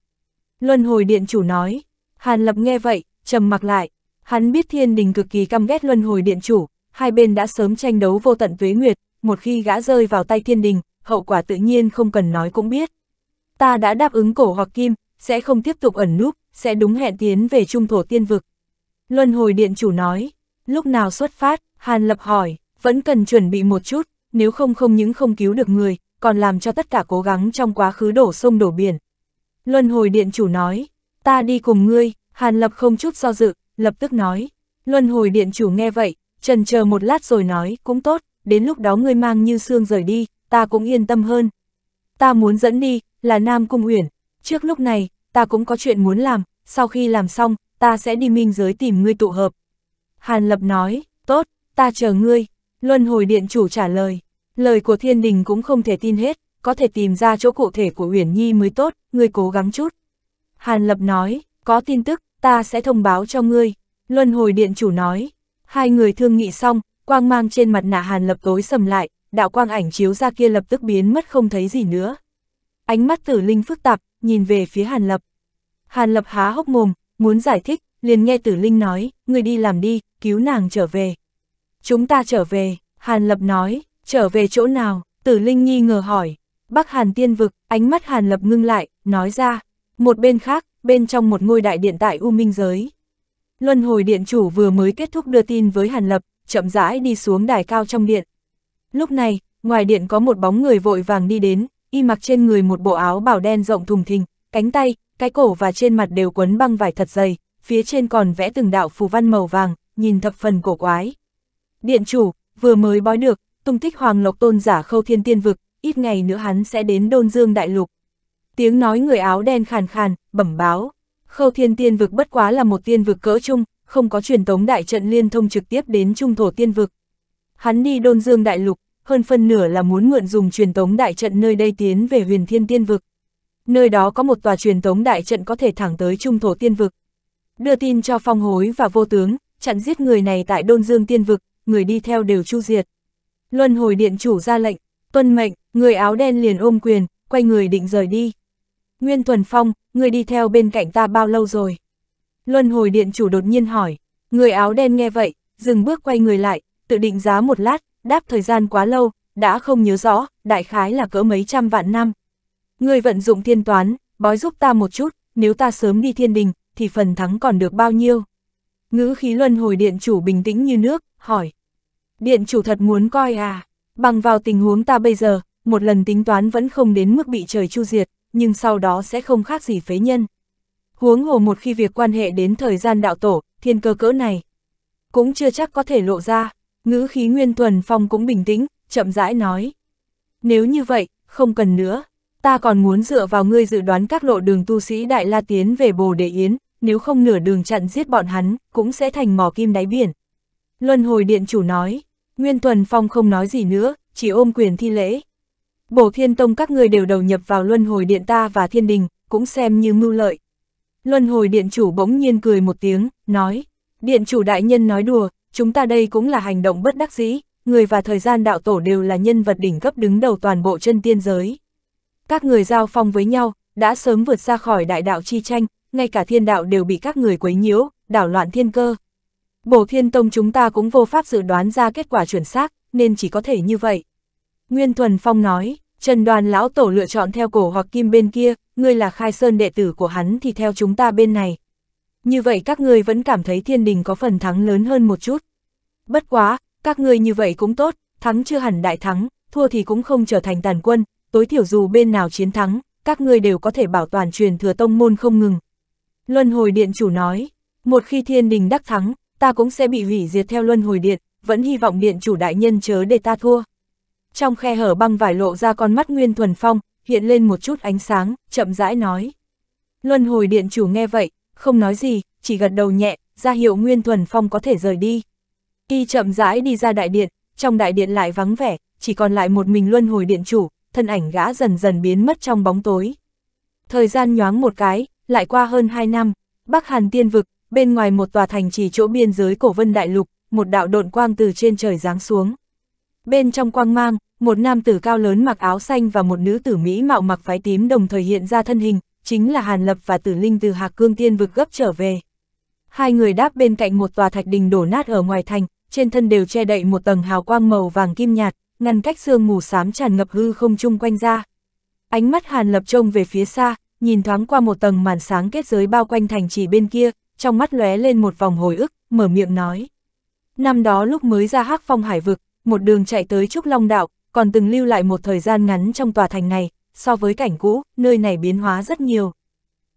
Luân hồi điện chủ nói, Hàn Lập nghe vậy, trầm mặc lại, hắn biết thiên đình cực kỳ căm ghét luân hồi điện chủ, hai bên đã sớm tranh đấu vô tận tuế nguyệt, một khi gã rơi vào tay thiên đình, hậu quả tự nhiên không cần nói cũng biết. Ta đã đáp ứng cổ hoặc kim, sẽ không tiếp tục ẩn núp, sẽ đúng hẹn tiến về trung thổ tiên vực. Luân hồi điện chủ nói, lúc nào xuất phát, Hàn Lập hỏi, vẫn cần chuẩn bị một chút, nếu không không những không cứu được người, còn làm cho tất cả cố gắng trong quá khứ đổ sông đổ biển. Luân hồi điện chủ nói, ta đi cùng ngươi, Hàn Lập không chút do dự, lập tức nói. Luân hồi điện chủ nghe vậy, trần chờ một lát rồi nói, cũng tốt, đến lúc đó ngươi mang như xương rời đi, ta cũng yên tâm hơn. Ta muốn dẫn đi, là Nam Cung Uyển, trước lúc này, ta cũng có chuyện muốn làm, sau khi làm xong, ta sẽ đi minh giới tìm ngươi tụ hợp. Hàn Lập nói, tốt, ta chờ ngươi, Luân hồi điện chủ trả lời. Lời của thiên đình cũng không thể tin hết, có thể tìm ra chỗ cụ thể của Uyển Nhi mới tốt, ngươi cố gắng chút. Hàn Lập nói, có tin tức, ta sẽ thông báo cho ngươi. Luân hồi điện chủ nói, hai người thương nghị xong, quang mang trên mặt nạ Hàn Lập tối sầm lại, đạo quang ảnh chiếu ra kia lập tức biến mất không thấy gì nữa. Ánh mắt tử linh phức tạp, nhìn về phía Hàn Lập. Hàn Lập há hốc mồm, muốn giải thích, liền nghe tử linh nói, người đi làm đi, cứu nàng trở về. Chúng ta trở về, Hàn Lập nói, Trở về chỗ nào, tử linh nghi ngờ hỏi. Bắc Hàn tiên vực, ánh mắt Hàn lập ngưng lại, nói ra. Một bên khác, bên trong một ngôi đại điện tại U Minh Giới. Luân hồi điện chủ vừa mới kết thúc đưa tin với Hàn lập, chậm rãi đi xuống đài cao trong điện. Lúc này, ngoài điện có một bóng người vội vàng đi đến, y mặc trên người một bộ áo bảo đen rộng thùng thình, cánh tay, cái cổ và trên mặt đều quấn băng vải thật dày, phía trên còn vẽ từng đạo phù văn màu vàng, nhìn thập phần cổ quái. Điện chủ, vừa mới bói được, tung thích Hoàng Lộc Tôn giả khâu thiên tiên vực, ít ngày nữa hắn sẽ đến đôn dương đại lục. Tiếng nói người áo đen khàn khàn, bẩm báo. Khâu thiên tiên vực bất quá là một tiên vực cỡ chung, không có truyền tống đại trận liên thông trực tiếp đến trung thổ tiên vực. Hắn đi đôn dương đại lục, hơn phân nửa là muốn mượn dùng truyền tống đại trận nơi đây tiến về huyền thiên tiên vực. Nơi đó có một tòa truyền tống đại trận có thể thẳng tới trung thổ tiên vực. Đưa tin cho phong hối và vô tướng, chặn giết người này tại đôn dương tiên vực, người đi theo đều chu diệt. Luân hồi điện chủ ra lệnh, tuân mệnh, người áo đen liền ôm quyền, quay người định rời đi. Nguyên Thuần Phong, người đi theo bên cạnh ta bao lâu rồi? Luân hồi điện chủ đột nhiên hỏi, người áo đen nghe vậy, dừng bước quay người lại, tự định giá một lát, đáp thời gian quá lâu, đã không nhớ rõ, đại khái là cỡ mấy trăm vạn năm. Người vận dụng thiên toán, bói giúp ta một chút, nếu ta sớm đi thiên đình, thì phần thắng còn được bao nhiêu? Ngữ khí luân hồi điện chủ bình tĩnh như nước, hỏi. Điện chủ thật muốn coi à, bằng vào tình huống ta bây giờ, một lần tính toán vẫn không đến mức bị trời chu diệt, nhưng sau đó sẽ không khác gì phế nhân. Huống hồ một khi việc quan hệ đến thời gian đạo tổ, thiên cơ cỡ này, cũng chưa chắc có thể lộ ra, ngữ khí nguyên thuần phong cũng bình tĩnh, chậm rãi nói. Nếu như vậy, không cần nữa, ta còn muốn dựa vào ngươi dự đoán các lộ đường tu sĩ Đại La tiến về Bồ Đề Yến, nếu không nửa đường chặn giết bọn hắn, cũng sẽ thành mò kim đáy biển. Luân hồi điện chủ nói, Nguyên Tuần Phong không nói gì nữa, chỉ ôm quyền thi lễ. Bổ thiên tông các người đều đầu nhập vào luân hồi điện ta và thiên đình, cũng xem như mưu lợi. Luân hồi điện chủ bỗng nhiên cười một tiếng, nói, điện chủ đại nhân nói đùa, chúng ta đây cũng là hành động bất đắc dĩ, người và thời gian đạo tổ đều là nhân vật đỉnh cấp đứng đầu toàn bộ chân tiên giới. Các người giao phong với nhau, đã sớm vượt ra khỏi đại đạo chi tranh, ngay cả thiên đạo đều bị các người quấy nhiễu, đảo loạn thiên cơ. Bổ thiên tông chúng ta cũng vô pháp dự đoán ra kết quả chuẩn xác, nên chỉ có thể như vậy. Nguyên Thuần Phong nói, Trần đoàn lão tổ lựa chọn theo cổ hoặc kim bên kia, ngươi là khai sơn đệ tử của hắn thì theo chúng ta bên này. Như vậy các ngươi vẫn cảm thấy thiên đình có phần thắng lớn hơn một chút. Bất quá, các ngươi như vậy cũng tốt, thắng chưa hẳn đại thắng, thua thì cũng không trở thành tàn quân, tối thiểu dù bên nào chiến thắng, các ngươi đều có thể bảo toàn truyền thừa tông môn không ngừng. Luân hồi điện chủ nói, một khi thiên đình đắc thắng, ta cũng sẽ bị hủy diệt theo luân hồi điện, vẫn hy vọng điện chủ đại nhân chớ để ta thua. Trong khe hở băng vải lộ ra con mắt Nguyên Thuần Phong, hiện lên một chút ánh sáng, chậm rãi nói. Luân hồi điện chủ nghe vậy, không nói gì, chỉ gật đầu nhẹ, ra hiệu Nguyên Thuần Phong có thể rời đi. Y chậm rãi đi ra đại điện, trong đại điện lại vắng vẻ, chỉ còn lại một mình luân hồi điện chủ, thân ảnh gã dần dần biến mất trong bóng tối. Thời gian nhoáng một cái, lại qua hơn hai năm, Bắc Hàn tiên vực, bên ngoài một tòa thành trì chỗ biên giới cổ vân đại lục, một đạo độn quang từ trên trời giáng xuống. Bên trong quang mang, một nam tử cao lớn mặc áo xanh và một nữ tử Mỹ mạo mặc váy tím đồng thời hiện ra thân hình, chính là Hàn Lập và Tử Linh từ Hạc Cương Tiên vực gấp trở về. Hai người đáp bên cạnh một tòa thạch đình đổ nát ở ngoài thành, trên thân đều che đậy một tầng hào quang màu vàng kim nhạt, ngăn cách sương mù xám tràn ngập hư không chung quanh ra. Ánh mắt Hàn Lập trông về phía xa, nhìn thoáng qua một tầng màn sáng kết giới bao quanh thành trì bên kia, trong mắt lóe lên một vòng hồi ức, mở miệng nói. Năm đó lúc mới ra hắc phong hải vực, một đường chạy tới Trúc Long Đạo, còn từng lưu lại một thời gian ngắn trong tòa thành này, so với cảnh cũ, nơi này biến hóa rất nhiều.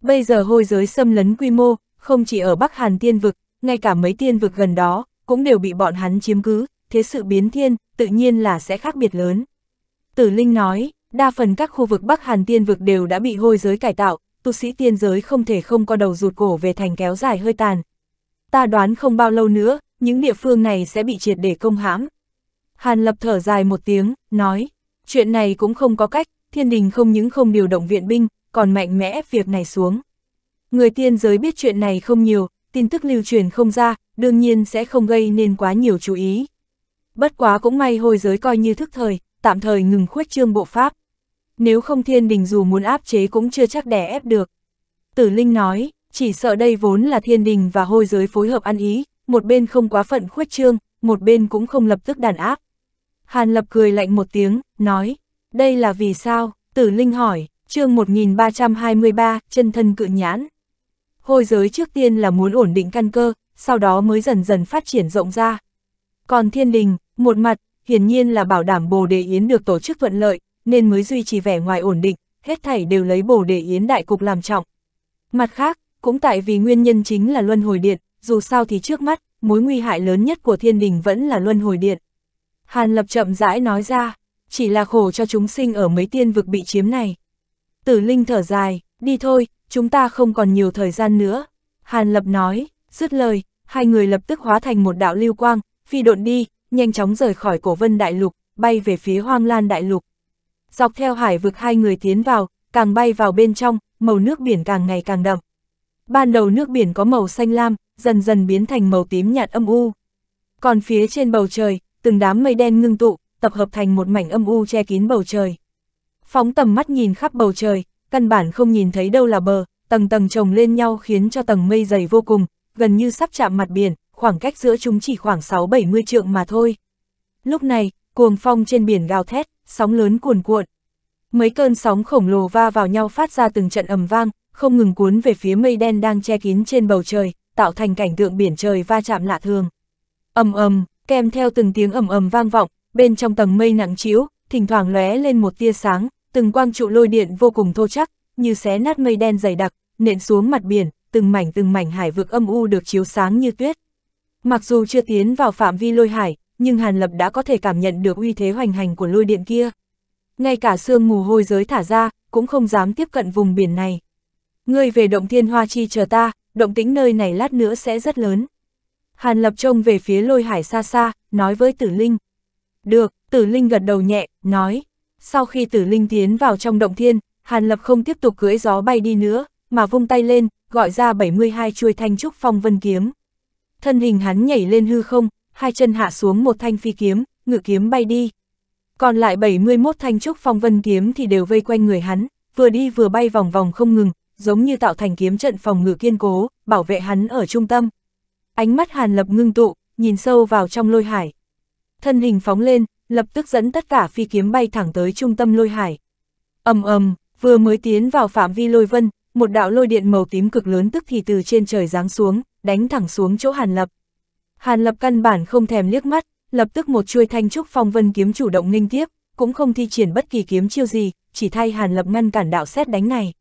Bây giờ hôi giới xâm lấn quy mô, không chỉ ở Bắc Hàn tiên vực, ngay cả mấy tiên vực gần đó, cũng đều bị bọn hắn chiếm cứ, thế sự biến thiên, tự nhiên là sẽ khác biệt lớn. Tử Linh nói, đa phần các khu vực Bắc Hàn tiên vực đều đã bị hôi giới cải tạo, tu sĩ tiên giới không thể không co đầu rụt cổ về thành kéo dài hơi tàn. Ta đoán không bao lâu nữa, những địa phương này sẽ bị triệt để công hãm. Hàn Lập thở dài một tiếng, nói, chuyện này cũng không có cách, thiên đình không những không điều động viện binh, còn mạnh mẽ việc này xuống. Người tiên giới biết chuyện này không nhiều, tin tức lưu truyền không ra, đương nhiên sẽ không gây nên quá nhiều chú ý. Bất quá cũng may hồi giới coi như thức thời, tạm thời ngừng khuếch trương bộ pháp nếu không thiên đình dù muốn áp chế cũng chưa chắc đè ép được. Tử Linh nói, chỉ sợ đây vốn là thiên đình và hôi giới phối hợp ăn ý, một bên không quá phận khuếch trương, một bên cũng không lập tức đàn áp. Hàn Lập cười lạnh một tiếng, nói, đây là vì sao, Tử Linh hỏi, chương 1323, chân thân cự nhãn. Hôi giới trước tiên là muốn ổn định căn cơ, sau đó mới dần dần phát triển rộng ra. Còn thiên đình, một mặt, hiển nhiên là bảo đảm Bồ Đề Yến được tổ chức thuận lợi, nên mới duy trì vẻ ngoài ổn định, hết thảy đều lấy bổ để yến đại cục làm trọng. Mặt khác, cũng tại vì nguyên nhân chính là luân hồi điện, dù sao thì trước mắt, mối nguy hại lớn nhất của thiên đình vẫn là luân hồi điện. Hàn Lập chậm rãi nói ra, chỉ là khổ cho chúng sinh ở mấy tiên vực bị chiếm này. Tử Linh thở dài, đi thôi, chúng ta không còn nhiều thời gian nữa. Hàn Lập nói, dứt lời, hai người lập tức hóa thành một đạo lưu quang, phi độn đi, nhanh chóng rời khỏi cổ vân đại lục, bay về phía hoang lan đại lục dọc theo hải vực hai người tiến vào, càng bay vào bên trong, màu nước biển càng ngày càng đậm. Ban đầu nước biển có màu xanh lam, dần dần biến thành màu tím nhạt âm u. Còn phía trên bầu trời, từng đám mây đen ngưng tụ, tập hợp thành một mảnh âm u che kín bầu trời. Phóng tầm mắt nhìn khắp bầu trời, căn bản không nhìn thấy đâu là bờ, tầng tầng chồng lên nhau khiến cho tầng mây dày vô cùng, gần như sắp chạm mặt biển, khoảng cách giữa chúng chỉ khoảng 6-70 trượng mà thôi. Lúc này, cuồng phong trên biển gào thét, sóng lớn cuồn cuộn. Mấy cơn sóng khổng lồ va vào nhau phát ra từng trận ầm vang, không ngừng cuốn về phía mây đen đang che kín trên bầu trời, tạo thành cảnh tượng biển trời va chạm lạ thường. Ầm ầm, kèm theo từng tiếng ầm ầm vang vọng, bên trong tầng mây nặng trĩu, thỉnh thoảng lóe lên một tia sáng, từng quang trụ lôi điện vô cùng thô chắc, như xé nát mây đen dày đặc, nện xuống mặt biển, từng mảnh từng mảnh hải vực âm u được chiếu sáng như tuyết. Mặc dù chưa tiến vào phạm vi lôi hải, nhưng Hàn Lập đã có thể cảm nhận được uy thế hoành hành của lôi điện kia. Ngay cả sương mù hôi giới thả ra, cũng không dám tiếp cận vùng biển này. Ngươi về động thiên hoa chi chờ ta, động tĩnh nơi này lát nữa sẽ rất lớn. Hàn Lập trông về phía lôi hải xa xa, nói với tử linh. Được, tử linh gật đầu nhẹ, nói. Sau khi tử linh tiến vào trong động thiên, Hàn Lập không tiếp tục cưỡi gió bay đi nữa, mà vung tay lên, gọi ra 72 chuôi thanh trúc phong vân kiếm. Thân hình hắn nhảy lên hư không, hai chân hạ xuống một thanh phi kiếm, ngự kiếm bay đi. Còn lại 71 thanh trúc phong vân kiếm thì đều vây quanh người hắn, vừa đi vừa bay vòng vòng không ngừng, giống như tạo thành kiếm trận phòng ngự kiên cố, bảo vệ hắn ở trung tâm. Ánh mắt Hàn Lập ngưng tụ, nhìn sâu vào trong lôi hải. Thân hình phóng lên, lập tức dẫn tất cả phi kiếm bay thẳng tới trung tâm lôi hải. Ầm ầm, vừa mới tiến vào phạm vi lôi vân, một đạo lôi điện màu tím cực lớn tức thì từ trên trời giáng xuống, đánh thẳng xuống chỗ Hàn Lập. Hàn Lập căn bản không thèm liếc mắt, lập tức một chuôi thanh trúc phong vân kiếm chủ động ninh tiếp, cũng không thi triển bất kỳ kiếm chiêu gì, chỉ thay Hàn Lập ngăn cản đạo xét đánh này.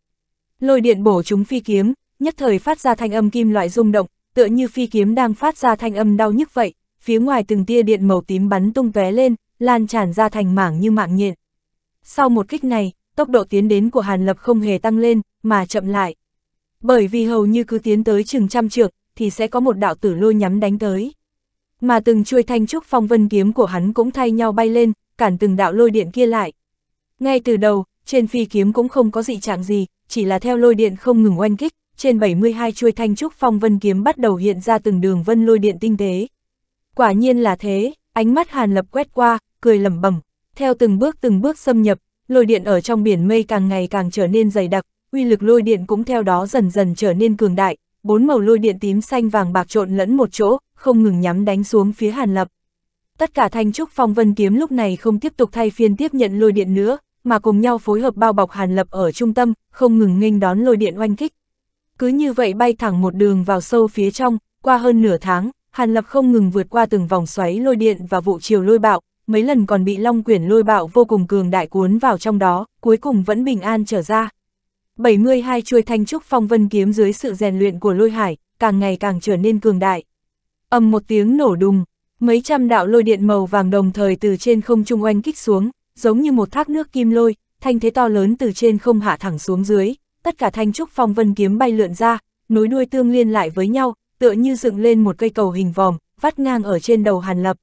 Lôi điện bổ chúng phi kiếm, nhất thời phát ra thanh âm kim loại rung động, tựa như phi kiếm đang phát ra thanh âm đau nhức vậy, phía ngoài từng tia điện màu tím bắn tung tóe lên, lan tràn ra thành mảng như mạng nhện. Sau một kích này, tốc độ tiến đến của Hàn Lập không hề tăng lên, mà chậm lại. Bởi vì hầu như cứ tiến tới chừng trăm trượng, thì sẽ có một đạo tử lôi nhắm đánh tới. Mà từng chuôi thanh trúc phong vân kiếm của hắn cũng thay nhau bay lên, cản từng đạo lôi điện kia lại. Ngay từ đầu, trên phi kiếm cũng không có dị trạng gì, chỉ là theo lôi điện không ngừng oanh kích, trên 72 chuôi thanh trúc phong vân kiếm bắt đầu hiện ra từng đường vân lôi điện tinh tế. Quả nhiên là thế, ánh mắt Hàn Lập quét qua, cười lẩm bẩm, theo từng bước từng bước xâm nhập, lôi điện ở trong biển mây càng ngày càng trở nên dày đặc, uy lực lôi điện cũng theo đó dần dần trở nên cường đại, bốn màu lôi điện tím xanh vàng bạc trộn lẫn một chỗ, không ngừng nhắm đánh xuống phía Hàn Lập. Tất cả thanh trúc phong vân kiếm lúc này không tiếp tục thay phiên tiếp nhận lôi điện nữa, mà cùng nhau phối hợp bao bọc Hàn Lập ở trung tâm, không ngừng nghênh đón lôi điện oanh kích. Cứ như vậy bay thẳng một đường vào sâu phía trong, qua hơn nửa tháng, Hàn Lập không ngừng vượt qua từng vòng xoáy lôi điện và vụ chiều lôi bạo, mấy lần còn bị long quyển lôi bạo vô cùng cường đại cuốn vào trong đó, cuối cùng vẫn bình an trở ra, 72 chuôi thanh trúc phong vân kiếm dưới sự rèn luyện của lôi hải, càng ngày càng trở nên cường đại. ầm một tiếng nổ đùng, mấy trăm đạo lôi điện màu vàng đồng thời từ trên không trung oanh kích xuống, giống như một thác nước kim lôi, thanh thế to lớn từ trên không hạ thẳng xuống dưới, tất cả thanh trúc phong vân kiếm bay lượn ra, nối đuôi tương liên lại với nhau, tựa như dựng lên một cây cầu hình vòm, vắt ngang ở trên đầu Hàn Lập.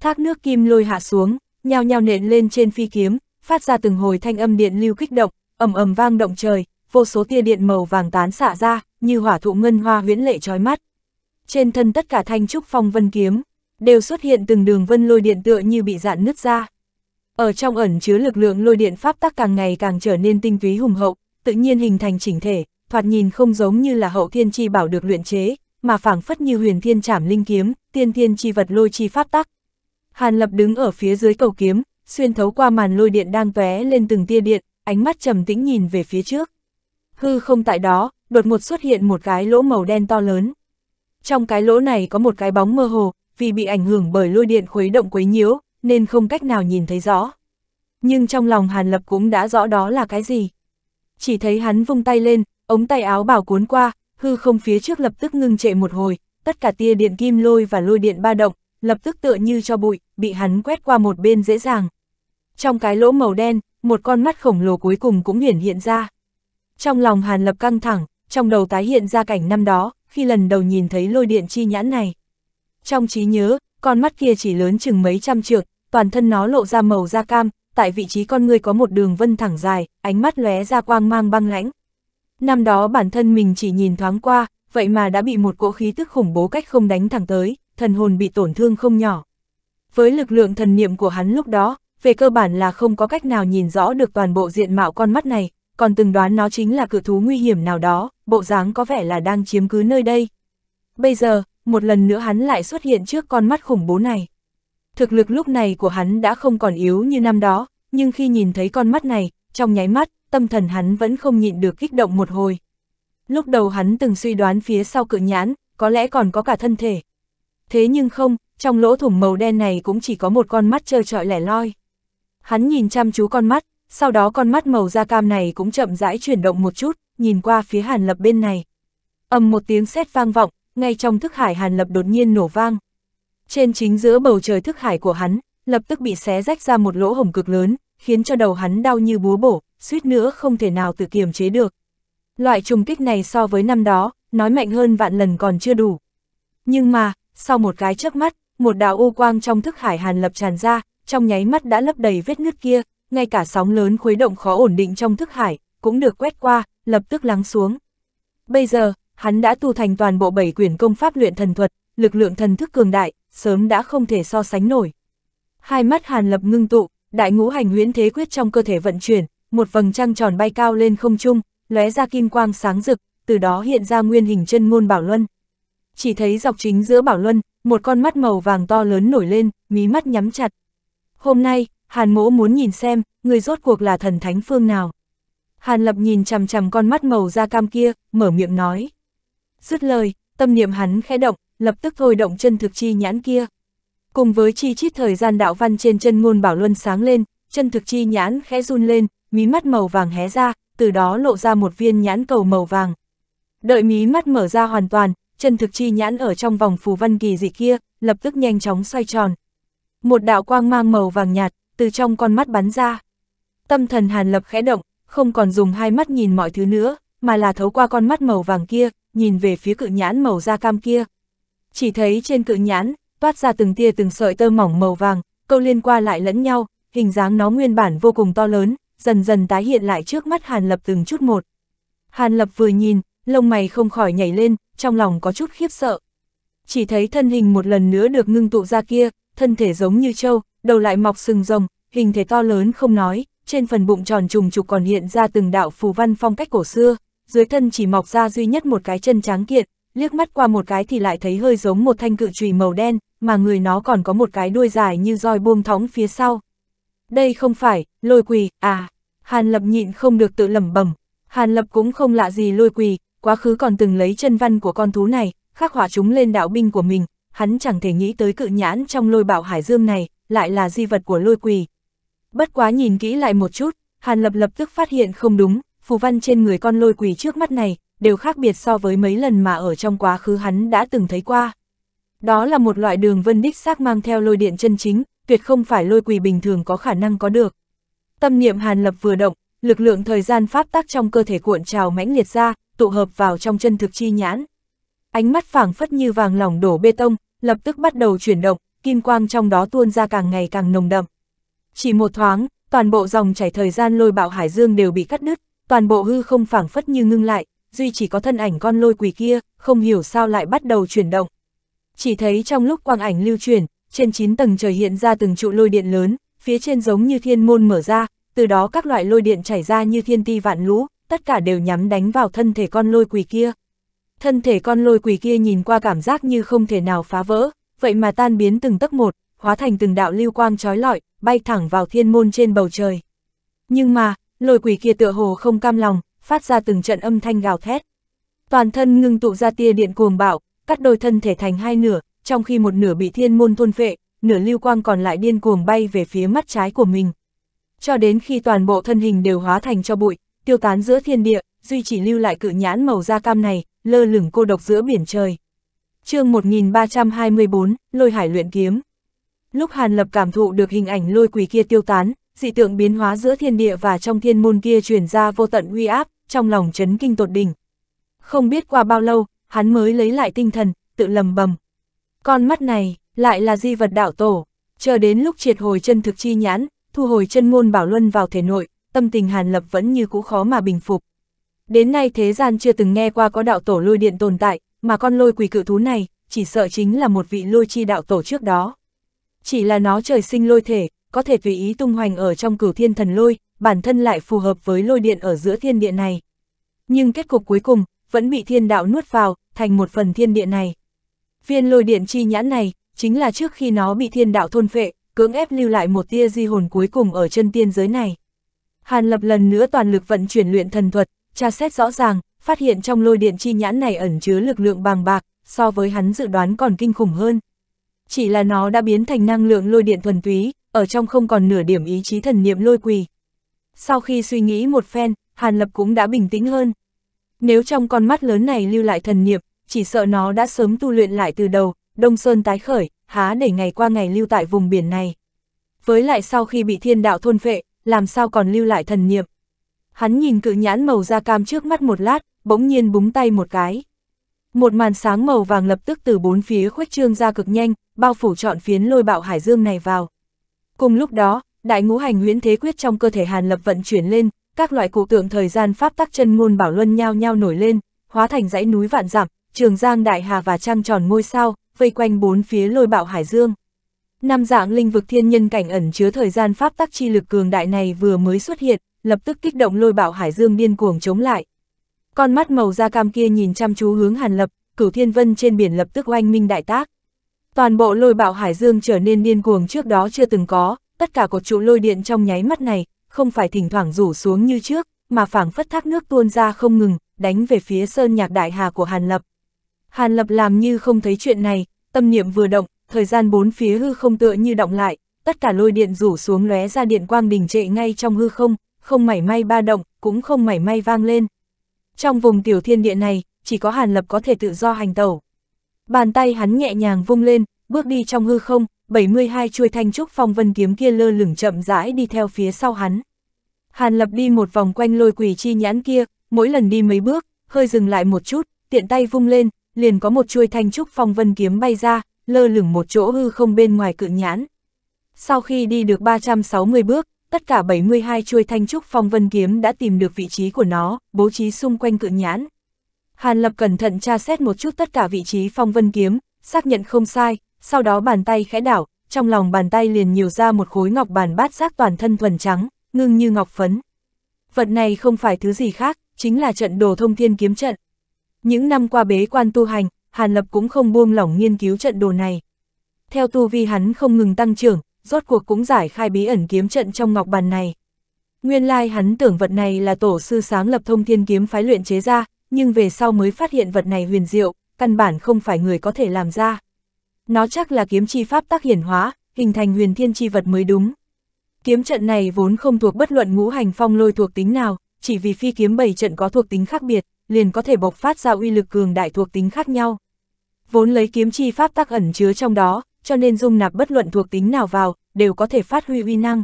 Thác nước kim lôi hạ xuống, nhao nhao nện lên trên phi kiếm, phát ra từng hồi thanh âm điện lưu kích động, ầm ầm vang động trời, vô số tia điện màu vàng tán xả ra, như hỏa thụ ngân hoa huyễn lệ trói mắt. Trên thân tất cả thanh trúc phong vân kiếm, đều xuất hiện từng đường vân lôi điện tựa như bị dạn nứt ra. Ở trong ẩn chứa lực lượng lôi điện pháp tắc càng ngày càng trở nên tinh túy hùng hậu, tự nhiên hình thành chỉnh thể, thoạt nhìn không giống như là hậu thiên chi bảo được luyện chế, mà phảng phất như huyền thiên trảm linh kiếm, tiên thiên chi vật lôi chi pháp tắc. Hàn Lập đứng ở phía dưới cầu kiếm, xuyên thấu qua màn lôi điện đang tóe lên từng tia điện, ánh mắt trầm tĩnh nhìn về phía trước. Hư không tại đó, đột một xuất hiện một cái lỗ màu đen to lớn. Trong cái lỗ này có một cái bóng mơ hồ, vì bị ảnh hưởng bởi lôi điện khuấy động quấy nhiễu, nên không cách nào nhìn thấy rõ. Nhưng trong lòng Hàn Lập cũng đã rõ đó là cái gì. Chỉ thấy hắn vung tay lên, ống tay áo bảo cuốn qua, hư không phía trước lập tức ngưng trệ một hồi, tất cả tia điện kim lôi và lôi điện ba động, lập tức tựa như cho bụi, bị hắn quét qua một bên dễ dàng. Trong cái lỗ màu đen, một con mắt khổng lồ cuối cùng cũng hiển hiện ra. Trong lòng Hàn Lập căng thẳng, trong đầu tái hiện ra cảnh năm đó, khi lần đầu nhìn thấy lôi điện chi nhãn này. Trong trí nhớ, con mắt kia chỉ lớn chừng mấy trăm trượng, toàn thân nó lộ ra màu da cam, tại vị trí con người có một đường vân thẳng dài, ánh mắt lóe ra quang mang băng lãnh. Năm đó bản thân mình chỉ nhìn thoáng qua, vậy mà đã bị một cỗ khí tức khủng bố cách không đánh thẳng tới, thần hồn bị tổn thương không nhỏ. Với lực lượng thần niệm của hắn lúc đó, về cơ bản là không có cách nào nhìn rõ được toàn bộ diện mạo con mắt này, còn từng đoán nó chính là cử thú nguy hiểm nào đó, bộ dáng có vẻ là đang chiếm cứ nơi đây. Bây giờ, một lần nữa hắn lại xuất hiện trước con mắt khủng bố này. Thực lực lúc này của hắn đã không còn yếu như năm đó, nhưng khi nhìn thấy con mắt này, trong nháy mắt, tâm thần hắn vẫn không nhịn được kích động một hồi. Lúc đầu hắn từng suy đoán phía sau cự nhãn, có lẽ còn có cả thân thể. Thế nhưng không, trong lỗ thủng màu đen này cũng chỉ có một con mắt trơ trọi lẻ loi. Hắn nhìn chăm chú con mắt, sau đó con mắt màu da cam này cũng chậm rãi chuyển động một chút, nhìn qua phía Hàn Lập bên này. ầm một tiếng sét vang vọng, ngay trong thức hải Hàn Lập đột nhiên nổ vang. Trên chính giữa bầu trời thức hải của hắn, lập tức bị xé rách ra một lỗ hổng cực lớn, khiến cho đầu hắn đau như búa bổ, suýt nữa không thể nào tự kiềm chế được. Loại trùng kích này so với năm đó, nói mạnh hơn vạn lần còn chưa đủ. Nhưng mà, sau một cái chớp mắt, một đạo u quang trong thức hải Hàn Lập tràn ra, trong nháy mắt đã lấp đầy vết nứt kia, ngay cả sóng lớn khuấy động khó ổn định trong thức hải, cũng được quét qua, lập tức lắng xuống. Bây giờ, hắn đã tu thành toàn bộ bảy quyển công pháp luyện thần thuật, lực lượng thần thức cường đại, sớm đã không thể so sánh nổi. Hai mắt Hàn Lập ngưng tụ, đại ngũ hành huyễn thế quyết trong cơ thể vận chuyển, một vầng trăng tròn bay cao lên không trung, lóe ra kim quang sáng rực, từ đó hiện ra nguyên hình chân ngôn Bảo Luân. Chỉ thấy dọc chính giữa Bảo Luân, một con mắt màu vàng to lớn nổi lên, mí mắt nhắm chặt, Hôm nay, Hàn mỗ muốn nhìn xem, người rốt cuộc là thần thánh phương nào. Hàn lập nhìn chằm chằm con mắt màu da cam kia, mở miệng nói. Dứt lời, tâm niệm hắn khẽ động, lập tức thôi động chân thực chi nhãn kia. Cùng với chi chít thời gian đạo văn trên chân ngôn bảo luân sáng lên, chân thực chi nhãn khẽ run lên, mí mắt màu vàng hé ra, từ đó lộ ra một viên nhãn cầu màu vàng. Đợi mí mắt mở ra hoàn toàn, chân thực chi nhãn ở trong vòng phù văn kỳ dị kia, lập tức nhanh chóng xoay tròn, một đạo quang mang màu vàng nhạt, từ trong con mắt bắn ra. Tâm thần Hàn Lập khẽ động, không còn dùng hai mắt nhìn mọi thứ nữa, mà là thấu qua con mắt màu vàng kia, nhìn về phía cự nhãn màu da cam kia. Chỉ thấy trên cự nhãn, toát ra từng tia từng sợi tơ mỏng màu vàng, câu liên qua lại lẫn nhau, hình dáng nó nguyên bản vô cùng to lớn, dần dần tái hiện lại trước mắt Hàn Lập từng chút một. Hàn Lập vừa nhìn, lông mày không khỏi nhảy lên, trong lòng có chút khiếp sợ. Chỉ thấy thân hình một lần nữa được ngưng tụ ra kia, thân thể giống như trâu, đầu lại mọc sừng rồng, hình thể to lớn không nói, trên phần bụng tròn trùng trục còn hiện ra từng đạo phù văn phong cách cổ xưa, dưới thân chỉ mọc ra duy nhất một cái chân tráng kiện, liếc mắt qua một cái thì lại thấy hơi giống một thanh cự chùy màu đen, mà người nó còn có một cái đuôi dài như roi buông thõng phía sau. Đây không phải, lôi quỳ, à, Hàn Lập nhịn không được tự lẩm bẩm Hàn Lập cũng không lạ gì lôi quỳ, quá khứ còn từng lấy chân văn của con thú này, khắc họa chúng lên đạo binh của mình, hắn chẳng thể nghĩ tới cự nhãn trong lôi bạo hải dương này, lại là di vật của lôi quỳ. Bất quá nhìn kỹ lại một chút, Hàn Lập lập tức phát hiện không đúng, phù văn trên người con lôi quỳ trước mắt này, đều khác biệt so với mấy lần mà ở trong quá khứ hắn đã từng thấy qua. Đó là một loại đường vân đích xác mang theo lôi điện chân chính, tuyệt không phải lôi quỳ bình thường có khả năng có được. Tâm niệm Hàn Lập vừa động, lực lượng thời gian pháp tắc trong cơ thể cuộn trào mãnh liệt ra, tụ hợp vào trong chân thực chi nhãn ánh mắt phảng phất như vàng lỏng đổ bê tông, lập tức bắt đầu chuyển động, kim quang trong đó tuôn ra càng ngày càng nồng đậm. Chỉ một thoáng, toàn bộ dòng chảy thời gian lôi bạo hải dương đều bị cắt đứt, toàn bộ hư không phảng phất như ngưng lại, duy chỉ có thân ảnh con lôi quỷ kia, không hiểu sao lại bắt đầu chuyển động. Chỉ thấy trong lúc quang ảnh lưu chuyển, trên 9 tầng trời hiện ra từng trụ lôi điện lớn, phía trên giống như thiên môn mở ra, từ đó các loại lôi điện chảy ra như thiên ti vạn lũ, tất cả đều nhắm đánh vào thân thể con lôi quỷ kia thân thể con lôi quỷ kia nhìn qua cảm giác như không thể nào phá vỡ, vậy mà tan biến từng tấc một, hóa thành từng đạo lưu quang trói lọi, bay thẳng vào thiên môn trên bầu trời. Nhưng mà, lôi quỷ kia tựa hồ không cam lòng, phát ra từng trận âm thanh gào thét. Toàn thân ngưng tụ ra tia điện cuồng bạo, cắt đôi thân thể thành hai nửa, trong khi một nửa bị thiên môn thôn phệ, nửa lưu quang còn lại điên cuồng bay về phía mắt trái của mình. Cho đến khi toàn bộ thân hình đều hóa thành cho bụi, tiêu tán giữa thiên địa, duy chỉ lưu lại cự nhãn màu da cam này, lơ lửng cô độc giữa biển trời. chương 1324, Lôi Hải luyện kiếm. Lúc Hàn Lập cảm thụ được hình ảnh lôi quỷ kia tiêu tán, dị tượng biến hóa giữa thiên địa và trong thiên môn kia truyền ra vô tận uy áp, trong lòng chấn kinh tột đỉnh. Không biết qua bao lâu, hắn mới lấy lại tinh thần, tự lầm bầm. Con mắt này, lại là di vật đạo tổ, chờ đến lúc triệt hồi chân thực chi nhãn, thu hồi chân ngôn bảo luân vào thể nội, tâm tình Hàn Lập vẫn như cũ khó mà bình phục. Đến nay thế gian chưa từng nghe qua có đạo tổ lôi điện tồn tại, mà con lôi quỷ cự thú này, chỉ sợ chính là một vị lôi chi đạo tổ trước đó. Chỉ là nó trời sinh lôi thể, có thể tùy ý tung hoành ở trong cửu thiên thần lôi, bản thân lại phù hợp với lôi điện ở giữa thiên địa này. Nhưng kết cục cuối cùng, vẫn bị thiên đạo nuốt vào, thành một phần thiên địa này. Viên lôi điện chi nhãn này, chính là trước khi nó bị thiên đạo thôn phệ, cưỡng ép lưu lại một tia di hồn cuối cùng ở chân tiên giới này. Hàn lập lần nữa toàn lực vận chuyển luyện thần thuật, tra xét rõ ràng, phát hiện trong lôi điện chi nhãn này ẩn chứa lực lượng bàng bạc, so với hắn dự đoán còn kinh khủng hơn. Chỉ là nó đã biến thành năng lượng lôi điện thuần túy, ở trong không còn nửa điểm ý chí thần niệm lôi quỳ. Sau khi suy nghĩ một phen, Hàn Lập cũng đã bình tĩnh hơn. Nếu trong con mắt lớn này lưu lại thần niệm, chỉ sợ nó đã sớm tu luyện lại từ đầu, Đông Sơn tái khởi, há để ngày qua ngày lưu tại vùng biển này. Với lại sau khi bị thiên đạo thôn phệ, làm sao còn lưu lại thần niệm, Hắn nhìn cự nhãn màu da cam trước mắt một lát, bỗng nhiên búng tay một cái. Một màn sáng màu vàng lập tức từ bốn phía khuếch trương ra cực nhanh, bao phủ trọn phiến lôi bạo hải dương này vào. Cùng lúc đó, đại ngũ hành huyễn thế quyết trong cơ thể Hàn Lập vận chuyển lên, các loại cụ tượng thời gian pháp tắc chân ngôn bảo luân nhau nhau nổi lên, hóa thành dãy núi vạn dặm, trường giang đại hà và trăng tròn ngôi sao, vây quanh bốn phía lôi bạo hải dương. Năm dạng linh vực thiên nhân cảnh ẩn chứa thời gian pháp tắc chi lực cường đại này vừa mới xuất hiện, lập tức kích động lôi bạo Hải Dương điên cuồng chống lại. Con mắt màu da cam kia nhìn chăm chú hướng Hàn Lập, cửu thiên vân trên biển lập tức oanh minh đại tác. Toàn bộ lôi bạo Hải Dương trở nên điên cuồng trước đó chưa từng có, tất cả cột trụ lôi điện trong nháy mắt này, không phải thỉnh thoảng rủ xuống như trước, mà phảng phất thác nước tuôn ra không ngừng, đánh về phía sơn nhạc đại hà của Hàn Lập. Hàn Lập làm như không thấy chuyện này, tâm niệm vừa động, thời gian bốn phía hư không tựa như động lại, tất cả lôi điện rủ xuống lóe ra điện quang đình trệ ngay trong hư không, không mảy may ba động, cũng không mảy may vang lên. Trong vùng tiểu thiên địa này, chỉ có Hàn Lập có thể tự do hành tẩu. Bàn tay hắn nhẹ nhàng vung lên, bước đi trong hư không, 72 chuôi thanh trúc phong vân kiếm kia lơ lửng chậm rãi đi theo phía sau hắn. Hàn Lập đi một vòng quanh lôi quỷ chi nhãn kia, mỗi lần đi mấy bước, hơi dừng lại một chút, tiện tay vung lên, liền có một chuôi thanh trúc phong vân kiếm bay ra, lơ lửng một chỗ hư không bên ngoài cự nhãn. Sau khi đi được 360 bước, tất cả 72 chuôi thanh trúc phong vân kiếm đã tìm được vị trí của nó, bố trí xung quanh cự nhãn. Hàn Lập cẩn thận tra xét một chút tất cả vị trí phong vân kiếm, xác nhận không sai, sau đó bàn tay khẽ đảo, trong lòng bàn tay liền nhiều ra một khối ngọc bàn bát giác toàn thân thuần trắng, ngưng như ngọc phấn. Vật này không phải thứ gì khác, chính là trận đồ thông thiên kiếm trận. Những năm qua bế quan tu hành, Hàn Lập cũng không buông lỏng nghiên cứu trận đồ này. Theo tu vi hắn không ngừng tăng trưởng, rốt cuộc cũng giải khai bí ẩn kiếm trận trong ngọc bàn này. Nguyên lai hắn tưởng vật này là tổ sư sáng lập thông thiên kiếm phái luyện chế ra, nhưng về sau mới phát hiện vật này huyền diệu, căn bản không phải người có thể làm ra. Nó chắc là kiếm chi pháp tác hiển hóa, hình thành huyền thiên chi vật mới đúng. Kiếm trận này vốn không thuộc bất luận ngũ hành phong lôi thuộc tính nào, chỉ vì phi kiếm bảy trận có thuộc tính khác biệt, liền có thể bộc phát ra uy lực cường đại thuộc tính khác nhau. Vốn lấy kiếm chi pháp tác ẩn chứa trong đó, cho nên dung nạp bất luận thuộc tính nào vào, đều có thể phát huy uy năng.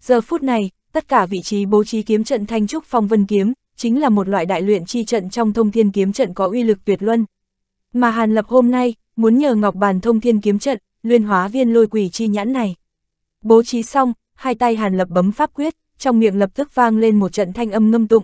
Giờ phút này, tất cả vị trí bố trí kiếm trận thanh trúc phong vân kiếm, chính là một loại đại luyện chi trận trong thông thiên kiếm trận có uy lực tuyệt luân. Mà Hàn Lập hôm nay, muốn nhờ ngọc bàn thông thiên kiếm trận, luyện hóa viên lôi quỷ chi nhãn này. Bố trí xong, hai tay Hàn Lập bấm pháp quyết, trong miệng lập tức vang lên một trận thanh âm ngâm tụng.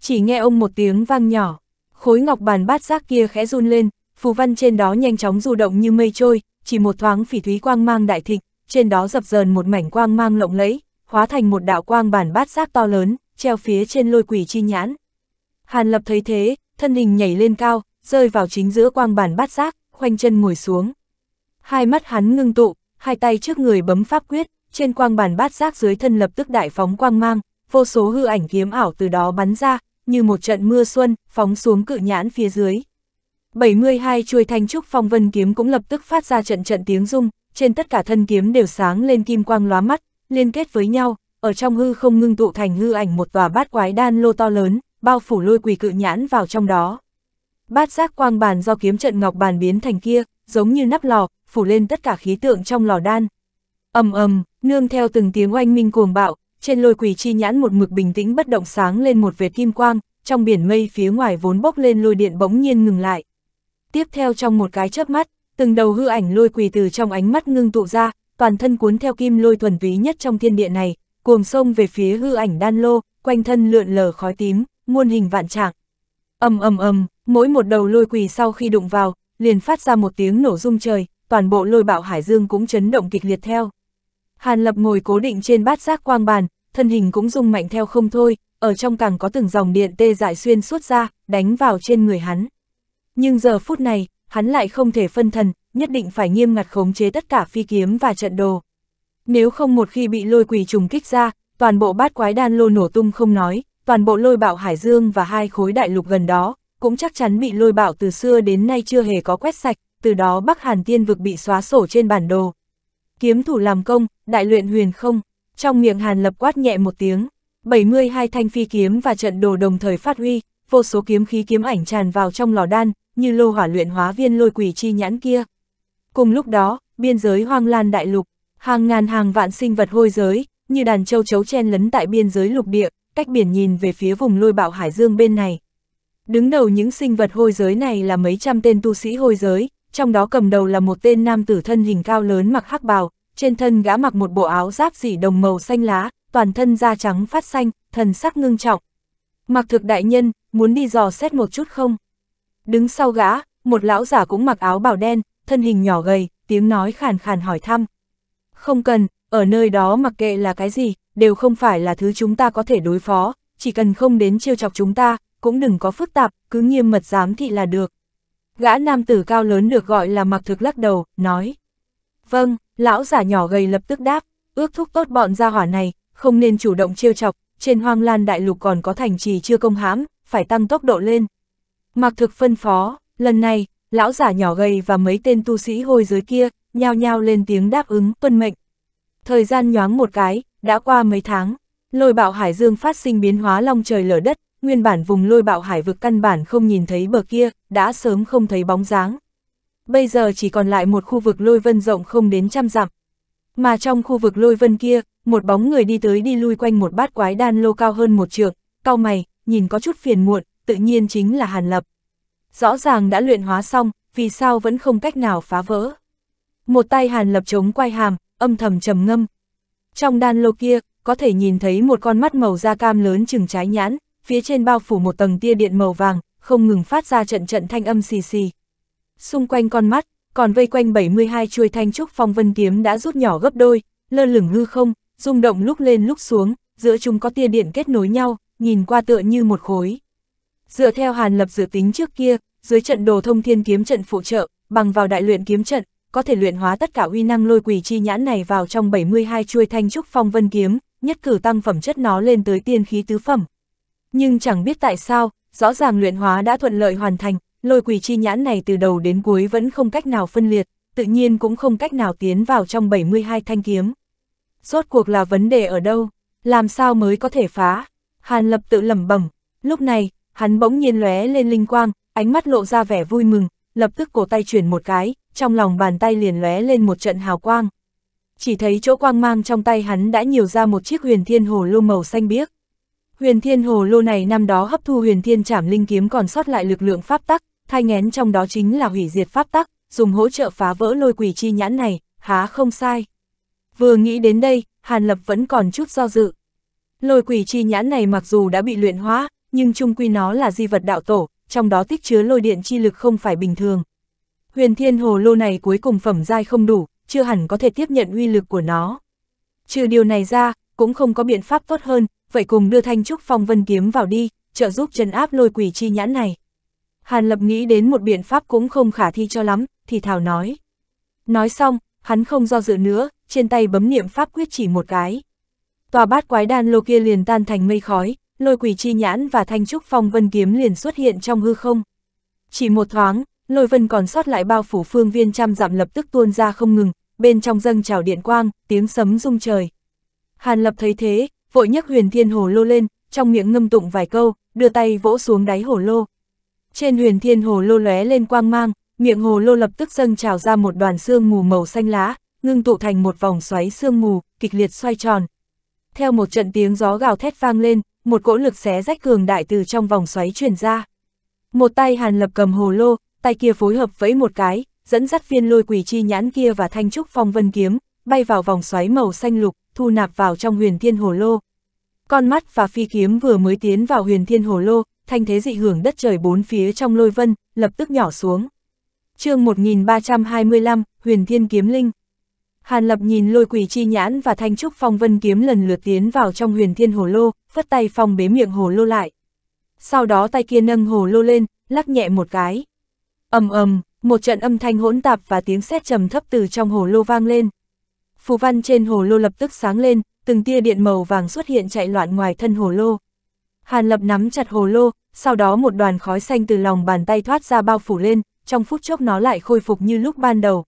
Chỉ nghe ông một tiếng vang nhỏ, khối ngọc bàn bát giác kia khẽ run lên, phù văn trên đó nhanh chóng du động như mây trôi, chỉ một thoáng phỉ thúy quang mang đại thịnh, trên đó dập dờn một mảnh quang mang lộng lẫy, hóa thành một đạo quang bản bát giác to lớn, treo phía trên lôi quỷ chi nhãn. Hàn Lập thấy thế, thân hình nhảy lên cao, rơi vào chính giữa quang bản bát giác, khoanh chân ngồi xuống. Hai mắt hắn ngưng tụ, hai tay trước người bấm pháp quyết, trên quang bản bát giác dưới thân lập tức đại phóng quang mang, vô số hư ảnh kiếm ảo từ đó bắn ra, như một trận mưa xuân, phóng xuống cự nhãn phía dưới. 72 chuôi thanh trúc phong vân kiếm cũng lập tức phát ra trận trận tiếng rung, trên tất cả thân kiếm đều sáng lên kim quang lóa mắt, liên kết với nhau, ở trong hư không ngưng tụ thành hư ảnh một tòa bát quái đan lô to lớn, bao phủ lôi quỷ cự nhãn vào trong đó. Bát giác quang bàn do kiếm trận ngọc bàn biến thành kia, giống như nắp lò, phủ lên tất cả khí tượng trong lò đan. ầm ầm, nương theo từng tiếng oanh minh cuồng bạo, trên lôi quỷ chi nhãn một mực bình tĩnh bất động sáng lên một vệt kim quang, trong biển mây phía ngoài vốn bốc lên lôi điện bỗng nhiên ngừng lại tiếp theo trong một cái chớp mắt, từng đầu hư ảnh lôi quỳ từ trong ánh mắt ngưng tụ ra, toàn thân cuốn theo kim lôi thuần túy nhất trong thiên địa này, cuồng sông về phía hư ảnh đan lô, quanh thân lượn lờ khói tím, muôn hình vạn trạng. Ầm ầm ầm, mỗi một đầu lôi quỳ sau khi đụng vào, liền phát ra một tiếng nổ rung trời, toàn bộ lôi bạo hải dương cũng chấn động kịch liệt theo. Hàn Lập ngồi cố định trên bát giác quang bàn, thân hình cũng rung mạnh theo không thôi, ở trong càng có từng dòng điện tê dại xuyên suốt ra, đánh vào trên người hắn. Nhưng giờ phút này, hắn lại không thể phân thần, nhất định phải nghiêm ngặt khống chế tất cả phi kiếm và trận đồ. Nếu không một khi bị lôi quỷ trùng kích ra, toàn bộ bát quái đan lô nổ tung không nói, toàn bộ lôi bạo hải dương và hai khối đại lục gần đó, cũng chắc chắn bị lôi bạo từ xưa đến nay chưa hề có quét sạch, từ đó Bắc Hàn Tiên vực bị xóa sổ trên bản đồ. Kiếm thủ làm công, đại luyện huyền không, trong miệng Hàn Lập quát nhẹ một tiếng, 72 thanh phi kiếm và trận đồ đồng thời phát huy, vô số kiếm khí kiếm ảnh tràn vào trong lò đan, như lô hỏa luyện hóa viên lôi quỷ chi nhãn kia. Cùng lúc đó, biên giới hoang lan đại lục, hàng ngàn hàng vạn sinh vật hôi giới, như đàn châu chấu chen lấn tại biên giới lục địa, cách biển nhìn về phía vùng lôi bạo hải dương bên này. Đứng đầu những sinh vật hôi giới này là mấy trăm tên tu sĩ hôi giới, trong đó cầm đầu là một tên nam tử thân hình cao lớn mặc hắc bào, trên thân gã mặc một bộ áo giáp dỉ đồng màu xanh lá, toàn thân da trắng phát xanh, thần sắc ngưng trọng. Mặc thực đại nhân, muốn đi dò xét một chút không? Đứng sau gã, một lão giả cũng mặc áo bào đen, thân hình nhỏ gầy, tiếng nói khàn khàn hỏi thăm. Không cần, ở nơi đó mặc kệ là cái gì, đều không phải là thứ chúng ta có thể đối phó, chỉ cần không đến chiêu chọc chúng ta, cũng đừng có phức tạp, cứ nghiêm mật giám thị là được. Gã nam tử cao lớn được gọi là mặc thực lắc đầu, nói. Vâng, lão giả nhỏ gầy lập tức đáp, ước thúc tốt bọn gia hỏa này, không nên chủ động chiêu chọc, trên hoang lan đại lục còn có thành trì chưa công hãm, phải tăng tốc độ lên. Mạc thực phân phó, lần này, lão giả nhỏ gầy và mấy tên tu sĩ hồi dưới kia, nhao nhao lên tiếng đáp ứng tuân mệnh. Thời gian nhoáng một cái, đã qua mấy tháng, lôi bạo hải dương phát sinh biến hóa long trời lở đất, nguyên bản vùng lôi bạo hải vực căn bản không nhìn thấy bờ kia, đã sớm không thấy bóng dáng. Bây giờ chỉ còn lại một khu vực lôi vân rộng không đến trăm dặm. Mà trong khu vực lôi vân kia, một bóng người đi tới đi lui quanh một bát quái đan lô cao hơn một trượng, cao mày, nhìn có chút phiền muộn, tự nhiên chính là Hàn Lập. Rõ ràng đã luyện hóa xong, vì sao vẫn không cách nào phá vỡ. Một tay Hàn Lập chống quay hàm, âm thầm trầm ngâm. Trong đan lô kia, có thể nhìn thấy một con mắt màu da cam lớn chừng trái nhãn, phía trên bao phủ một tầng tia điện màu vàng, không ngừng phát ra trận trận thanh âm xì xì. Xung quanh con mắt, còn vây quanh 72 chuôi thanh trúc phong vân kiếm đã rút nhỏ gấp đôi, lơ lửng hư không, rung động lúc lên lúc xuống, giữa chúng có tia điện kết nối nhau, nhìn qua tựa như một khối. Dựa theo Hàn Lập dự tính trước kia, dưới trận đồ thông thiên kiếm trận phụ trợ, bằng vào đại luyện kiếm trận, có thể luyện hóa tất cả uy năng lôi quỷ chi nhãn này vào trong 72 chuôi thanh trúc phong vân kiếm, nhất cử tăng phẩm chất nó lên tới tiên khí tứ phẩm. Nhưng chẳng biết tại sao, rõ ràng luyện hóa đã thuận lợi hoàn thành, lôi quỷ chi nhãn này từ đầu đến cuối vẫn không cách nào phân liệt, tự nhiên cũng không cách nào tiến vào trong 72 thanh kiếm. Rốt cuộc là vấn đề ở đâu, làm sao mới có thể phá? Hàn Lập tự lẩm bẩm, lúc này, hắn bỗng nhiên lóe lên linh quang, ánh mắt lộ ra vẻ vui mừng, lập tức cổ tay chuyển một cái, trong lòng bàn tay liền lóe lên một trận hào quang. Chỉ thấy chỗ quang mang trong tay hắn đã nhiều ra một chiếc huyền thiên hồ lô màu xanh biếc. Huyền thiên hồ lô này năm đó hấp thu huyền thiên trảm linh kiếm còn sót lại lực lượng pháp tắc, thay ngén trong đó chính là hủy diệt pháp tắc, dùng hỗ trợ phá vỡ lôi quỷ chi nhãn này, há không sai. Vừa nghĩ đến đây, Hàn Lập vẫn còn chút do dự. Lôi quỷ chi nhãn này mặc dù đã bị luyện hóa, nhưng chung quy nó là di vật đạo tổ, trong đó tích chứa lôi điện chi lực không phải bình thường. Huyền thiên hồ lô này cuối cùng phẩm giai không đủ, chưa hẳn có thể tiếp nhận uy lực của nó. Trừ điều này ra, cũng không có biện pháp tốt hơn, vậy cùng đưa thanh trúc phong vân kiếm vào đi, trợ giúp chân áp lôi quỷ chi nhãn này. Hàn Lập nghĩ đến một biện pháp cũng không khả thi cho lắm, thì Thảo nói. Nói xong, hắn không do dự nữa, trên tay bấm niệm pháp quyết chỉ một cái. Tòa bát quái đan lô kia liền tan thành mây khói, lôi quỷ chi nhãn và thanh trúc phong vân kiếm liền xuất hiện trong hư không. Chỉ một thoáng, lôi vân còn sót lại bao phủ phương viên trăm dặm lập tức tuôn ra không ngừng, bên trong dâng trào điện quang, tiếng sấm rung trời. Hàn lập thấy thế, vội nhấc huyền thiên hồ lô lên, trong miệng ngâm tụng vài câu, đưa tay vỗ xuống đáy hồ lô. Trên huyền thiên hồ lô lóe lên quang mang, miệng hồ lô lập tức dâng trào ra một đoàn xương mù màu xanh lá, ngưng tụ thành một vòng xoáy xương mù, kịch liệt xoay tròn. Theo một trận tiếng gió gào thét vang lên, một cỗ lực xé rách cường đại từ trong vòng xoáy truyền ra. Một tay Hàn Lập cầm hồ lô, tay kia phối hợp vẫy một cái, dẫn dắt viên lôi quỷ chi nhãn kia và thanh trúc phong vân kiếm, bay vào vòng xoáy màu xanh lục, thu nạp vào trong huyền thiên hồ lô. Con mắt và phi kiếm vừa mới tiến vào huyền thiên hồ lô, thanh thế dị hưởng đất trời bốn phía trong lôi vân, lập tức nhỏ xuống. chương 1325, huyền thiên kiếm linh. Hàn Lập nhìn lôi quỷ chi nhãn và thanh trúc phong vân kiếm lần lượt tiến vào trong huyền thiên hồ lô, phất tay phong bế miệng hồ lô lại. Sau đó tay kia nâng hồ lô lên, lắc nhẹ một cái. ầm ầm, một trận âm thanh hỗn tạp và tiếng sét trầm thấp từ trong hồ lô vang lên. Phù văn trên hồ lô lập tức sáng lên, từng tia điện màu vàng xuất hiện chạy loạn ngoài thân hồ lô. Hàn Lập nắm chặt hồ lô, sau đó một đoàn khói xanh từ lòng bàn tay thoát ra bao phủ lên, trong phút chốc nó lại khôi phục như lúc ban đầu.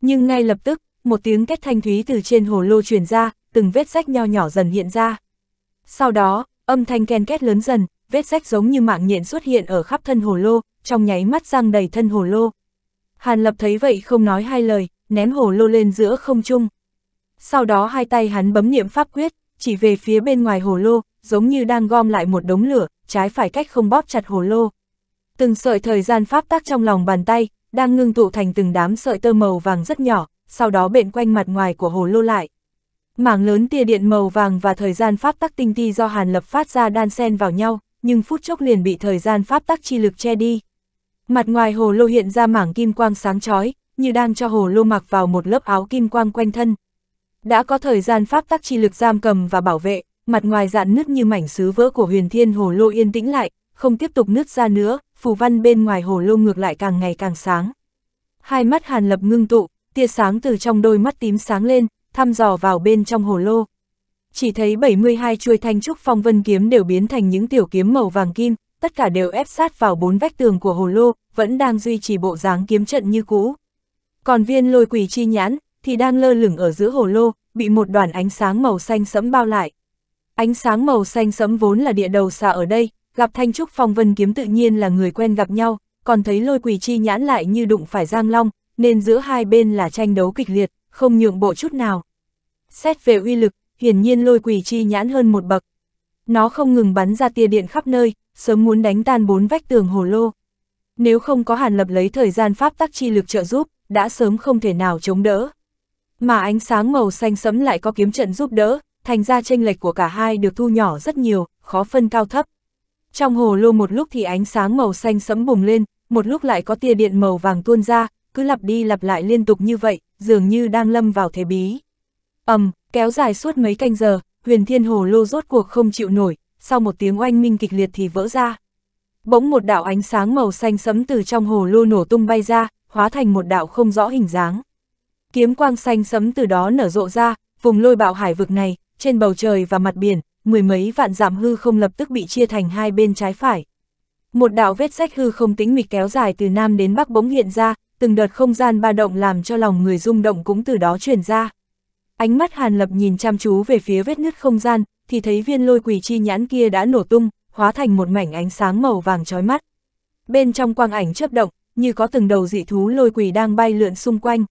Nhưng ngay lập tức, một tiếng kết thanh thúy từ trên hồ lô truyền ra, từng vết rách nho nhỏ dần hiện ra. Sau đó, âm thanh ken kết lớn dần, vết rách giống như mạng nhện xuất hiện ở khắp thân hồ lô, trong nháy mắt răng đầy thân hồ lô. Hàn Lập thấy vậy không nói hai lời, ném hồ lô lên giữa không trung. Sau đó hai tay hắn bấm niệm pháp quyết, chỉ về phía bên ngoài hồ lô, giống như đang gom lại một đống lửa, trái phải cách không bóp chặt hồ lô. Từng sợi thời gian pháp tác trong lòng bàn tay, đang ngưng tụ thành từng đám sợi tơ màu vàng rất nhỏ, sau đó bện quanh mặt ngoài của hồ lô lại. Mảng lớn tia điện màu vàng và thời gian pháp tắc tinh ti do Hàn Lập phát ra đan xen vào nhau, nhưng phút chốc liền bị thời gian pháp tắc chi lực che đi. Mặt ngoài hồ lô hiện ra mảng kim quang sáng chói, như đang cho hồ lô mặc vào một lớp áo kim quang quanh thân. Đã có thời gian pháp tắc chi lực giam cầm và bảo vệ, mặt ngoài dạn nứt như mảnh sứ vỡ của huyền thiên hồ lô yên tĩnh lại, không tiếp tục nứt ra nữa, phù văn bên ngoài hồ lô ngược lại càng ngày càng sáng. Hai mắt Hàn Lập ngưng tụ, tia sáng từ trong đôi mắt tím sáng lên, thăm dò vào bên trong hồ lô. Chỉ thấy 72 chuôi thanh trúc phong vân kiếm đều biến thành những tiểu kiếm màu vàng kim, tất cả đều ép sát vào bốn vách tường của hồ lô, vẫn đang duy trì bộ dáng kiếm trận như cũ. Còn viên lôi quỷ chi nhãn, thì đang lơ lửng ở giữa hồ lô, bị một đoàn ánh sáng màu xanh sẫm bao lại. Ánh sáng màu xanh sẫm vốn là địa đầu xa ở đây, gặp Thanh Trúc Phong Vân Kiếm tự nhiên là người quen gặp nhau, còn thấy lôi quỷ chi nhãn lại như đụng phải Giang Long, nên giữa hai bên là tranh đấu kịch liệt, không nhượng bộ chút nào. Xét về uy lực, hiển nhiên lôi quỷ chi nhãn hơn một bậc. Nó không ngừng bắn ra tia điện khắp nơi, sớm muốn đánh tan bốn vách tường hồ lô. Nếu không có hàn lập lấy thời gian pháp tắc chi lực trợ giúp, đã sớm không thể nào chống đỡ. Mà ánh sáng màu xanh sẫm lại có kiếm trận giúp đỡ, thành ra tranh lệch của cả hai được thu nhỏ rất nhiều, khó phân cao thấp. Trong hồ lô một lúc thì ánh sáng màu xanh sẫm bùng lên, một lúc lại có tia điện màu vàng tuôn ra, cứ lặp đi lặp lại liên tục như vậy, dường như đang lâm vào thế bí. ầm, kéo dài suốt mấy canh giờ, huyền thiên hồ lô rốt cuộc không chịu nổi, sau một tiếng oanh minh kịch liệt thì vỡ ra. Bỗng một đạo ánh sáng màu xanh sẫm từ trong hồ lô nổ tung bay ra, hóa thành một đạo không rõ hình dáng. Kiếm quang xanh sẫm từ đó nở rộ ra, vùng lôi bạo hải vực này, trên bầu trời và mặt biển, mười mấy vạn giảm hư không lập tức bị chia thành hai bên trái phải. Một đạo vết sách hư không tính mịch kéo dài từ nam đến bắc bỗng hiện ra, từng đợt không gian ba động làm cho lòng người rung động cũng từ đó truyền ra. Ánh mắt Hàn Lập nhìn chăm chú về phía vết nứt không gian, thì thấy viên lôi quỷ chi nhãn kia đã nổ tung, hóa thành một mảnh ánh sáng màu vàng chói mắt. Bên trong quang ảnh chớp động, như có từng đầu dị thú lôi quỷ đang bay lượn xung quanh.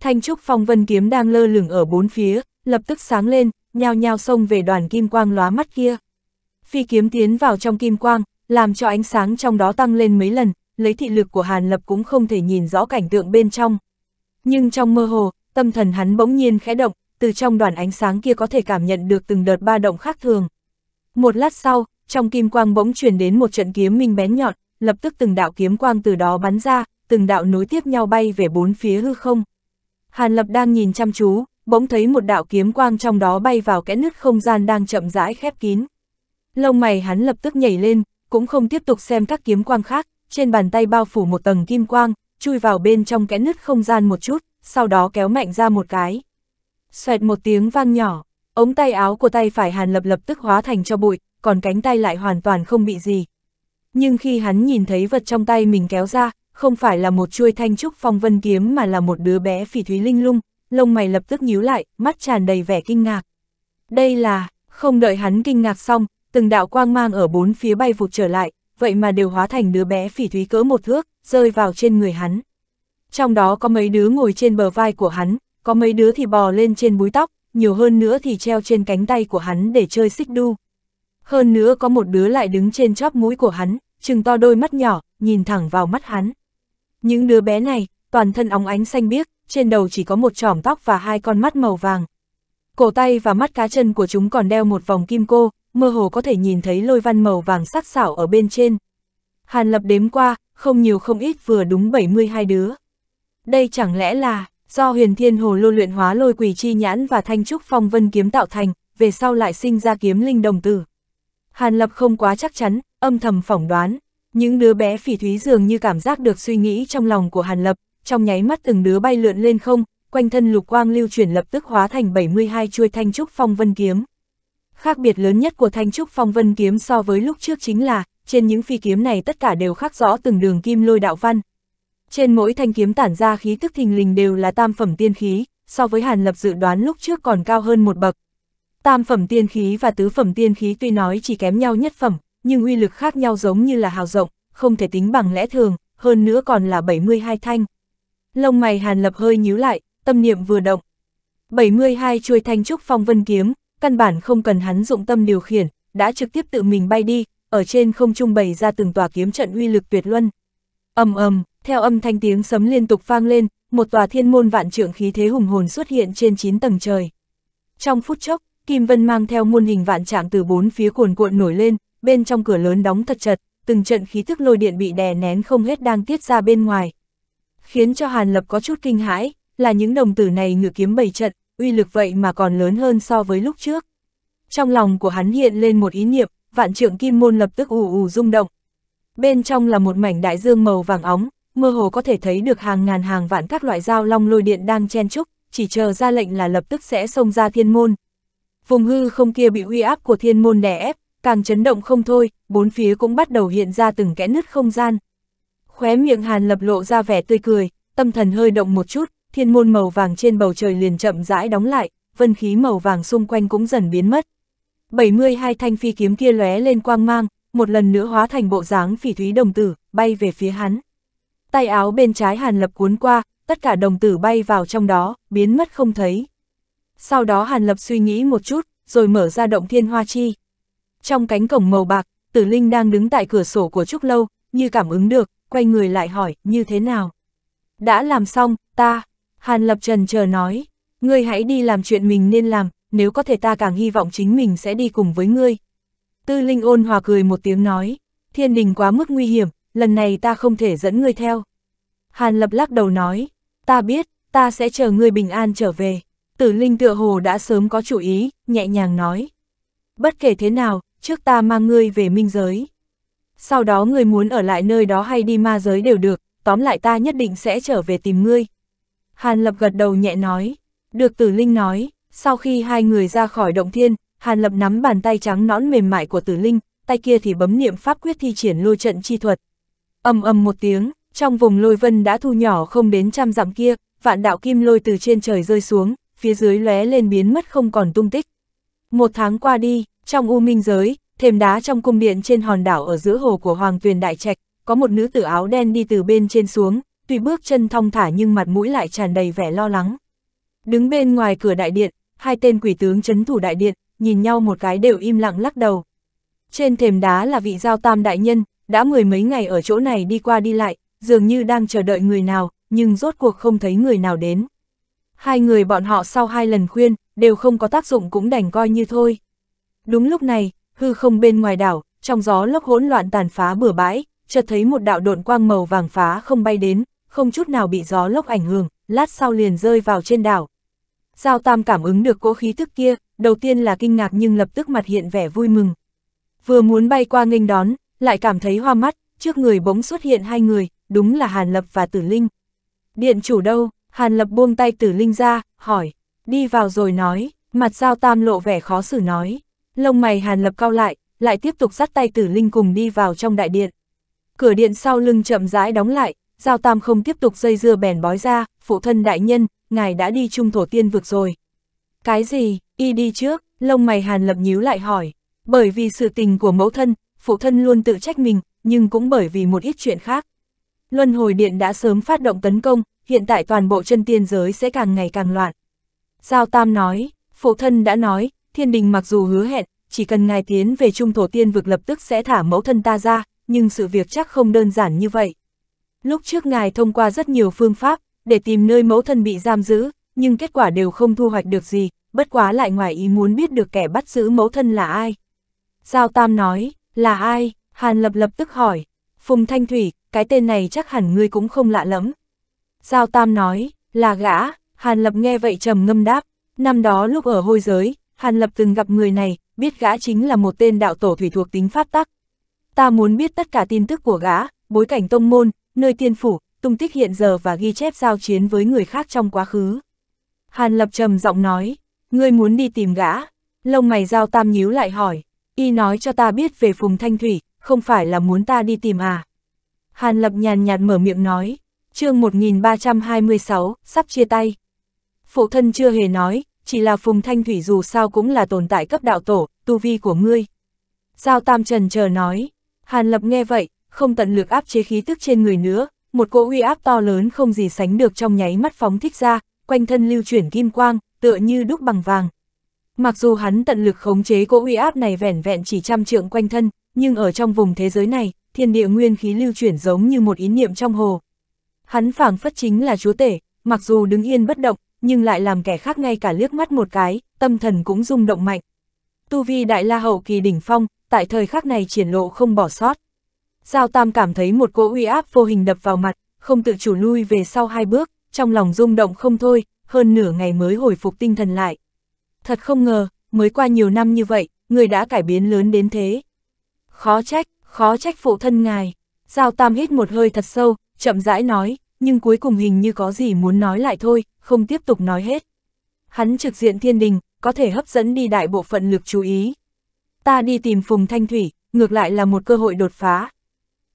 Thanh trúc phong vân kiếm đang lơ lửng ở bốn phía, lập tức sáng lên, nhao nhao xông về đoàn kim quang lóa mắt kia. Phi kiếm tiến vào trong kim quang, làm cho ánh sáng trong đó tăng lên mấy lần, lấy thị lực của Hàn Lập cũng không thể nhìn rõ cảnh tượng bên trong. Nhưng trong mơ hồ, tâm thần hắn bỗng nhiên khẽ động, từ trong đoàn ánh sáng kia có thể cảm nhận được từng đợt ba động khác thường. Một lát sau, trong kim quang bỗng chuyển đến một trận kiếm minh bén nhọn, lập tức từng đạo kiếm quang từ đó bắn ra, từng đạo nối tiếp nhau bay về bốn phía hư không. Hàn Lập đang nhìn chăm chú, bỗng thấy một đạo kiếm quang trong đó bay vào kẽ nứt không gian đang chậm rãi khép kín. Lông mày hắn lập tức nhảy lên, cũng không tiếp tục xem các kiếm quang khác, trên bàn tay bao phủ một tầng kim quang, chui vào bên trong kẽ nứt không gian một chút, sau đó kéo mạnh ra một cái. Xoẹt một tiếng vang nhỏ, ống tay áo của tay phải Hàn Lập lập tức hóa thành cho bụi, còn cánh tay lại hoàn toàn không bị gì. Nhưng khi hắn nhìn thấy vật trong tay mình kéo ra, không phải là một chuôi thanh trúc phong vân kiếm mà là một đứa bé phỉ thúy linh lung, lông mày lập tức nhíu lại, mắt tràn đầy vẻ kinh ngạc. Đây là, không đợi hắn kinh ngạc xong, từng đạo quang mang ở bốn phía bay vụt trở lại, vậy mà đều hóa thành đứa bé phỉ thúy cỡ một thước, rơi vào trên người hắn. Trong đó có mấy đứa ngồi trên bờ vai của hắn, có mấy đứa thì bò lên trên búi tóc, nhiều hơn nữa thì treo trên cánh tay của hắn để chơi xích đu. Hơn nữa có một đứa lại đứng trên chóp mũi của hắn, trừng to đôi mắt nhỏ, nhìn thẳng vào mắt hắn. Những đứa bé này, toàn thân óng ánh xanh biếc, trên đầu chỉ có một trỏm tóc và hai con mắt màu vàng. Cổ tay và mắt cá chân của chúng còn đeo một vòng kim cô, mơ hồ có thể nhìn thấy lôi văn màu vàng sắc xảo ở bên trên. Hàn lập đếm qua, không nhiều không ít vừa đúng 72 đứa. Đây chẳng lẽ là do huyền thiên hồ lô luyện hóa lôi quỷ chi nhãn và thanh trúc phong vân kiếm tạo thành, về sau lại sinh ra kiếm linh đồng tử. Hàn lập không quá chắc chắn, âm thầm phỏng đoán. Những đứa bé phỉ thúy dường như cảm giác được suy nghĩ trong lòng của Hàn lập, trong nháy mắt từng đứa bay lượn lên không, quanh thân lục quang lưu chuyển lập tức hóa thành 72 chuôi thanh trúc phong vân kiếm. Khác biệt lớn nhất của thanh trúc phong vân kiếm so với lúc trước chính là, trên những phi kiếm này tất cả đều khắc rõ từng đường kim lôi đạo văn. Trên mỗi thanh kiếm tản ra khí tức thình lình đều là tam phẩm tiên khí, so với Hàn Lập dự đoán lúc trước còn cao hơn một bậc. Tam phẩm tiên khí và tứ phẩm tiên khí tuy nói chỉ kém nhau nhất phẩm, nhưng uy lực khác nhau giống như là hào rộng, không thể tính bằng lẽ thường, hơn nữa còn là 72 thanh. Lông mày Hàn Lập hơi nhíu lại, tâm niệm vừa động. 72 chuôi thanh trúc phong vân kiếm, căn bản không cần hắn dụng tâm điều khiển, đã trực tiếp tự mình bay đi, ở trên không trung bày ra từng tòa kiếm trận uy lực tuyệt luân. Ầm ầm, theo âm thanh tiếng sấm liên tục vang lên, một tòa thiên môn vạn trượng khí thế hùng hồn xuất hiện trên 9 tầng trời. Trong phút chốc, Kim Vân mang theo muôn hình vạn trạng từ bốn phía cuồn cuộn nổi lên, bên trong cửa lớn đóng thật chặt, từng trận khí thức lôi điện bị đè nén không hết đang tiết ra bên ngoài. Khiến cho Hàn Lập có chút kinh hãi, là những đồng tử này ngự kiếm bày trận, uy lực vậy mà còn lớn hơn so với lúc trước. Trong lòng của hắn hiện lên một ý niệm, vạn trưởng kim môn lập tức ù ù rung động. Bên trong là một mảnh đại dương màu vàng óng, mơ hồ có thể thấy được hàng ngàn hàng vạn các loại dao long lôi điện đang chen chúc, chỉ chờ ra lệnh là lập tức sẽ xông ra thiên môn. Vùng hư không kia bị uy áp của thiên môn đè ép, càng chấn động không thôi, bốn phía cũng bắt đầu hiện ra từng kẽ nứt không gian. Khóe miệng Hàn lập lộ ra vẻ tươi cười, tâm thần hơi động một chút, thiên môn màu vàng trên bầu trời liền chậm rãi đóng lại, vân khí màu vàng xung quanh cũng dần biến mất. 72 thanh phi kiếm kia lóe lên quang mang, một lần nữa hóa thành bộ dáng phỉ thúy đồng tử, bay về phía hắn. Tay áo bên trái Hàn Lập cuốn qua, tất cả đồng tử bay vào trong đó, biến mất không thấy. Sau đó Hàn Lập suy nghĩ một chút, rồi mở ra động thiên hoa chi. Trong cánh cổng màu bạc, Tử Linh đang đứng tại cửa sổ của Trúc Lâu, như cảm ứng được, quay người lại hỏi, như thế nào? Đã làm xong, ta, Hàn Lập Trần chờ nói, ngươi hãy đi làm chuyện mình nên làm, nếu có thể ta càng hy vọng chính mình sẽ đi cùng với ngươi. Tư Linh ôn hòa cười một tiếng nói, thiên đình quá mức nguy hiểm, lần này ta không thể dẫn ngươi theo. Hàn Lập lắc đầu nói, ta biết, ta sẽ chờ ngươi bình an trở về. Tử Linh tựa hồ đã sớm có chủ ý, nhẹ nhàng nói. Bất kể thế nào, trước ta mang ngươi về minh giới. Sau đó ngươi muốn ở lại nơi đó hay đi ma giới đều được, tóm lại ta nhất định sẽ trở về tìm ngươi. Hàn Lập gật đầu nhẹ nói, được tử linh nói, sau khi hai người ra khỏi động thiên, Hàn Lập nắm bàn tay trắng nõn mềm mại của tử linh, tay kia thì bấm niệm pháp quyết thi triển lôi trận chi thuật. ầm ầm một tiếng, trong vùng lôi vân đã thu nhỏ không đến trăm dặm kia, vạn đạo kim lôi từ trên trời rơi xuống, phía dưới lóe lên biến mất không còn tung tích. Một tháng qua đi, trong u minh giới, thềm đá trong cung điện trên hòn đảo ở giữa hồ của Hoàng Tuyền Đại Trạch, có một nữ tử áo đen đi từ bên trên xuống, tuy bước chân thong thả nhưng mặt mũi lại tràn đầy vẻ lo lắng. Đứng bên ngoài cửa đại điện, hai tên quỷ tướng chấn thủ đại điện, nhìn nhau một cái đều im lặng lắc đầu. Trên thềm đá là vị giao tam đại nhân, đã mười mấy ngày ở chỗ này đi qua đi lại, dường như đang chờ đợi người nào, nhưng rốt cuộc không thấy người nào đến. Hai người bọn họ sau hai lần khuyên, đều không có tác dụng cũng đành coi như thôi. Đúng lúc này, hư không bên ngoài đảo, trong gió lốc hỗn loạn tàn phá bừa bãi, chợt thấy một đạo độn quang màu vàng phá không bay đến, không chút nào bị gió lốc ảnh hưởng, lát sau liền rơi vào trên đảo. Giao Tam cảm ứng được cỗ khí thức kia, đầu tiên là kinh ngạc nhưng lập tức mặt hiện vẻ vui mừng. Vừa muốn bay qua nghênh đón, lại cảm thấy hoa mắt, trước người bỗng xuất hiện hai người, đúng là Hàn Lập và Tử Linh. Điện chủ đâu, Hàn Lập buông tay Tử Linh ra, hỏi, đi vào rồi nói, mặt Giao Tam lộ vẻ khó xử nói. Lông mày Hàn Lập cau lại, lại tiếp tục dắt tay Tử Linh cùng đi vào trong đại điện. Cửa điện sau lưng chậm rãi đóng lại, Giao Tam không tiếp tục dây dưa bèn bói ra, phụ thân đại nhân, ngài đã đi trung thổ tiên vực rồi. Cái gì, y đi trước, lông mày Hàn Lập nhíu lại hỏi. Bởi vì sự tình của mẫu thân, phụ thân luôn tự trách mình, nhưng cũng bởi vì một ít chuyện khác. Luân hồi điện đã sớm phát động tấn công, hiện tại toàn bộ chân tiên giới sẽ càng ngày càng loạn. Giao Tam nói, phụ thân đã nói, thiên đình mặc dù hứa hẹn, chỉ cần ngài tiến về trung thổ tiên vực lập tức sẽ thả mẫu thân ta ra, nhưng sự việc chắc không đơn giản như vậy. Lúc trước ngài thông qua rất nhiều phương pháp, để tìm nơi mẫu thân bị giam giữ, nhưng kết quả đều không thu hoạch được gì, bất quá lại ngoài ý muốn biết được kẻ bắt giữ mẫu thân là ai. Giao Tam nói, là ai? Hàn Lập lập tức hỏi, Phùng Thanh Thủy, cái tên này chắc hẳn ngươi cũng không lạ lẫm Giao Tam nói, là gã, Hàn Lập nghe vậy trầm ngâm đáp, năm đó lúc ở hôi giới, Hàn Lập từng gặp người này, biết gã chính là một tên đạo tổ thủy thuộc tính pháp tắc. Ta muốn biết tất cả tin tức của gã, bối cảnh tông môn, nơi tiên phủ, tung tích hiện giờ và ghi chép giao chiến với người khác trong quá khứ. Hàn Lập trầm giọng nói, ngươi muốn đi tìm gã, lông mày giao tam nhíu lại hỏi, y nói cho ta biết về Phùng Thanh Thủy, không phải là muốn ta đi tìm à. Hàn Lập nhàn nhạt mở miệng nói, chương 1326, sắp chia tay. Phụ thân chưa hề nói, chỉ là Phùng Thanh Thủy dù sao cũng là tồn tại cấp đạo tổ, tu vi của ngươi. Giao Tam Trần chờ nói, Hàn Lập nghe vậy, không tận lực áp chế khí tức trên người nữa, một cỗ uy áp to lớn không gì sánh được trong nháy mắt phóng thích ra, quanh thân lưu chuyển kim quang, tựa như đúc bằng vàng. Mặc dù hắn tận lực khống chế cỗ uy áp này vẻn vẹn chỉ trăm trượng quanh thân, nhưng ở trong vùng thế giới này, thiên địa nguyên khí lưu chuyển giống như một ý niệm trong hồ. Hắn phảng phất chính là chúa tể, mặc dù đứng yên bất động, nhưng lại làm kẻ khác ngay cả liếc mắt một cái, tâm thần cũng rung động mạnh. Tu vi đại la hậu kỳ đỉnh phong, tại thời khắc này triển lộ không bỏ sót. Giao Tam cảm thấy một cỗ uy áp vô hình đập vào mặt, không tự chủ lui về sau hai bước, trong lòng rung động không thôi, hơn nửa ngày mới hồi phục tinh thần lại. Thật không ngờ, mới qua nhiều năm như vậy, người đã cải biến lớn đến thế. Khó trách, khó trách phụ thân ngài. Giao Tam hít một hơi thật sâu, chậm rãi nói, nhưng cuối cùng hình như có gì muốn nói lại thôi, không tiếp tục nói hết. Hắn trực diện thiên đình, có thể hấp dẫn đi đại bộ phận lực chú ý. Ta đi tìm Phùng Thanh Thủy, ngược lại là một cơ hội đột phá,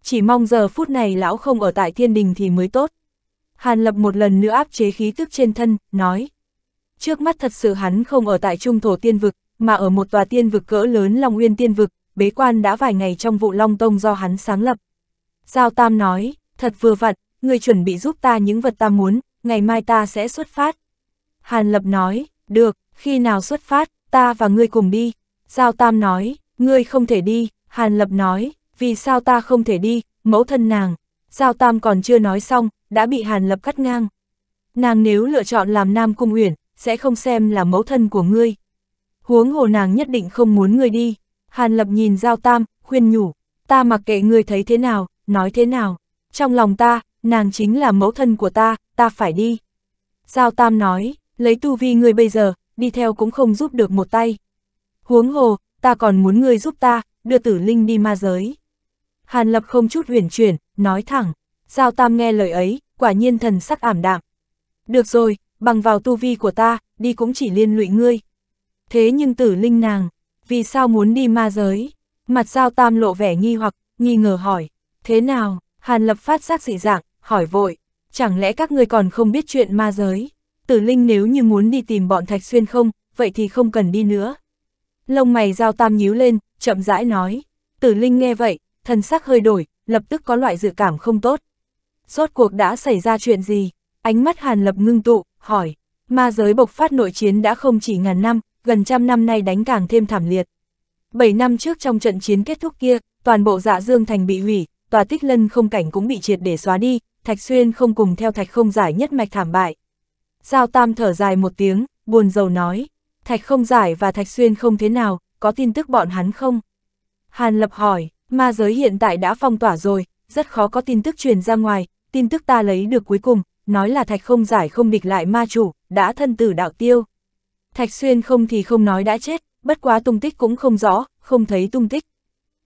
chỉ mong giờ phút này lão không ở tại thiên đình thì mới tốt. Hàn Lập một lần nữa áp chế khí tức trên thân, nói. Trước mắt thật sự hắn không ở tại trung thổ tiên vực, mà ở một tòa tiên vực cỡ lớn Long Nguyên tiên vực, bế quan đã vài ngày trong vụ Long Tông do hắn sáng lập. Giao Tam nói, thật vừa vặn, người chuẩn bị giúp ta những vật ta muốn, ngày mai ta sẽ xuất phát. Hàn Lập nói, được, khi nào xuất phát, ta và ngươi cùng đi. Giao Tam nói, ngươi không thể đi, Hàn Lập nói, vì sao ta không thể đi, mẫu thân nàng, Giao Tam còn chưa nói xong, đã bị Hàn Lập cắt ngang. Nàng nếu lựa chọn làm Nam Cung Uyển, sẽ không xem là mẫu thân của ngươi. Huống hồ nàng nhất định không muốn ngươi đi. Hàn Lập nhìn Giao Tam, khuyên nhủ, ta mặc kệ ngươi thấy thế nào, nói thế nào. Trong lòng ta, nàng chính là mẫu thân của ta, ta phải đi. Giao Tam nói, lấy tu vi ngươi bây giờ, đi theo cũng không giúp được một tay. Huống hồ, ta còn muốn ngươi giúp ta, đưa tử linh đi ma giới. Hàn Lập không chút huyền chuyển, nói thẳng, Giao Tam nghe lời ấy, quả nhiên thần sắc ảm đạm. Được rồi, bằng vào tu vi của ta, đi cũng chỉ liên lụy ngươi. Thế nhưng tử linh nàng, vì sao muốn đi ma giới? Mặt Giao Tam lộ vẻ nghi hoặc, nghi ngờ hỏi, thế nào? Hàn Lập phát giác dị dạng, hỏi vội, chẳng lẽ các ngươi còn không biết chuyện ma giới? Tử Linh nếu như muốn đi tìm bọn Thạch Xuyên không, vậy thì không cần đi nữa. Lông mày Giao Tam nhíu lên, chậm rãi nói. Tử Linh nghe vậy, thần sắc hơi đổi, lập tức có loại dự cảm không tốt. Rốt cuộc đã xảy ra chuyện gì? Ánh mắt Hàn Lập ngưng tụ, hỏi. Ma giới bộc phát nội chiến đã không chỉ ngàn năm, gần trăm năm nay đánh càng thêm thảm liệt. Bảy năm trước trong trận chiến kết thúc kia, toàn bộ dạ dương thành bị hủy, tòa tích lân không cảnh cũng bị triệt để xóa đi, thạch xuyên không cùng theo thạch không giải nhất mạch thảm bại. Giao tam thở dài một tiếng, buồn rầu nói, thạch không giải và thạch xuyên không thế nào, có tin tức bọn hắn không? Hàn lập hỏi, Ma giới hiện tại đã phong tỏa rồi, rất khó có tin tức truyền ra ngoài, tin tức ta lấy được cuối cùng, nói là thạch không giải không địch lại ma chủ, đã thân tử đạo tiêu. Thạch xuyên không thì không nói đã chết, bất quá tung tích cũng không rõ, không thấy tung tích.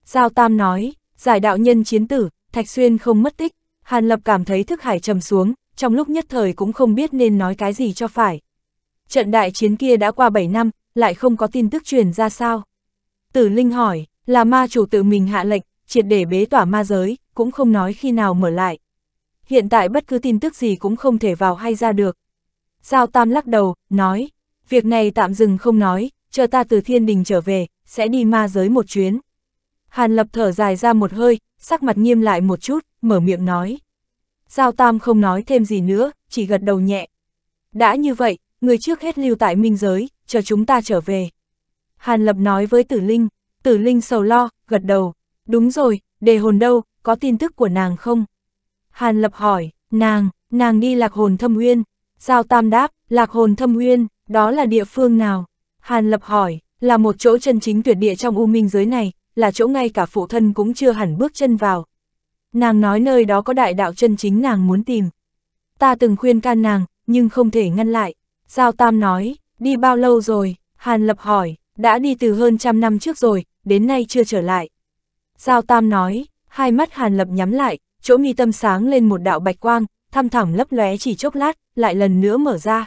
Giao Tam nói, giải đạo nhân chiến tử, thạch xuyên không mất tích, Hàn Lập cảm thấy thức hải trầm xuống, trong lúc nhất thời cũng không biết nên nói cái gì cho phải. Trận đại chiến kia đã qua 7 năm, lại không có tin tức truyền ra sao? Tử Linh hỏi, là ma chủ tự mình hạ lệnh, triệt để bế tỏa ma giới, cũng không nói khi nào mở lại. Hiện tại bất cứ tin tức gì cũng không thể vào hay ra được. Giao Tam lắc đầu, nói, việc này tạm dừng không nói, chờ ta từ thiên đình trở về, sẽ đi ma giới một chuyến. Hàn Lập thở dài ra một hơi, sắc mặt nghiêm lại một chút, mở miệng nói. Giao Tam không nói thêm gì nữa, chỉ gật đầu nhẹ. Đã như vậy, người trước hết lưu tại minh giới, chờ chúng ta trở về. Hàn Lập nói với Tử Linh. Tử Linh sầu lo, gật đầu. Đúng rồi, đề hồn đâu, có tin tức của nàng không? Hàn Lập hỏi, nàng, nàng đi lạc hồn thâm uyên. Giao Tam đáp, lạc hồn thâm uyên, đó là địa phương nào? Hàn Lập hỏi, là một chỗ chân chính tuyệt địa trong u minh giới này, là chỗ ngay cả phụ thân cũng chưa hẳn bước chân vào. Nàng nói nơi đó có đại đạo chân chính nàng muốn tìm. Ta từng khuyên can nàng, nhưng không thể ngăn lại. Giao Tam nói, đi bao lâu rồi? Hàn Lập hỏi, đã đi từ hơn trăm năm trước rồi, đến nay chưa trở lại. Giao Tam nói, hai mắt Hàn Lập nhắm lại, chỗ mi tâm sáng lên một đạo bạch quang, thăm thẳm lấp lóe chỉ chốc lát, lại lần nữa mở ra.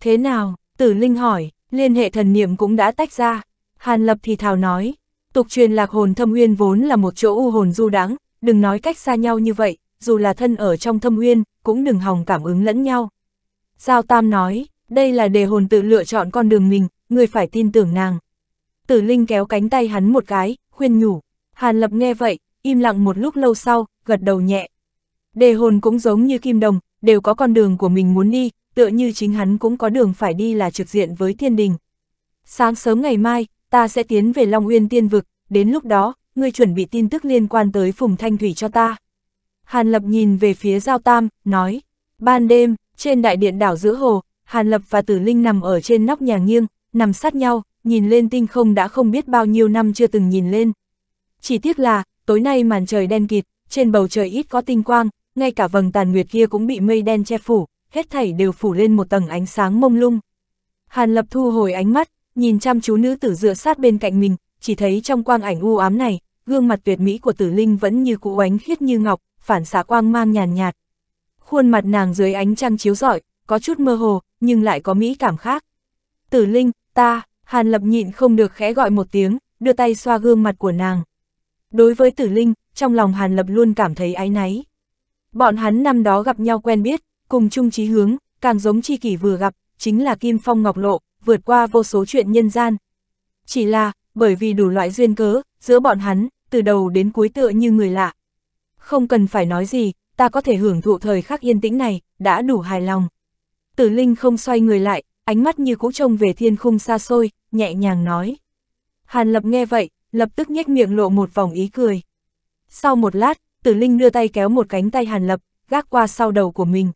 Thế nào, tử linh hỏi, liên hệ thần niệm cũng đã tách ra. Hàn Lập thì thào nói, tục truyền lạc hồn thâm uyên vốn là một chỗ u hồn du đáng, đừng nói cách xa nhau như vậy, dù là thân ở trong thâm uyên, cũng đừng hòng cảm ứng lẫn nhau. Giao Tam nói, đây là đề hồn tự lựa chọn con đường mình, người phải tin tưởng nàng. Tử Linh kéo cánh tay hắn một cái, khuyên nhủ. Hàn Lập nghe vậy, im lặng một lúc lâu sau, gật đầu nhẹ. Đề hồn cũng giống như Kim Đồng, đều có con đường của mình muốn đi, tựa như chính hắn cũng có đường phải đi là trực diện với thiên đình. Sáng sớm ngày mai, ta sẽ tiến về Long Uyên Tiên Vực, đến lúc đó, ngươi chuẩn bị tin tức liên quan tới Phùng Thanh Thủy cho ta. Hàn Lập nhìn về phía Giao Tam, nói, ban đêm, trên đại điện đảo giữa hồ, Hàn Lập và Tử Linh nằm ở trên nóc nhà nghiêng, nằm sát nhau, nhìn lên tinh không đã không biết bao nhiêu năm chưa từng nhìn lên. Chỉ tiếc là, tối nay màn trời đen kịt, trên bầu trời ít có tinh quang, ngay cả vầng tàn nguyệt kia cũng bị mây đen che phủ, hết thảy đều phủ lên một tầng ánh sáng mông lung. Hàn Lập thu hồi ánh mắt, nhìn chăm chú nữ tử dựa sát bên cạnh mình, chỉ thấy trong quang ảnh u ám này, gương mặt tuyệt mỹ của tử linh vẫn như cũ ánh khiết như ngọc, phản xạ quang mang nhàn nhạt, nhạt. Khuôn mặt nàng dưới ánh trăng chiếu rọi, có chút mơ hồ, nhưng lại có mỹ cảm khác. Tử linh, ta, Hàn Lập nhịn không được khẽ gọi một tiếng, đưa tay xoa gương mặt của nàng. Đối với Tử Linh, trong lòng Hàn Lập luôn cảm thấy áy náy. Bọn hắn năm đó gặp nhau quen biết, cùng chung chí hướng, càng giống chi kỷ vừa gặp, chính là Kim Phong Ngọc Lộ, vượt qua vô số chuyện nhân gian. Chỉ là, bởi vì đủ loại duyên cớ, giữa bọn hắn, từ đầu đến cuối tựa như người lạ. Không cần phải nói gì, ta có thể hưởng thụ thời khắc yên tĩnh này, đã đủ hài lòng. Tử Linh không xoay người lại, ánh mắt như cũ trông về thiên khung xa xôi, nhẹ nhàng nói. Hàn Lập nghe vậy, lập tức nhếch miệng lộ một vòng ý cười. Sau một lát, Tử Linh đưa tay kéo một cánh tay Hàn Lập, gác qua sau đầu của mình,